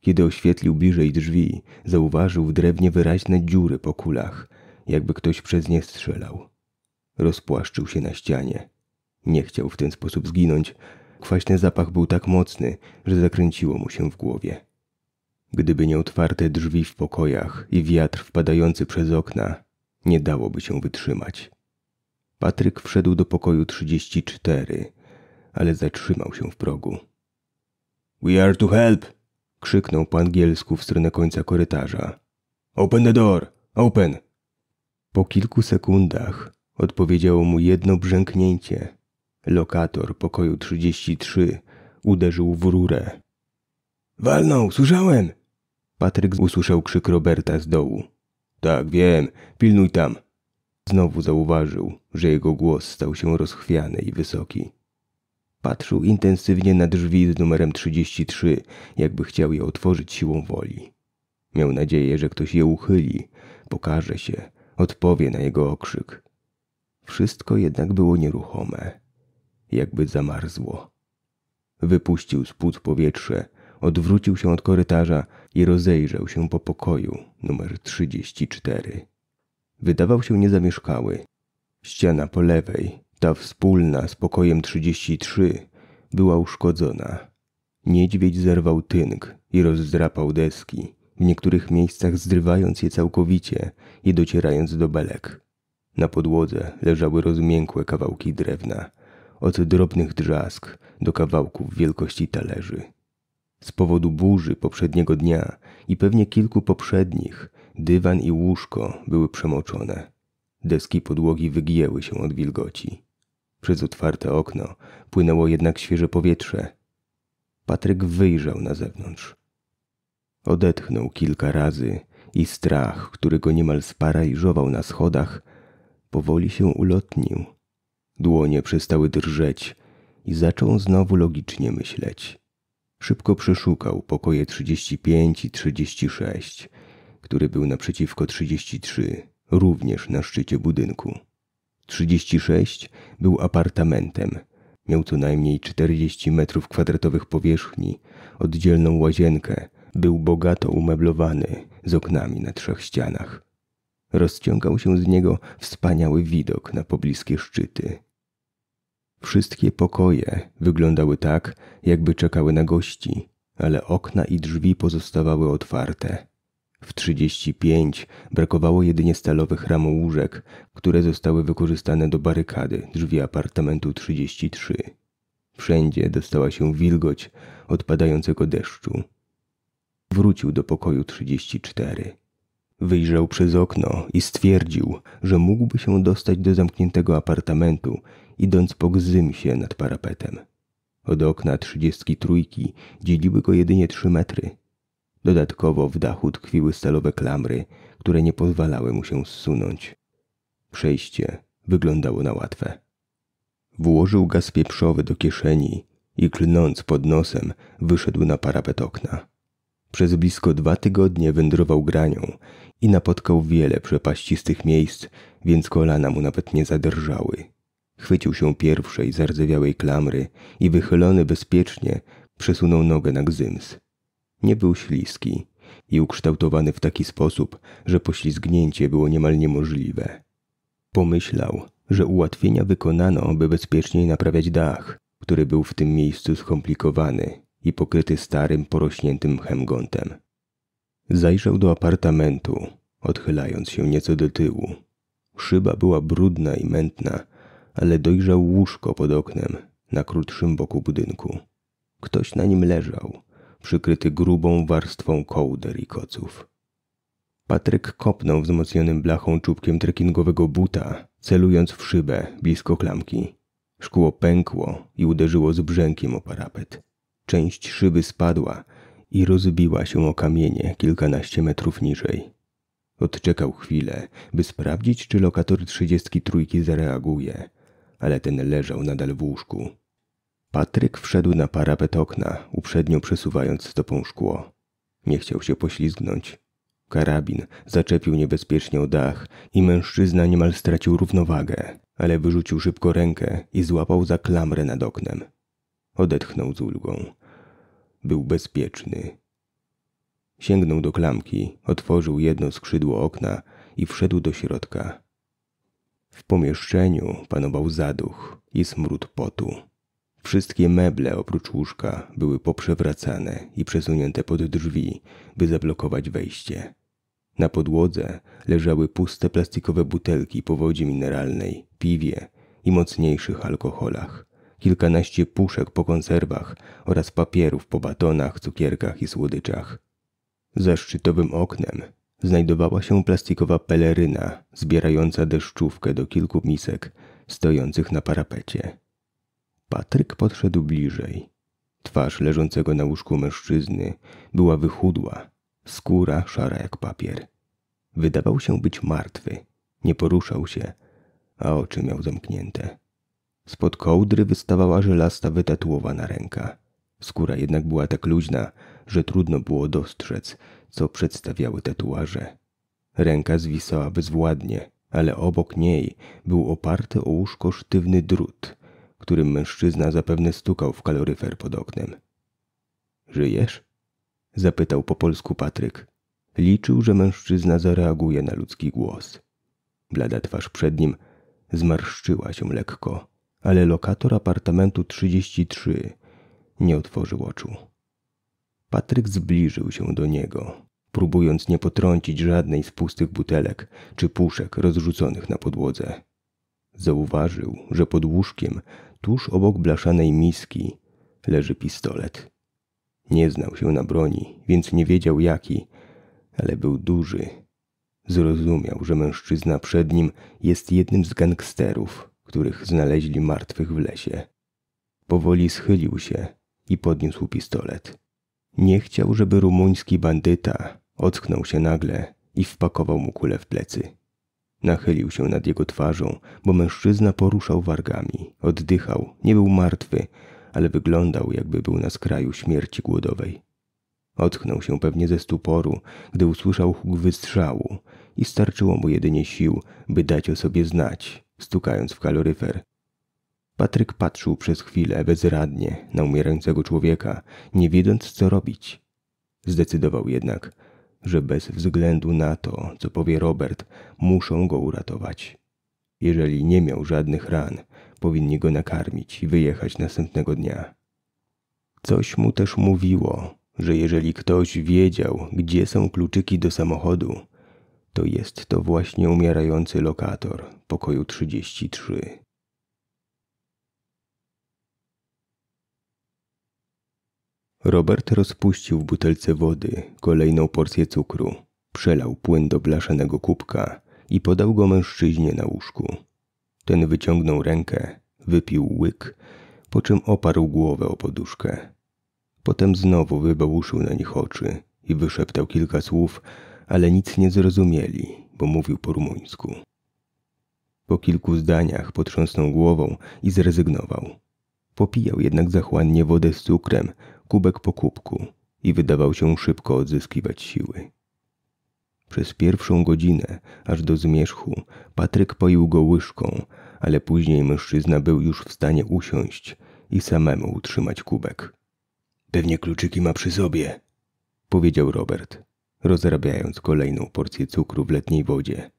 Kiedy oświetlił bliżej drzwi, zauważył w drewnie wyraźne dziury po kulach, jakby ktoś przez nie strzelał. Rozpłaszczył się na ścianie. Nie chciał w ten sposób zginąć. Kwaśny zapach był tak mocny, że zakręciło mu się w głowie. Gdyby nie otwarte drzwi w pokojach i wiatr wpadający przez okna, nie dałoby się wytrzymać. Patryk wszedł do pokoju 34, ale zatrzymał się w progu. We are to help! krzyknął po angielsku w stronę końca korytarza. Open the door! Open! Po kilku sekundach odpowiedziało mu jedno brzęknięcie. Lokator pokoju 33 uderzył w rurę. Walnął, słyszałem! Patryk usłyszał krzyk Roberta z dołu. Tak, wiem, pilnuj tam. Znowu zauważył, że jego głos stał się rozchwiany i wysoki. Patrzył intensywnie na drzwi z numerem 33, jakby chciał je otworzyć siłą woli. Miał nadzieję, że ktoś je uchyli, pokaże się, odpowie na jego okrzyk. Wszystko jednak było nieruchome, jakby zamarzło. Wypuścił spód powietrze odwrócił się od korytarza i rozejrzał się po pokoju numer 34. Wydawał się niezamieszkały. Ściana po lewej, ta wspólna z pokojem 33, była uszkodzona. Niedźwiedź zerwał tynk i rozdrapał deski, w niektórych miejscach zrywając je całkowicie i docierając do belek. Na podłodze leżały rozmiękłe kawałki drewna, od drobnych drzazg do kawałków wielkości talerzy. Z powodu burzy poprzedniego dnia i pewnie kilku poprzednich, dywan i łóżko były przemoczone. Deski podłogi wygięły się od wilgoci. Przez otwarte okno płynęło jednak świeże powietrze. Patryk wyjrzał na zewnątrz. Odetchnął kilka razy i strach, który go niemal sparaliżował na schodach, powoli się ulotnił. Dłonie przestały drżeć i zaczął znowu logicznie myśleć. Szybko przeszukał pokoje 35 i 36, który był naprzeciwko 33, również na szczycie budynku. 36 był apartamentem. Miał co najmniej 40 metrów kwadratowych powierzchni, oddzielną łazienkę, był bogato umeblowany, z oknami na trzech ścianach. Rozciągał się z niego wspaniały widok na pobliskie szczyty, Wszystkie pokoje wyglądały tak, jakby czekały na gości, ale okna i drzwi pozostawały otwarte. W 35 brakowało jedynie stalowych ramołóżek, które zostały wykorzystane do barykady drzwi apartamentu 33. Wszędzie dostała się wilgoć odpadającego deszczu. Wrócił do pokoju 34. Wyjrzał przez okno i stwierdził, że mógłby się dostać do zamkniętego apartamentu, idąc po gzymsie się nad parapetem. Od okna trzydziestki trójki dzieliły go jedynie trzy metry. Dodatkowo w dachu tkwiły stalowe klamry, które nie pozwalały mu się zsunąć. Przejście wyglądało na łatwe. Włożył gaz pieprzowy do kieszeni i klnąc pod nosem wyszedł na parapet okna. Przez blisko dwa tygodnie wędrował granią i napotkał wiele przepaścistych miejsc, więc kolana mu nawet nie zadrżały. Chwycił się pierwszej zardzewiałej klamry i wychylony bezpiecznie przesunął nogę na gzyms. Nie był śliski i ukształtowany w taki sposób, że poślizgnięcie było niemal niemożliwe. Pomyślał, że ułatwienia wykonano, by bezpieczniej naprawiać dach, który był w tym miejscu skomplikowany i pokryty starym, porośniętym mchemgontem. Zajrzał do apartamentu, odchylając się nieco do tyłu. Szyba była brudna i mętna, ale dojrzał łóżko pod oknem, na krótszym boku budynku. Ktoś na nim leżał, przykryty grubą warstwą kołder i koców. Patryk kopnął wzmocnionym blachą czubkiem trekkingowego buta, celując w szybę blisko klamki. Szkło pękło i uderzyło z brzękiem o parapet. Część szyby spadła i rozbiła się o kamienie kilkanaście metrów niżej. Odczekał chwilę, by sprawdzić, czy lokator trzydziestki trójki zareaguje, ale ten leżał nadal w łóżku. Patryk wszedł na parapet okna, uprzednio przesuwając stopą szkło. Nie chciał się poślizgnąć. Karabin zaczepił niebezpiecznie o dach i mężczyzna niemal stracił równowagę, ale wyrzucił szybko rękę i złapał za klamrę nad oknem. Odetchnął z ulgą. Był bezpieczny. Sięgnął do klamki, otworzył jedno skrzydło okna i wszedł do środka. W pomieszczeniu panował zaduch i smród potu. Wszystkie meble oprócz łóżka były poprzewracane i przesunięte pod drzwi, by zablokować wejście. Na podłodze leżały puste plastikowe butelki po wodzie mineralnej, piwie i mocniejszych alkoholach, kilkanaście puszek po konserwach oraz papierów po batonach, cukierkach i słodyczach. Za szczytowym oknem znajdowała się plastikowa peleryna zbierająca deszczówkę do kilku misek stojących na parapecie. Patryk podszedł bliżej. Twarz leżącego na łóżku mężczyzny była wychudła, skóra szara jak papier. Wydawał się być martwy, nie poruszał się, a oczy miał zamknięte. Spod kołdry wystawała żelasta wytatuowana ręka. Skóra jednak była tak luźna, że trudno było dostrzec, co przedstawiały tatuaże. Ręka zwisała bezwładnie, ale obok niej był oparty o łóżko sztywny drut, którym mężczyzna zapewne stukał w kaloryfer pod oknem. Żyjesz? zapytał po polsku Patryk. Liczył, że mężczyzna zareaguje na ludzki głos. Blada twarz przed nim zmarszczyła się lekko, ale lokator apartamentu 33 nie otworzył oczu. Patryk zbliżył się do niego, próbując nie potrącić żadnej z pustych butelek czy puszek rozrzuconych na podłodze. Zauważył, że pod łóżkiem, tuż obok blaszanej miski, leży pistolet. Nie znał się na broni, więc nie wiedział jaki, ale był duży. Zrozumiał, że mężczyzna przed nim jest jednym z gangsterów, których znaleźli martwych w lesie. Powoli schylił się i podniósł pistolet. Nie chciał, żeby rumuński bandyta ocknął się nagle i wpakował mu kulę w plecy. Nachylił się nad jego twarzą, bo mężczyzna poruszał wargami, oddychał, nie był martwy, ale wyglądał, jakby był na skraju śmierci głodowej. Ocknął się pewnie ze stuporu, gdy usłyszał huk wystrzału i starczyło mu jedynie sił, by dać o sobie znać, stukając w kaloryfer, Patryk patrzył przez chwilę bezradnie na umierającego człowieka, nie wiedząc co robić. Zdecydował jednak, że bez względu na to, co powie Robert, muszą go uratować. Jeżeli nie miał żadnych ran, powinni go nakarmić i wyjechać następnego dnia. Coś mu też mówiło, że jeżeli ktoś wiedział, gdzie są kluczyki do samochodu, to jest to właśnie umierający lokator pokoju 33. Robert rozpuścił w butelce wody kolejną porcję cukru, przelał płyn do blaszanego kubka i podał go mężczyźnie na łóżku. Ten wyciągnął rękę, wypił łyk, po czym oparł głowę o poduszkę. Potem znowu wybałuszył na nich oczy i wyszeptał kilka słów, ale nic nie zrozumieli, bo mówił po rumuńsku. Po kilku zdaniach potrząsnął głową i zrezygnował. Popijał jednak zachłannie wodę z cukrem, kubek po kubku i wydawał się szybko odzyskiwać siły. Przez pierwszą godzinę, aż do zmierzchu, Patryk poił go łyżką, ale później mężczyzna był już w stanie usiąść i samemu utrzymać kubek. Pewnie kluczyki ma przy sobie, powiedział Robert, rozrabiając kolejną porcję cukru w letniej wodzie.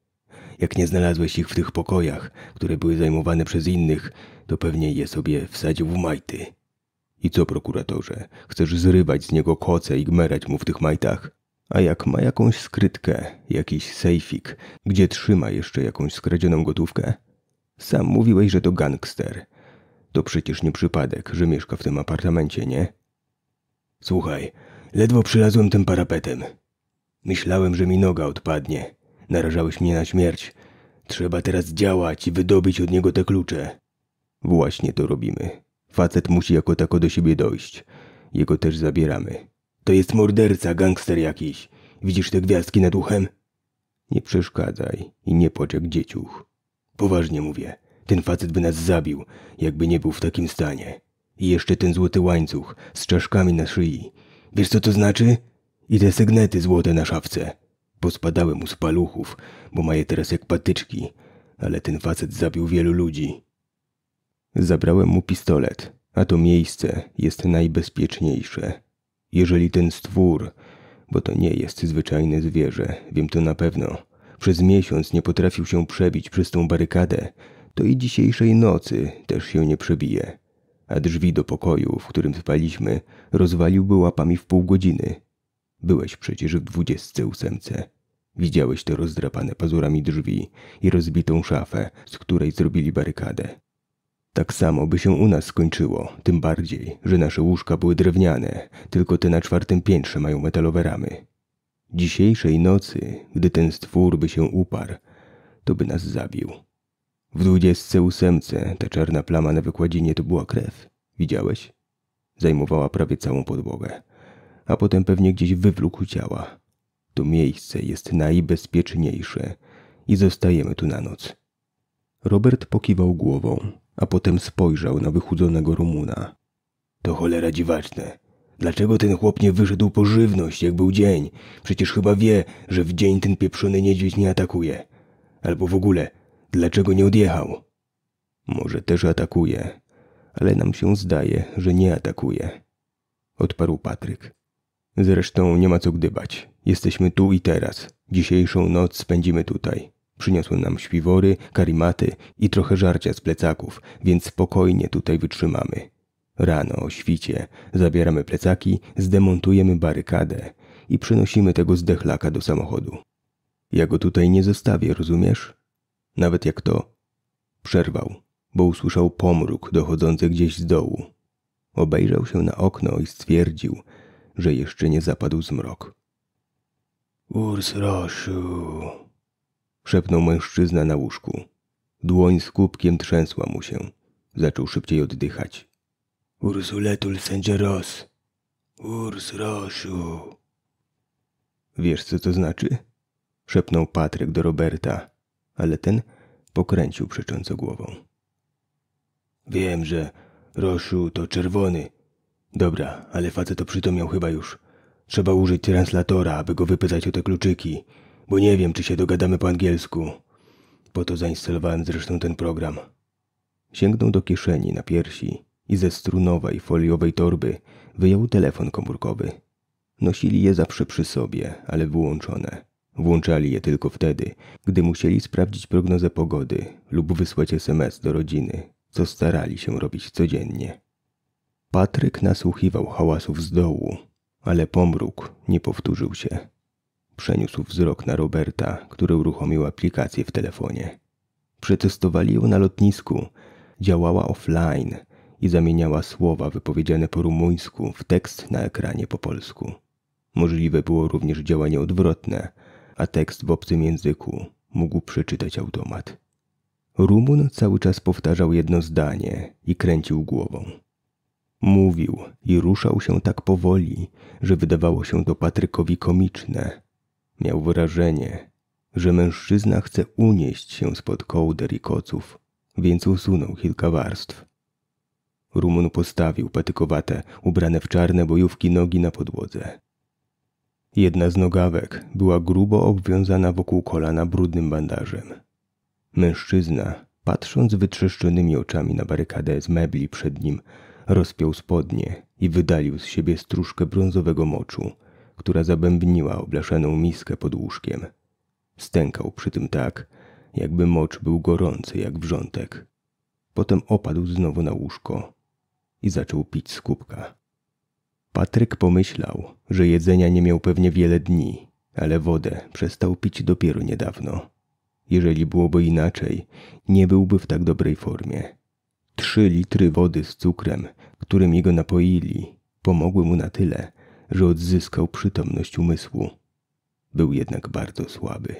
Jak nie znalazłeś ich w tych pokojach, które były zajmowane przez innych, to pewnie je sobie wsadził w majty. I co, prokuratorze, chcesz zrywać z niego koce i gmerać mu w tych majtach? A jak ma jakąś skrytkę, jakiś sejfik, gdzie trzyma jeszcze jakąś skradzioną gotówkę? Sam mówiłeś, że to gangster. To przecież nie przypadek, że mieszka w tym apartamencie, nie? Słuchaj, ledwo przylazłem tym parapetem. Myślałem, że mi noga odpadnie. Narażałeś mnie na śmierć. Trzeba teraz działać i wydobyć od niego te klucze. Właśnie to robimy. Facet musi jako tako do siebie dojść. Jego też zabieramy. To jest morderca, gangster jakiś. Widzisz te gwiazdki nad uchem? Nie przeszkadzaj i nie płacz jak dzieciuch. Poważnie mówię. Ten facet by nas zabił, jakby nie był w takim stanie. I jeszcze ten złoty łańcuch z czaszkami na szyi. Wiesz co to znaczy? I te sygnety złote na szafce. Pospadałem mu z paluchów, bo ma je teraz jak patyczki. Ale ten facet zabił wielu ludzi. Zabrałem mu pistolet, a to miejsce jest najbezpieczniejsze. Jeżeli ten stwór, bo to nie jest zwyczajne zwierzę, wiem to na pewno, przez miesiąc nie potrafił się przebić przez tą barykadę, to i dzisiejszej nocy też się nie przebije. A drzwi do pokoju, w którym spaliśmy, rozwaliłby łapami w pół godziny. Byłeś przecież w dwudziestce ósemce. Widziałeś te rozdrapane pazurami drzwi i rozbitą szafę, z której zrobili barykadę. Tak samo by się u nas skończyło, tym bardziej, że nasze łóżka były drewniane, tylko te na czwartym piętrze mają metalowe ramy. Dzisiejszej nocy, gdy ten stwór by się uparł, to by nas zabił. W dwudziestce ósemce ta czarna plama na wykładzinie to była krew. Widziałeś? Zajmowała prawie całą podłogę. A potem pewnie gdzieś wywlókł ciała. To miejsce jest najbezpieczniejsze i zostajemy tu na noc. Robert pokiwał głową, a potem spojrzał na wychudzonego Rumuna. To cholera dziwaczne. Dlaczego ten chłop nie wyszedł po żywność, jak był dzień? Przecież chyba wie, że w dzień ten pieprzony niedźwiedź nie atakuje. Albo w ogóle, dlaczego nie odjechał? Może też atakuje, ale nam się zdaje, że nie atakuje. Odparł Patryk. Zresztą nie ma co gdybać. Jesteśmy tu i teraz. Dzisiejszą noc spędzimy tutaj. Przyniosłem nam śpiwory, karimaty i trochę żarcia z plecaków, więc spokojnie tutaj wytrzymamy. Rano o świcie zabieramy plecaki, zdemontujemy barykadę i przynosimy tego zdechlaka do samochodu. Ja go tutaj nie zostawię, rozumiesz? Nawet jak to. Przerwał, bo usłyszał pomruk dochodzący gdzieś z dołu. Obejrzał się na okno i stwierdził, że jeszcze nie zapadł zmrok. Ursrosiu szepnął mężczyzna na łóżku. Dłoń z kubkiem trzęsła mu się. Zaczął szybciej oddychać. Ursuletul sędzieros. Urs Rosiu. Wiesz, co to znaczy? Szepnął Patryk do Roberta, ale ten pokręcił przecząco głową. Wiem, że Rosiu to czerwony. Dobra, ale facet to przytomiał chyba już. Trzeba użyć translatora, aby go wypytać o te kluczyki bo nie wiem, czy się dogadamy po angielsku. Po to zainstalowałem zresztą ten program. Sięgnął do kieszeni na piersi i ze strunowej foliowej torby wyjął telefon komórkowy. Nosili je zawsze przy sobie, ale wyłączone. Włączali je tylko wtedy, gdy musieli sprawdzić prognozę pogody lub wysłać SMS do rodziny, co starali się robić codziennie. Patryk nasłuchiwał hałasów z dołu, ale pomruk nie powtórzył się. Przeniósł wzrok na Roberta, który uruchomił aplikację w telefonie. Przetestowali ją na lotnisku. Działała offline i zamieniała słowa wypowiedziane po rumuńsku w tekst na ekranie po polsku. Możliwe było również działanie odwrotne, a tekst w obcym języku mógł przeczytać automat. Rumun cały czas powtarzał jedno zdanie i kręcił głową. Mówił i ruszał się tak powoli, że wydawało się to Patrykowi komiczne, Miał wrażenie, że mężczyzna chce unieść się spod kołder i koców, więc usunął kilka warstw. Rumun postawił patykowate, ubrane w czarne bojówki nogi na podłodze. Jedna z nogawek była grubo obwiązana wokół kolana brudnym bandażem. Mężczyzna, patrząc wytrzeszczonymi oczami na barykadę z mebli przed nim, rozpiął spodnie i wydalił z siebie stróżkę brązowego moczu – która zabębniła oblaszaną miskę pod łóżkiem. Stękał przy tym tak, jakby mocz był gorący jak wrzątek. Potem opadł znowu na łóżko i zaczął pić z kubka. Patryk pomyślał, że jedzenia nie miał pewnie wiele dni, ale wodę przestał pić dopiero niedawno. Jeżeli byłoby inaczej, nie byłby w tak dobrej formie. Trzy litry wody z cukrem, którym jego napoili, pomogły mu na tyle, że odzyskał przytomność umysłu. Był jednak bardzo słaby.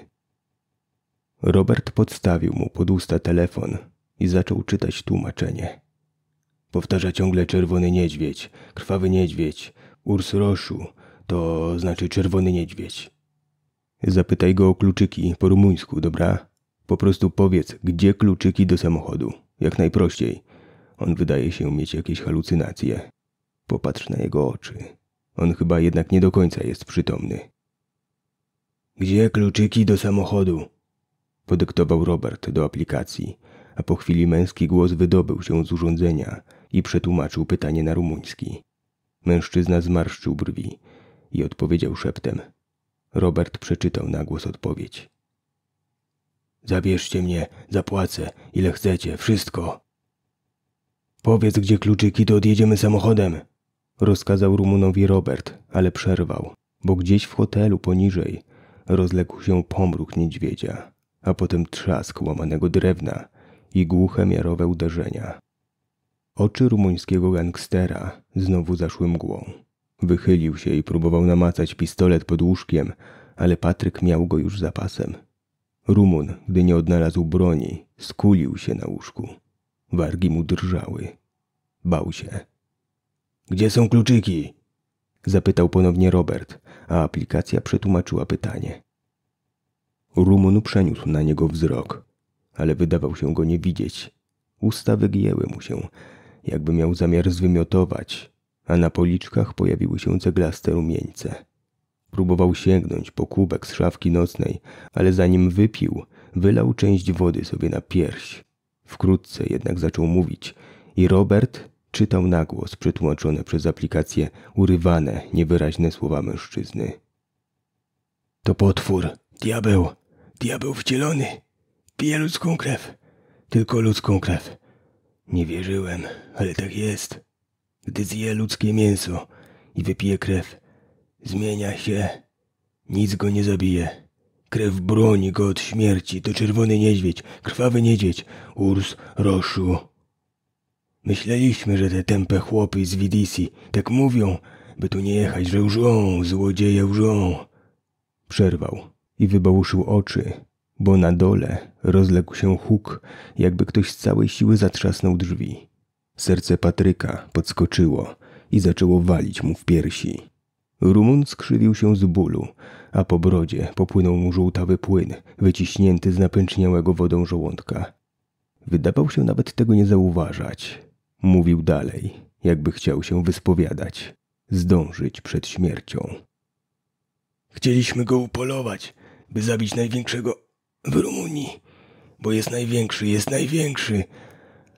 Robert podstawił mu pod usta telefon i zaczął czytać tłumaczenie. Powtarza ciągle czerwony niedźwiedź, krwawy niedźwiedź, urs roszu, to znaczy czerwony niedźwiedź. Zapytaj go o kluczyki po rumuńsku, dobra? Po prostu powiedz, gdzie kluczyki do samochodu. Jak najprościej. On wydaje się mieć jakieś halucynacje. Popatrz na jego oczy. On chyba jednak nie do końca jest przytomny. Gdzie kluczyki do samochodu? Podyktował Robert do aplikacji, a po chwili męski głos wydobył się z urządzenia i przetłumaczył pytanie na rumuński. Mężczyzna zmarszczył brwi i odpowiedział szeptem. Robert przeczytał na głos odpowiedź. Zabierzcie mnie, zapłacę, ile chcecie, wszystko. Powiedz, gdzie kluczyki, to odjedziemy samochodem. Rozkazał Rumunowi Robert, ale przerwał, bo gdzieś w hotelu poniżej rozległ się pomruk niedźwiedzia, a potem trzask łamanego drewna i głuche miarowe uderzenia. Oczy rumuńskiego gangstera znowu zaszły mgłą. Wychylił się i próbował namacać pistolet pod łóżkiem, ale Patryk miał go już za pasem. Rumun, gdy nie odnalazł broni, skulił się na łóżku. Wargi mu drżały. Bał się. Gdzie są kluczyki? Zapytał ponownie Robert, a aplikacja przetłumaczyła pytanie. Rumun przeniósł na niego wzrok, ale wydawał się go nie widzieć. Usta wygięły mu się, jakby miał zamiar zwymiotować, a na policzkach pojawiły się ceglaste rumieńce. Próbował sięgnąć po kubek z szafki nocnej, ale zanim wypił, wylał część wody sobie na pierś. Wkrótce jednak zaczął mówić i Robert czytał na głos przetłumaczone przez aplikację urywane, niewyraźne słowa mężczyzny. To potwór, diabeł, diabeł wcielony, pije ludzką krew, tylko ludzką krew. Nie wierzyłem, ale tak jest. Gdy zje ludzkie mięso i wypije krew, zmienia się, nic go nie zabije. Krew broni go od śmierci. To czerwony niedźwiedź, krwawy niedźwiedź, urs roszu. Myśleliśmy, że te tępe chłopy z Widisi tak mówią, by tu nie jechać, że łżą, złodzieje łżą. Przerwał i wybałuszył oczy, bo na dole rozległ się huk, jakby ktoś z całej siły zatrzasnął drzwi. Serce Patryka podskoczyło i zaczęło walić mu w piersi. Rumun skrzywił się z bólu, a po brodzie popłynął mu żółtawy płyn, wyciśnięty z napęczniałego wodą żołądka. Wydawał się nawet tego nie zauważać. Mówił dalej, jakby chciał się wyspowiadać, zdążyć przed śmiercią. Chcieliśmy go upolować, by zabić największego w Rumunii, bo jest największy, jest największy,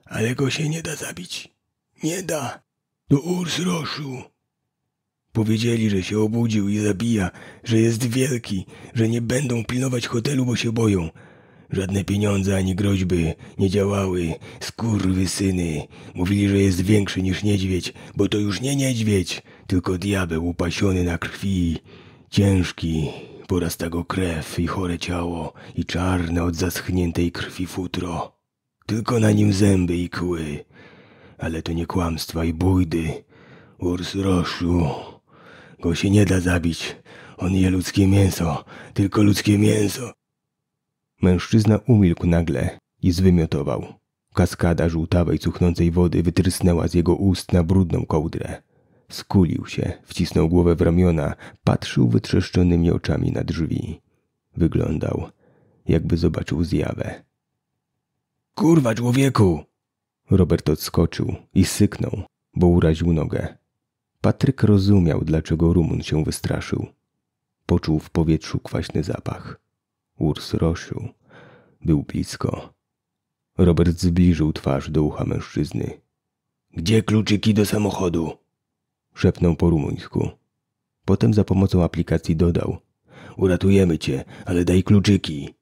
ale go się nie da zabić. Nie da. Do urs roszu. Powiedzieli, że się obudził i zabija, że jest wielki, że nie będą pilnować hotelu, bo się boją – Żadne pieniądze ani groźby nie działały. Skurwy syny. Mówili, że jest większy niż niedźwiedź, bo to już nie niedźwiedź, tylko diabeł upasiony na krwi. Ciężki, porasta go krew i chore ciało i czarne od zaschniętej krwi futro. Tylko na nim zęby i kły. Ale to nie kłamstwa i bójdy. Urs Roszu. Go się nie da zabić. On je ludzkie mięso. Tylko ludzkie mięso. Mężczyzna umilkł nagle i zwymiotował. Kaskada żółtawej, cuchnącej wody wytrysnęła z jego ust na brudną kołdrę. Skulił się, wcisnął głowę w ramiona, patrzył wytrzeszczonymi oczami na drzwi. Wyglądał, jakby zobaczył zjawę. Kurwa, człowieku! Robert odskoczył i syknął, bo uraził nogę. Patryk rozumiał, dlaczego Rumun się wystraszył. Poczuł w powietrzu kwaśny zapach. Urs rosił, Był blisko. Robert zbliżył twarz do ucha mężczyzny. Gdzie kluczyki do samochodu? szepnął po rumuńsku. Potem za pomocą aplikacji dodał: Uratujemy cię, ale daj kluczyki.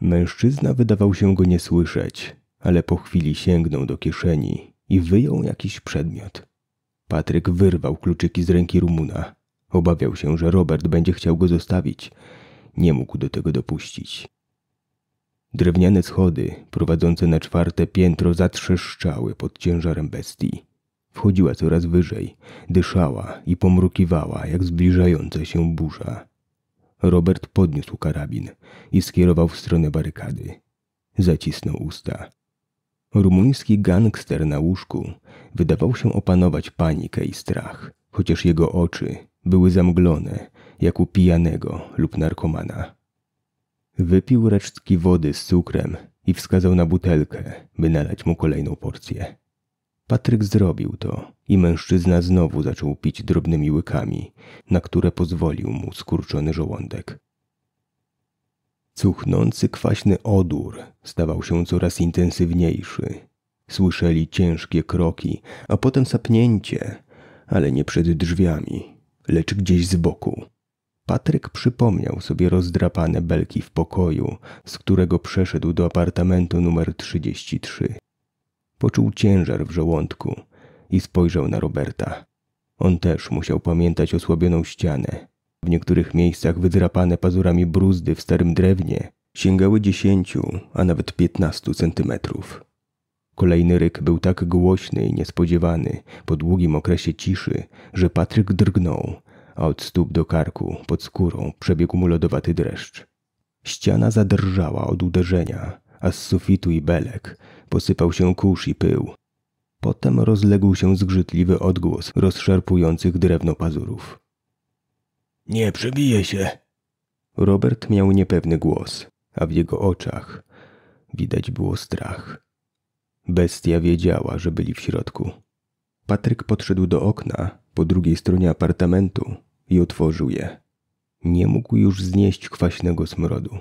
Mężczyzna wydawał się go nie słyszeć, ale po chwili sięgnął do kieszeni i wyjął jakiś przedmiot. Patryk wyrwał kluczyki z ręki Rumuna. Obawiał się, że Robert będzie chciał go zostawić, nie mógł do tego dopuścić. Drewniane schody prowadzące na czwarte piętro zatrzeszczały pod ciężarem bestii. Wchodziła coraz wyżej, dyszała i pomrukiwała jak zbliżająca się burza. Robert podniósł karabin i skierował w stronę barykady. Zacisnął usta. Rumuński gangster na łóżku wydawał się opanować panikę i strach, chociaż jego oczy były zamglone jak u pijanego lub narkomana. Wypił resztki wody z cukrem i wskazał na butelkę, by nalać mu kolejną porcję. Patryk zrobił to i mężczyzna znowu zaczął pić drobnymi łykami, na które pozwolił mu skurczony żołądek. Cuchnący kwaśny odór stawał się coraz intensywniejszy. Słyszeli ciężkie kroki, a potem sapnięcie, ale nie przed drzwiami, lecz gdzieś z boku. Patryk przypomniał sobie rozdrapane belki w pokoju, z którego przeszedł do apartamentu numer 33. Poczuł ciężar w żołądku i spojrzał na Roberta. On też musiał pamiętać osłabioną ścianę. W niektórych miejscach wydrapane pazurami bruzdy w starym drewnie sięgały dziesięciu, a nawet piętnastu centymetrów. Kolejny ryk był tak głośny i niespodziewany po długim okresie ciszy, że Patryk drgnął a od stóp do karku, pod skórą, przebiegł mu lodowaty dreszcz. Ściana zadrżała od uderzenia, a z sufitu i belek posypał się kurz i pył. Potem rozległ się zgrzytliwy odgłos rozszarpujących drewno pazurów. Nie przebije się! Robert miał niepewny głos, a w jego oczach widać było strach. Bestia wiedziała, że byli w środku. Patryk podszedł do okna po drugiej stronie apartamentu i otworzył je. Nie mógł już znieść kwaśnego smrodu.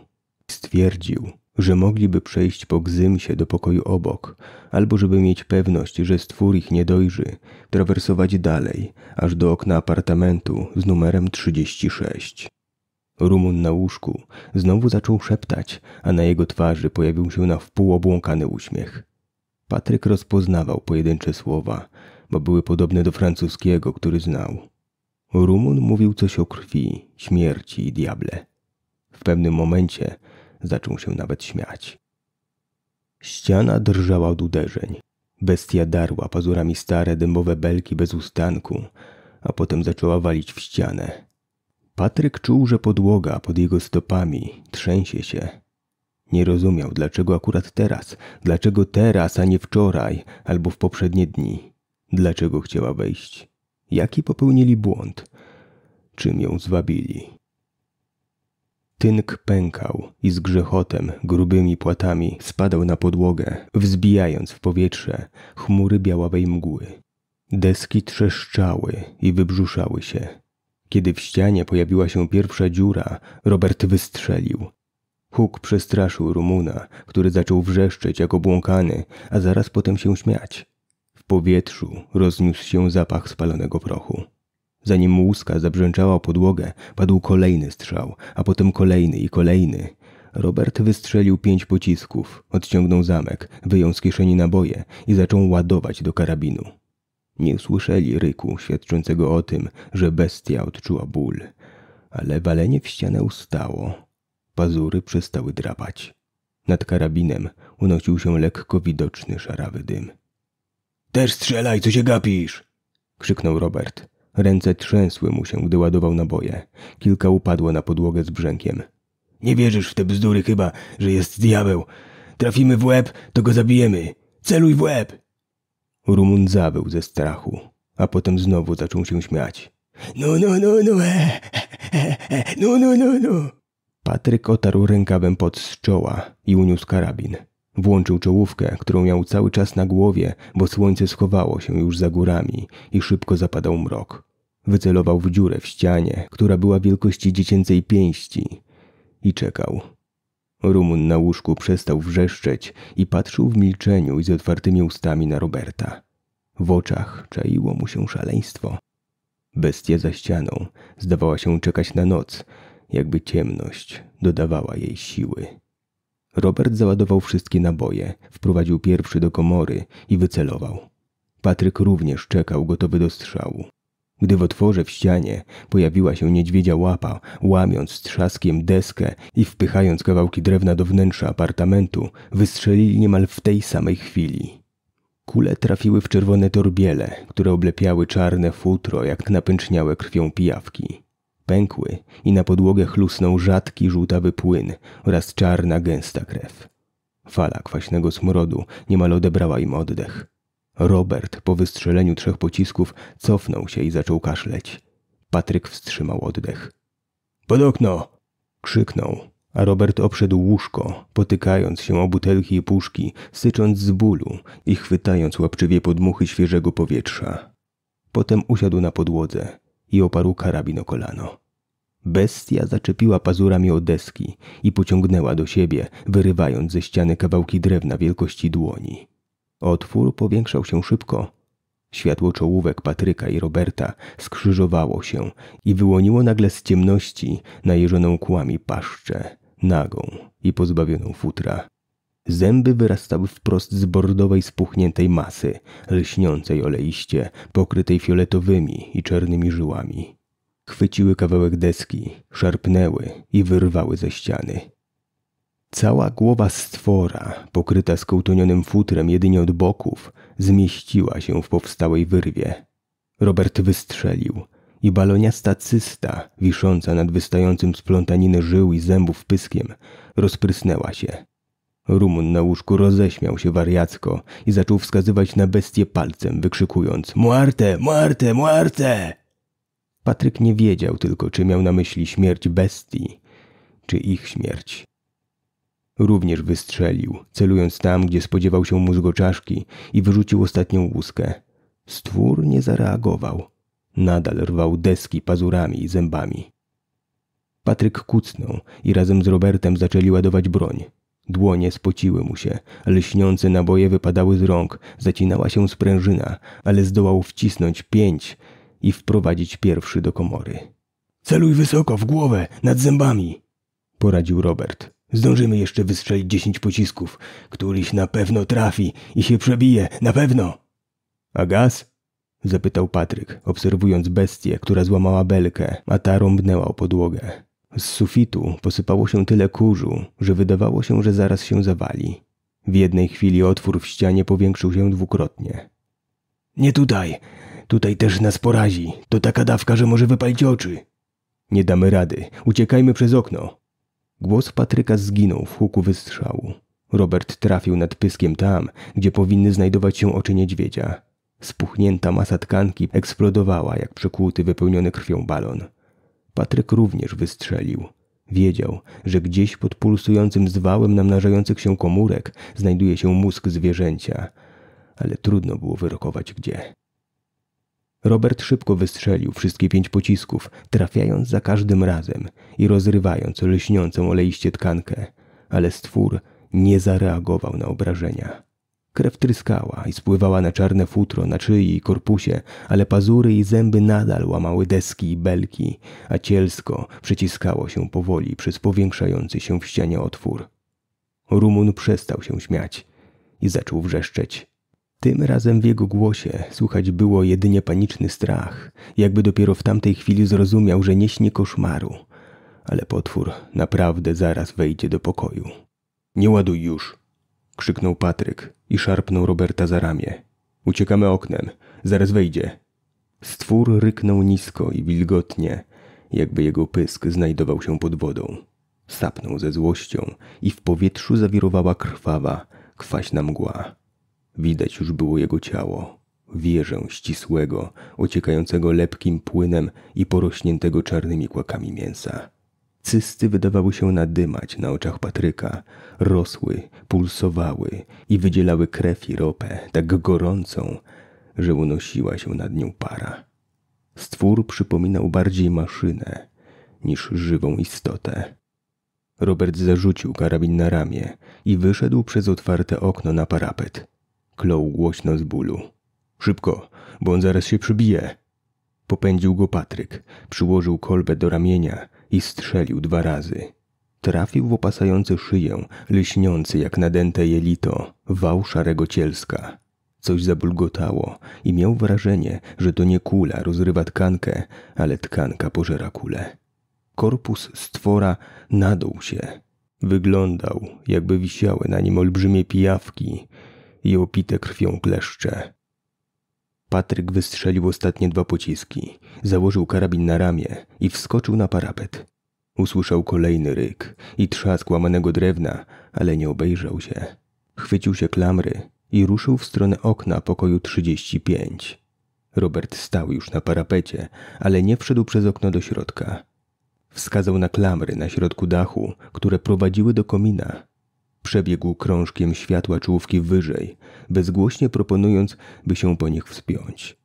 Stwierdził, że mogliby przejść po gzymsie do pokoju obok, albo żeby mieć pewność, że stwór ich nie dojrzy, trawersować dalej, aż do okna apartamentu z numerem 36. Rumun na łóżku znowu zaczął szeptać, a na jego twarzy pojawił się na wpół obłąkany uśmiech. Patryk rozpoznawał pojedyncze słowa, bo były podobne do francuskiego, który znał. Rumun mówił coś o krwi, śmierci i diable. W pewnym momencie zaczął się nawet śmiać. Ściana drżała od uderzeń. Bestia darła pazurami stare dębowe belki bez ustanku, a potem zaczęła walić w ścianę. Patryk czuł, że podłoga pod jego stopami trzęsie się. Nie rozumiał, dlaczego akurat teraz, dlaczego teraz, a nie wczoraj albo w poprzednie dni. Dlaczego chciała wejść? Jaki popełnili błąd? Czym ją zwabili? Tynk pękał i z grzechotem, grubymi płatami spadał na podłogę, wzbijając w powietrze chmury białawej mgły. Deski trzeszczały i wybrzuszały się. Kiedy w ścianie pojawiła się pierwsza dziura, Robert wystrzelił. Huk przestraszył Rumuna, który zaczął wrzeszczeć jak obłąkany, a zaraz potem się śmiać powietrzu rozniósł się zapach spalonego prochu. Zanim łuska zabrzęczała podłogę, padł kolejny strzał, a potem kolejny i kolejny. Robert wystrzelił pięć pocisków, odciągnął zamek, wyjął z kieszeni naboje i zaczął ładować do karabinu. Nie usłyszeli ryku świadczącego o tym, że bestia odczuła ból, ale walenie w ścianę ustało. Pazury przestały drapać. Nad karabinem unosił się lekko widoczny szarawy dym. Też strzelaj, co się gapisz! krzyknął Robert. Ręce trzęsły mu się, gdy ładował naboje. Kilka upadło na podłogę z brzękiem. Nie wierzysz w te bzdury chyba, że jest diabeł. Trafimy w łeb, to go zabijemy. Celuj w łeb! Rumun zawył ze strachu, a potem znowu zaczął się śmiać. No, no, no, no, e, e, e, no, no, no, no. Patryk otarł rękawem pod z czoła i uniósł karabin. Włączył czołówkę, którą miał cały czas na głowie, bo słońce schowało się już za górami i szybko zapadał mrok. Wycelował w dziurę w ścianie, która była wielkości dziecięcej pięści i czekał. Rumun na łóżku przestał wrzeszczeć i patrzył w milczeniu i z otwartymi ustami na Roberta. W oczach czaiło mu się szaleństwo. Bestia za ścianą zdawała się czekać na noc, jakby ciemność dodawała jej siły. Robert załadował wszystkie naboje, wprowadził pierwszy do komory i wycelował. Patryk również czekał, gotowy do strzału. Gdy w otworze w ścianie pojawiła się niedźwiedzia łapa, łamiąc trzaskiem deskę i wpychając kawałki drewna do wnętrza apartamentu, wystrzelili niemal w tej samej chwili. Kule trafiły w czerwone torbiele, które oblepiały czarne futro jak napęczniałe krwią pijawki pękły i na podłogę chlusnął rzadki żółtawy płyn oraz czarna, gęsta krew. Fala kwaśnego smrodu niemal odebrała im oddech. Robert po wystrzeleniu trzech pocisków cofnął się i zaczął kaszleć. Patryk wstrzymał oddech. Pod okno! krzyknął, a Robert obszedł łóżko, potykając się o butelki i puszki, sycząc z bólu i chwytając łapczywie podmuchy świeżego powietrza. Potem usiadł na podłodze i oparł karabin o kolano. Bestia zaczepiła pazurami o deski i pociągnęła do siebie, wyrywając ze ściany kawałki drewna wielkości dłoni. Otwór powiększał się szybko. Światło czołówek Patryka i Roberta skrzyżowało się i wyłoniło nagle z ciemności najeżoną kłami paszczę, nagą i pozbawioną futra. Zęby wyrastały wprost z bordowej spuchniętej masy, lśniącej oleiście, pokrytej fioletowymi i czarnymi żyłami chwyciły kawałek deski, szarpnęły i wyrwały ze ściany. Cała głowa stwora, pokryta skołtunionym futrem jedynie od boków, zmieściła się w powstałej wyrwie. Robert wystrzelił i baloniasta cysta, wisząca nad wystającym z plątaniny żył i zębów pyskiem, rozprysnęła się. Rumun na łóżku roześmiał się wariacko i zaczął wskazywać na bestię palcem, wykrzykując – Muarte! Muarte! Muarte! Patryk nie wiedział tylko, czy miał na myśli śmierć bestii, czy ich śmierć. Również wystrzelił, celując tam, gdzie spodziewał się mózgoczaszki i wyrzucił ostatnią łuskę. Stwór nie zareagował. Nadal rwał deski pazurami i zębami. Patryk kucnął i razem z Robertem zaczęli ładować broń. Dłonie spociły mu się, lśniące naboje wypadały z rąk, zacinała się sprężyna, ale zdołał wcisnąć pięć – i wprowadzić pierwszy do komory. Celuj wysoko, w głowę, nad zębami, poradził Robert. Zdążymy jeszcze wystrzelić dziesięć pocisków. Któryś na pewno trafi i się przebije, na pewno. A gaz? Zapytał Patryk, obserwując bestię, która złamała belkę, a ta rąbnęła o podłogę. Z sufitu posypało się tyle kurzu, że wydawało się, że zaraz się zawali. W jednej chwili otwór w ścianie powiększył się dwukrotnie. Nie tutaj, Tutaj też nas porazi. To taka dawka, że może wypalić oczy. Nie damy rady. Uciekajmy przez okno. Głos Patryka zginął w huku wystrzału. Robert trafił nad pyskiem tam, gdzie powinny znajdować się oczy niedźwiedzia. Spuchnięta masa tkanki eksplodowała jak przekłuty wypełniony krwią balon. Patryk również wystrzelił. Wiedział, że gdzieś pod pulsującym zwałem namnażających się komórek znajduje się mózg zwierzęcia, ale trudno było wyrokować gdzie. Robert szybko wystrzelił wszystkie pięć pocisków, trafiając za każdym razem i rozrywając lśniącą oleiście tkankę, ale stwór nie zareagował na obrażenia. Krew tryskała i spływała na czarne futro, na szyi i korpusie, ale pazury i zęby nadal łamały deski i belki, a cielsko przeciskało się powoli przez powiększający się w ścianie otwór. Rumun przestał się śmiać i zaczął wrzeszczeć. Tym razem w jego głosie słuchać było jedynie paniczny strach, jakby dopiero w tamtej chwili zrozumiał, że nie śnie koszmaru. Ale potwór naprawdę zaraz wejdzie do pokoju. Nie ładuj już! krzyknął Patryk i szarpnął Roberta za ramię. Uciekamy oknem, zaraz wejdzie. Stwór ryknął nisko i wilgotnie, jakby jego pysk znajdował się pod wodą. Sapnął ze złością i w powietrzu zawirowała krwawa, kwaśna mgła. Widać już było jego ciało, wieżę ścisłego, ociekającego lepkim płynem i porośniętego czarnymi kłakami mięsa. Cysty wydawały się nadymać na oczach Patryka, rosły, pulsowały i wydzielały krew i ropę tak gorącą, że unosiła się nad nią para. Stwór przypominał bardziej maszynę niż żywą istotę. Robert zarzucił karabin na ramię i wyszedł przez otwarte okno na parapet. Klął głośno z bólu. Szybko, bo on zaraz się przybije. Popędził go Patryk, przyłożył kolbę do ramienia i strzelił dwa razy. Trafił w opasający szyję, lśniący jak nadęte jelito, wał szarego cielska. Coś zabulgotało i miał wrażenie, że to nie kula rozrywa tkankę, ale tkanka pożera kulę. Korpus stwora nadął się. Wyglądał, jakby wisiały na nim olbrzymie pijawki, i opite krwią kleszcze. Patryk wystrzelił ostatnie dwa pociski, założył karabin na ramię i wskoczył na parapet. Usłyszał kolejny ryk i trzask łamanego drewna, ale nie obejrzał się. Chwycił się klamry i ruszył w stronę okna pokoju 35. Robert stał już na parapecie, ale nie wszedł przez okno do środka. Wskazał na klamry na środku dachu, które prowadziły do komina Przebiegł krążkiem światła czołówki wyżej, bezgłośnie proponując, by się po nich wspiąć.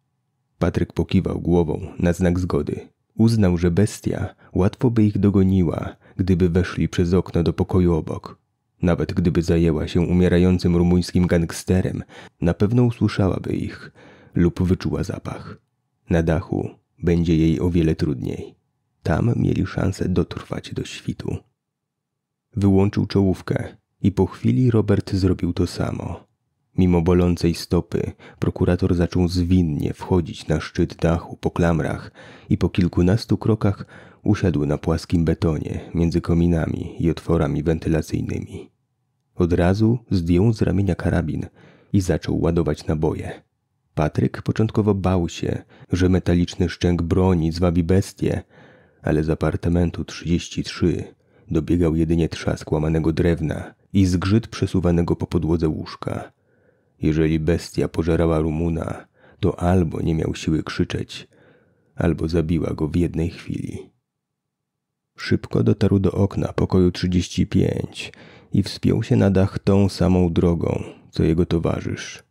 Patryk pokiwał głową na znak zgody. Uznał, że bestia łatwo by ich dogoniła, gdyby weszli przez okno do pokoju obok. Nawet gdyby zajęła się umierającym rumuńskim gangsterem, na pewno usłyszałaby ich lub wyczuła zapach. Na dachu będzie jej o wiele trudniej. Tam mieli szansę dotrwać do świtu. Wyłączył czołówkę i po chwili Robert zrobił to samo. Mimo bolącej stopy, prokurator zaczął zwinnie wchodzić na szczyt dachu po klamrach i po kilkunastu krokach usiadł na płaskim betonie między kominami i otworami wentylacyjnymi. Od razu zdjął z ramienia karabin i zaczął ładować naboje. Patryk początkowo bał się, że metaliczny szczęk broni zwabi bestię, ale z apartamentu 33 dobiegał jedynie trzask łamanego drewna i zgrzyt przesuwanego po podłodze łóżka. Jeżeli bestia pożerała Rumuna, to albo nie miał siły krzyczeć, albo zabiła go w jednej chwili. Szybko dotarł do okna pokoju 35 i wspiął się na dach tą samą drogą, co jego towarzysz.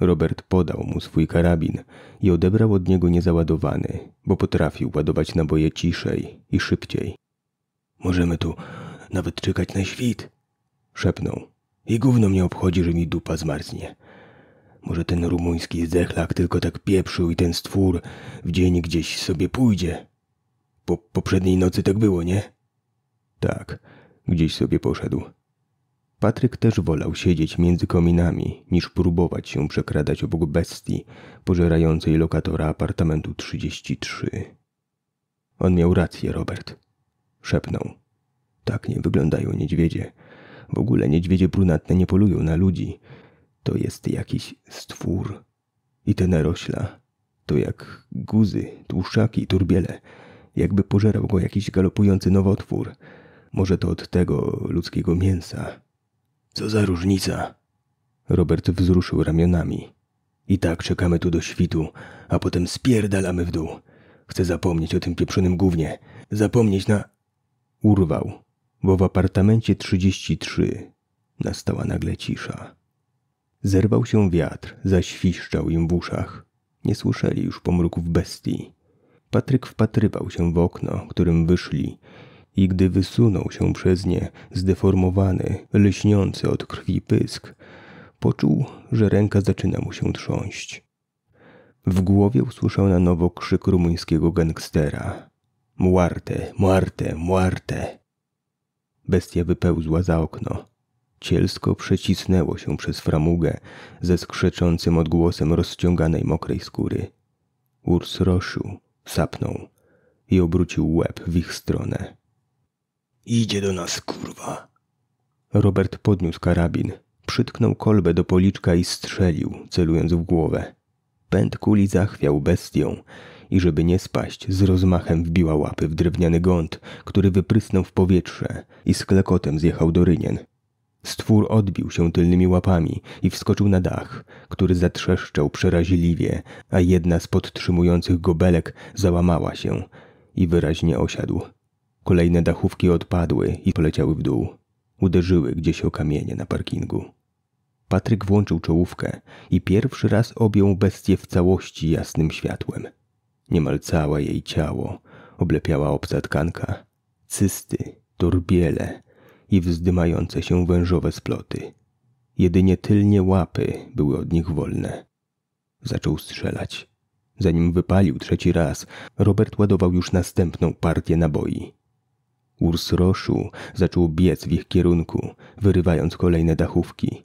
Robert podał mu swój karabin i odebrał od niego niezaładowany, bo potrafił ładować naboje ciszej i szybciej. Możemy tu nawet czekać na świt, szepnął. I gówno mnie obchodzi, że mi dupa zmarznie. Może ten rumuński zdechlak tylko tak pieprzył i ten stwór w dzień gdzieś sobie pójdzie. Po poprzedniej nocy tak było, nie? Tak, gdzieś sobie poszedł. Patryk też wolał siedzieć między kominami, niż próbować się przekradać obok bestii pożerającej lokatora apartamentu 33. On miał rację, Robert. Szepnął. Tak nie wyglądają niedźwiedzie. W ogóle niedźwiedzie brunatne nie polują na ludzi. To jest jakiś stwór. I te narośla. To jak guzy, tłuszczaki, turbiele. Jakby pożerał go jakiś galopujący nowotwór. Może to od tego ludzkiego mięsa. Co za różnica? Robert wzruszył ramionami. I tak czekamy tu do świtu, a potem spierdalamy w dół. Chcę zapomnieć o tym pieprzonym głównie. Zapomnieć na urwał, bo w apartamencie 33 nastała nagle cisza. Zerwał się wiatr, zaświszczał im w uszach. Nie słyszeli już pomruków bestii. Patryk wpatrywał się w okno, którym wyszli, i gdy wysunął się przez nie zdeformowany, lśniący od krwi pysk, poczuł, że ręka zaczyna mu się trząść. W głowie usłyszał na nowo krzyk rumuńskiego gangstera. Muarte, muarte, muarte. Bestia wypełzła za okno. Cielsko przecisnęło się przez framugę ze skrzeczącym odgłosem rozciąganej mokrej skóry. Urs roszył, sapnął i obrócił łeb w ich stronę. Idzie do nas, kurwa! Robert podniósł karabin, przytknął kolbę do policzka i strzelił, celując w głowę. Pęd kuli zachwiał bestią i żeby nie spaść, z rozmachem wbiła łapy w drewniany gąt, który wyprysnął w powietrze i z klekotem zjechał do rynien. Stwór odbił się tylnymi łapami i wskoczył na dach, który zatrzeszczał przeraźliwie, a jedna z podtrzymujących go belek załamała się i wyraźnie osiadł. Kolejne dachówki odpadły i poleciały w dół. Uderzyły gdzieś o kamienie na parkingu. Patryk włączył czołówkę i pierwszy raz objął bestię w całości jasnym światłem. Niemal całe jej ciało oblepiała obca tkanka, cysty, torbiele i wzdymające się wężowe sploty. Jedynie tylnie łapy były od nich wolne. Zaczął strzelać. Zanim wypalił trzeci raz, Robert ładował już następną partię naboi. Urs Roszu zaczął biec w ich kierunku, wyrywając kolejne dachówki.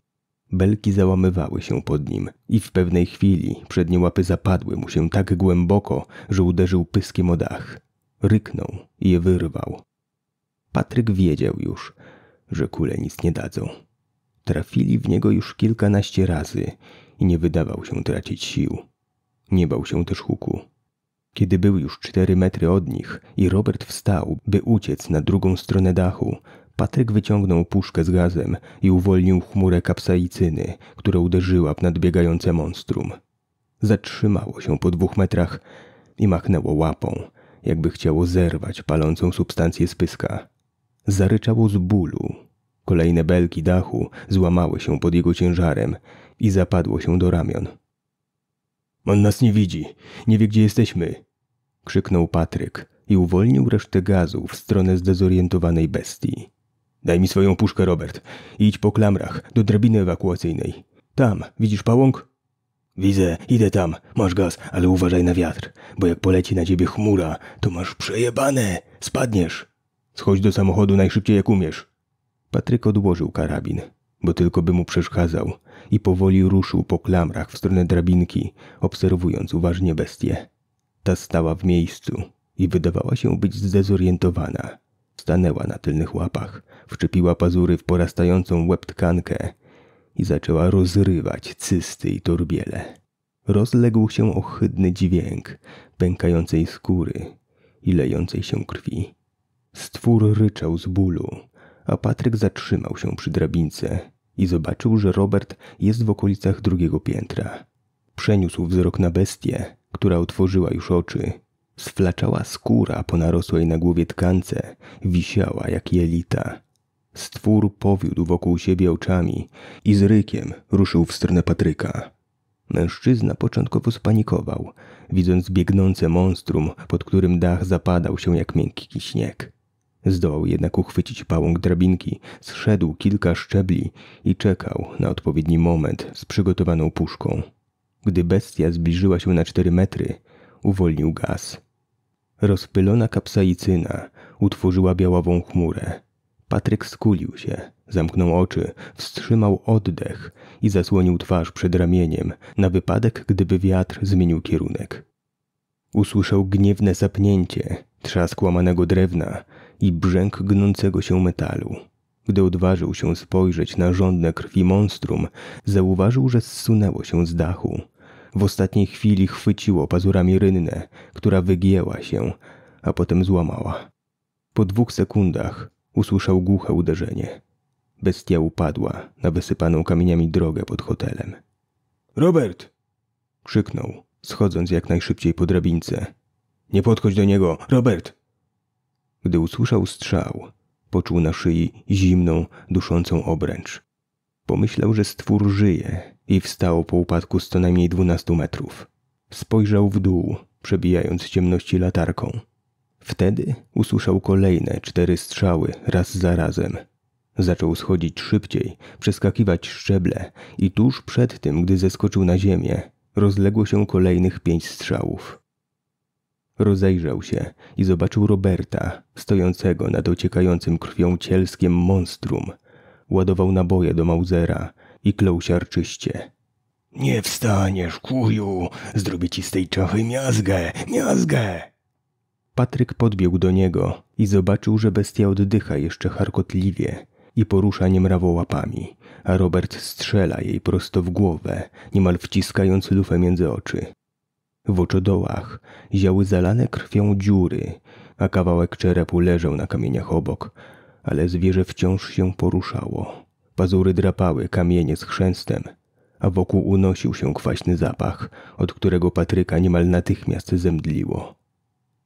Belki załamywały się pod nim i w pewnej chwili przednie łapy zapadły mu się tak głęboko, że uderzył pyskiem o dach. Ryknął i je wyrwał. Patryk wiedział już, że kule nic nie dadzą. Trafili w niego już kilkanaście razy i nie wydawał się tracić sił. Nie bał się też huku. Kiedy był już cztery metry od nich i Robert wstał, by uciec na drugą stronę dachu, Patryk wyciągnął puszkę z gazem i uwolnił chmurę kapsaicyny, która uderzyła w nadbiegające monstrum. Zatrzymało się po dwóch metrach i machnęło łapą, jakby chciało zerwać palącą substancję z pyska. Zaryczało z bólu. Kolejne belki dachu złamały się pod jego ciężarem i zapadło się do ramion. On nas nie widzi, nie wie gdzie jesteśmy, krzyknął Patryk i uwolnił resztę gazu w stronę zdezorientowanej bestii. Daj mi swoją puszkę, Robert. Idź po klamrach, do drabiny ewakuacyjnej. Tam, widzisz pałąk? Widzę, idę tam. Masz gaz, ale uważaj na wiatr, bo jak poleci na ciebie chmura, to masz przejebane. Spadniesz. Schodź do samochodu najszybciej jak umiesz. Patryk odłożył karabin, bo tylko by mu przeszkadzał i powoli ruszył po klamrach w stronę drabinki, obserwując uważnie bestię. Ta stała w miejscu i wydawała się być zdezorientowana. Stanęła na tylnych łapach, wczepiła pazury w porastającą łeb tkankę i zaczęła rozrywać cysty i torbiele. Rozległ się ohydny dźwięk pękającej skóry i lejącej się krwi. Stwór ryczał z bólu, a Patryk zatrzymał się przy drabince i zobaczył, że Robert jest w okolicach drugiego piętra. Przeniósł wzrok na bestię, która otworzyła już oczy Sflaczała skóra po narosłej na głowie tkance wisiała jak jelita. Stwór powiódł wokół siebie oczami i z rykiem ruszył w stronę Patryka. Mężczyzna początkowo spanikował, widząc biegnące monstrum, pod którym dach zapadał się jak miękki śnieg. Zdołał jednak uchwycić pałąk drabinki, zszedł kilka szczebli i czekał na odpowiedni moment z przygotowaną puszką. Gdy bestia zbliżyła się na cztery metry, uwolnił gaz Rozpylona kapsaicyna utworzyła białawą chmurę. Patryk skulił się, zamknął oczy, wstrzymał oddech i zasłonił twarz przed ramieniem, na wypadek, gdyby wiatr zmienił kierunek. Usłyszał gniewne sapnięcie, trzask łamanego drewna i brzęk gnącego się metalu. Gdy odważył się spojrzeć na żądne krwi monstrum, zauważył, że zsunęło się z dachu, w ostatniej chwili chwyciło pazurami rynnę, która wygięła się, a potem złamała. Po dwóch sekundach usłyszał głuche uderzenie. Bestia upadła na wysypaną kamieniami drogę pod hotelem. Robert! krzyknął, schodząc jak najszybciej po drabince. Nie podchodź do niego, Robert! Gdy usłyszał strzał, poczuł na szyi zimną, duszącą obręcz. Pomyślał, że stwór żyje, i wstał po upadku z co najmniej dwunastu metrów. Spojrzał w dół, przebijając ciemności latarką. Wtedy usłyszał kolejne cztery strzały raz za razem. Zaczął schodzić szybciej, przeskakiwać szczeble i tuż przed tym, gdy zeskoczył na ziemię, rozległo się kolejnych pięć strzałów. Rozejrzał się i zobaczył Roberta, stojącego nad ociekającym krwią cielskiem monstrum. Ładował naboje do Mausera i klął siarczyście. Nie wstaniesz, kuju! Zrobię ci z tej czachy miazgę, miazgę! Patryk podbiegł do niego i zobaczył, że bestia oddycha jeszcze charkotliwie i porusza niemrawo łapami, a Robert strzela jej prosto w głowę, niemal wciskając lufę między oczy. W oczodołach ziały zalane krwią dziury, a kawałek czerepu leżał na kamieniach obok, ale zwierzę wciąż się poruszało. Pazury drapały kamienie z chrzęstem, a wokół unosił się kwaśny zapach, od którego Patryka niemal natychmiast zemdliło.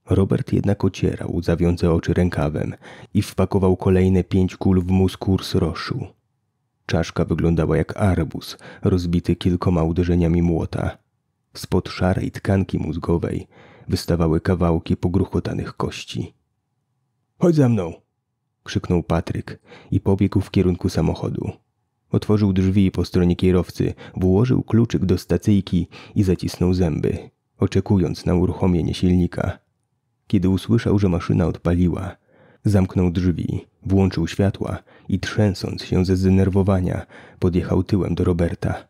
Robert jednak ocierał zawiące oczy rękawem i wpakował kolejne pięć kul w z roszu. Czaszka wyglądała jak arbuz, rozbity kilkoma uderzeniami młota. Spod szarej tkanki mózgowej wystawały kawałki pogruchotanych kości. Chodź za mną, krzyknął Patryk i pobiegł w kierunku samochodu. Otworzył drzwi po stronie kierowcy, włożył kluczyk do stacyjki i zacisnął zęby, oczekując na uruchomienie silnika. Kiedy usłyszał, że maszyna odpaliła, zamknął drzwi, włączył światła i trzęsąc się ze zdenerwowania, podjechał tyłem do Roberta.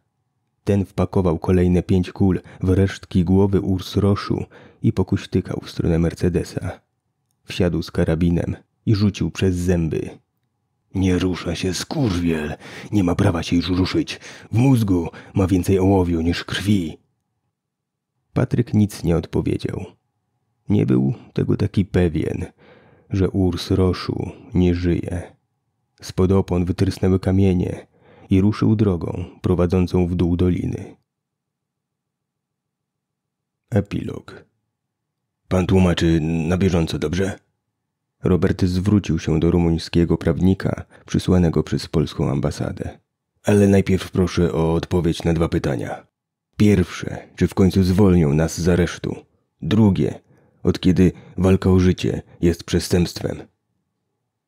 Ten wpakował kolejne pięć kul w resztki głowy Ursroszu i pokuśtykał w stronę Mercedesa. Wsiadł z karabinem – i rzucił przez zęby. Nie rusza się skurwiel. Nie ma prawa się już ruszyć. W mózgu ma więcej ołowiu niż krwi. Patryk nic nie odpowiedział. Nie był tego taki pewien, że Urs Roszu nie żyje. Spod opon wytrysnęły kamienie i ruszył drogą prowadzącą w dół doliny. Epilog. Pan tłumaczy na bieżąco, dobrze? Robert zwrócił się do rumuńskiego prawnika przysłanego przez polską ambasadę. Ale najpierw proszę o odpowiedź na dwa pytania. Pierwsze, czy w końcu zwolnią nas z aresztu? Drugie, od kiedy walka o życie jest przestępstwem?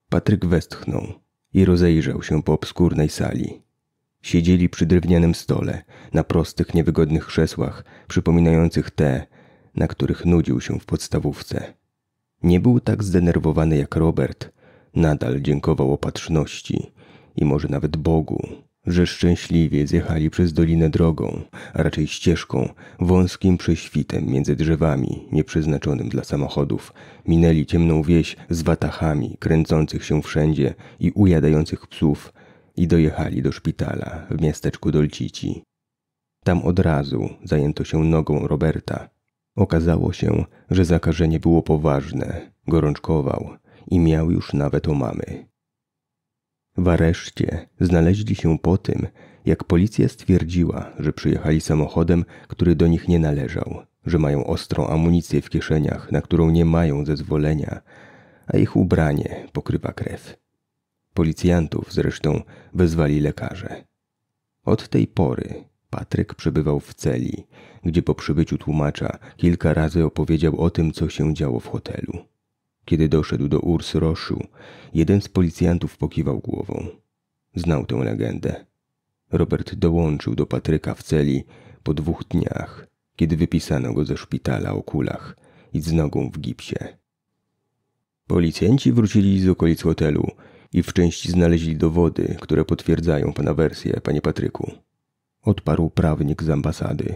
Patryk westchnął i rozejrzał się po obskurnej sali. Siedzieli przy drewnianym stole, na prostych, niewygodnych krzesłach, przypominających te, na których nudził się w podstawówce. Nie był tak zdenerwowany jak Robert. Nadal dziękował opatrzności i może nawet Bogu, że szczęśliwie zjechali przez dolinę drogą, a raczej ścieżką, wąskim prześwitem między drzewami, nieprzeznaczonym dla samochodów. Minęli ciemną wieś z watachami, kręcących się wszędzie i ujadających psów i dojechali do szpitala w miasteczku Dolcici. Tam od razu zajęto się nogą Roberta, Okazało się, że zakażenie było poważne, gorączkował i miał już nawet omamy. W areszcie znaleźli się po tym, jak policja stwierdziła, że przyjechali samochodem, który do nich nie należał, że mają ostrą amunicję w kieszeniach, na którą nie mają zezwolenia, a ich ubranie pokrywa krew. Policjantów zresztą wezwali lekarze. Od tej pory Patryk przebywał w celi, gdzie po przybyciu tłumacza kilka razy opowiedział o tym, co się działo w hotelu. Kiedy doszedł do Urs Roszu, jeden z policjantów pokiwał głową. Znał tę legendę. Robert dołączył do Patryka w celi po dwóch dniach, kiedy wypisano go ze szpitala o kulach i z nogą w gipsie. Policjanci wrócili z okolic hotelu i w części znaleźli dowody, które potwierdzają pana wersję, panie Patryku odparł prawnik z ambasady.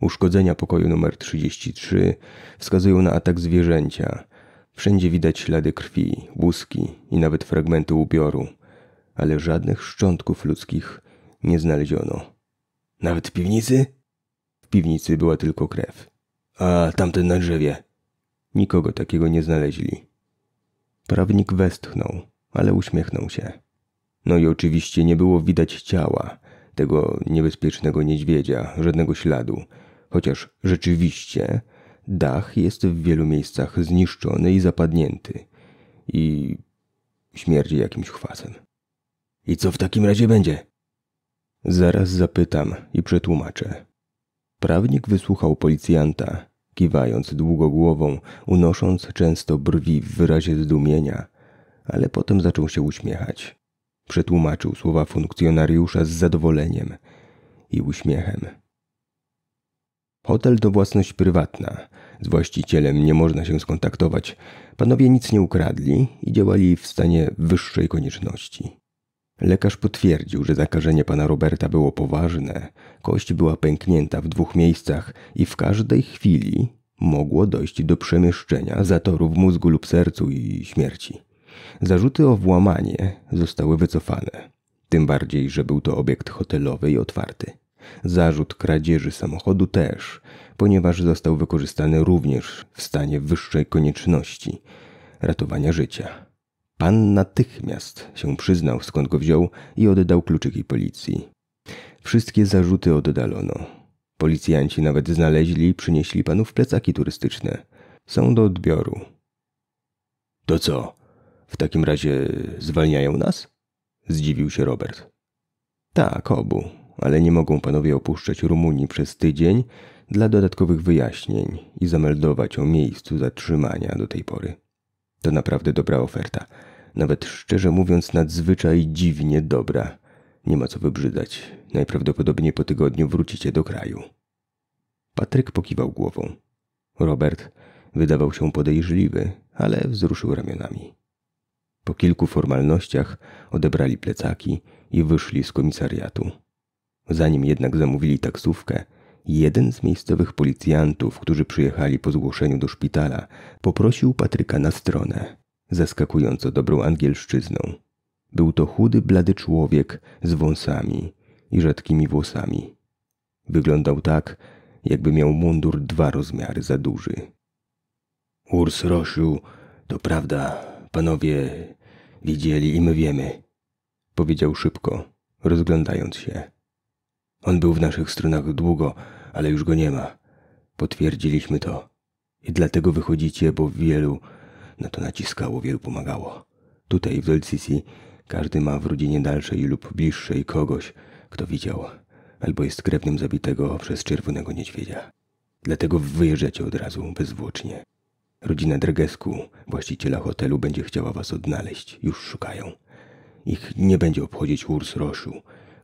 Uszkodzenia pokoju numer 33 wskazują na atak zwierzęcia. Wszędzie widać ślady krwi, łuski i nawet fragmenty ubioru, ale żadnych szczątków ludzkich nie znaleziono. Nawet w piwnicy? W piwnicy była tylko krew. A tamten na drzewie? Nikogo takiego nie znaleźli. Prawnik westchnął, ale uśmiechnął się. No i oczywiście nie było widać ciała, tego niebezpiecznego niedźwiedzia, żadnego śladu, chociaż rzeczywiście dach jest w wielu miejscach zniszczony i zapadnięty i śmierdzi jakimś chwasem. I co w takim razie będzie? Zaraz zapytam i przetłumaczę. Prawnik wysłuchał policjanta, kiwając długo głową, unosząc często brwi w wyrazie zdumienia, ale potem zaczął się uśmiechać. Przetłumaczył słowa funkcjonariusza z zadowoleniem i uśmiechem. Hotel to własność prywatna. Z właścicielem nie można się skontaktować. Panowie nic nie ukradli i działali w stanie wyższej konieczności. Lekarz potwierdził, że zakażenie pana Roberta było poważne. Kość była pęknięta w dwóch miejscach i w każdej chwili mogło dojść do przemieszczenia zatoru w mózgu lub sercu i śmierci. Zarzuty o włamanie zostały wycofane. Tym bardziej, że był to obiekt hotelowy i otwarty. Zarzut kradzieży samochodu też, ponieważ został wykorzystany również w stanie wyższej konieczności ratowania życia. Pan natychmiast się przyznał, skąd go wziął i oddał kluczyki policji. Wszystkie zarzuty oddalono. Policjanci nawet znaleźli i przynieśli panów plecaki turystyczne. Są do odbioru. To co? W takim razie zwalniają nas? Zdziwił się Robert. Tak, obu, ale nie mogą panowie opuszczać Rumunii przez tydzień dla dodatkowych wyjaśnień i zameldować o miejscu zatrzymania do tej pory. To naprawdę dobra oferta. Nawet szczerze mówiąc, nadzwyczaj dziwnie dobra. Nie ma co wybrzydzać. Najprawdopodobniej po tygodniu wrócicie do kraju. Patryk pokiwał głową. Robert wydawał się podejrzliwy, ale wzruszył ramionami. Po kilku formalnościach odebrali plecaki i wyszli z komisariatu. Zanim jednak zamówili taksówkę, jeden z miejscowych policjantów, którzy przyjechali po zgłoszeniu do szpitala, poprosił Patryka na stronę, zaskakująco dobrą angielszczyzną. Był to chudy, blady człowiek z wąsami i rzadkimi włosami. Wyglądał tak, jakby miał mundur dwa rozmiary za duży. Urs Rosiu, to prawda, panowie widzieli i my wiemy, powiedział szybko, rozglądając się. On był w naszych stronach długo, ale już go nie ma. Potwierdziliśmy to. I dlatego wychodzicie, bo wielu na no to naciskało, wielu pomagało. Tutaj w Dolcisi każdy ma w rodzinie dalszej lub bliższej kogoś, kto widział albo jest krewnym zabitego przez czerwonego niedźwiedzia. Dlatego wyjeżdżacie od razu, bezwłocznie. Rodzina Dregesku, właściciela hotelu, będzie chciała was odnaleźć. Już szukają. Ich nie będzie obchodzić urs roszu.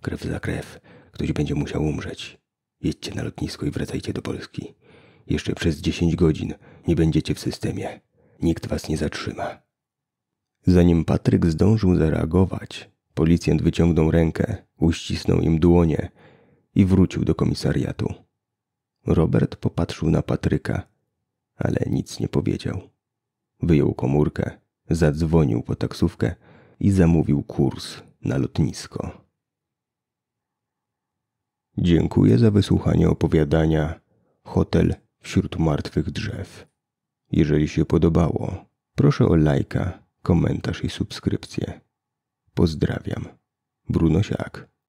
Krew za krew. Ktoś będzie musiał umrzeć. Jedźcie na lotnisko i wracajcie do Polski. Jeszcze przez dziesięć godzin nie będziecie w systemie. Nikt was nie zatrzyma. Zanim Patryk zdążył zareagować, policjant wyciągnął rękę, uścisnął im dłonie i wrócił do komisariatu. Robert popatrzył na Patryka, ale nic nie powiedział. Wyjął komórkę, zadzwonił po taksówkę i zamówił kurs na lotnisko. Dziękuję za wysłuchanie opowiadania Hotel wśród martwych drzew. Jeżeli się podobało, proszę o lajka, komentarz i subskrypcję. Pozdrawiam. Bruno Siak.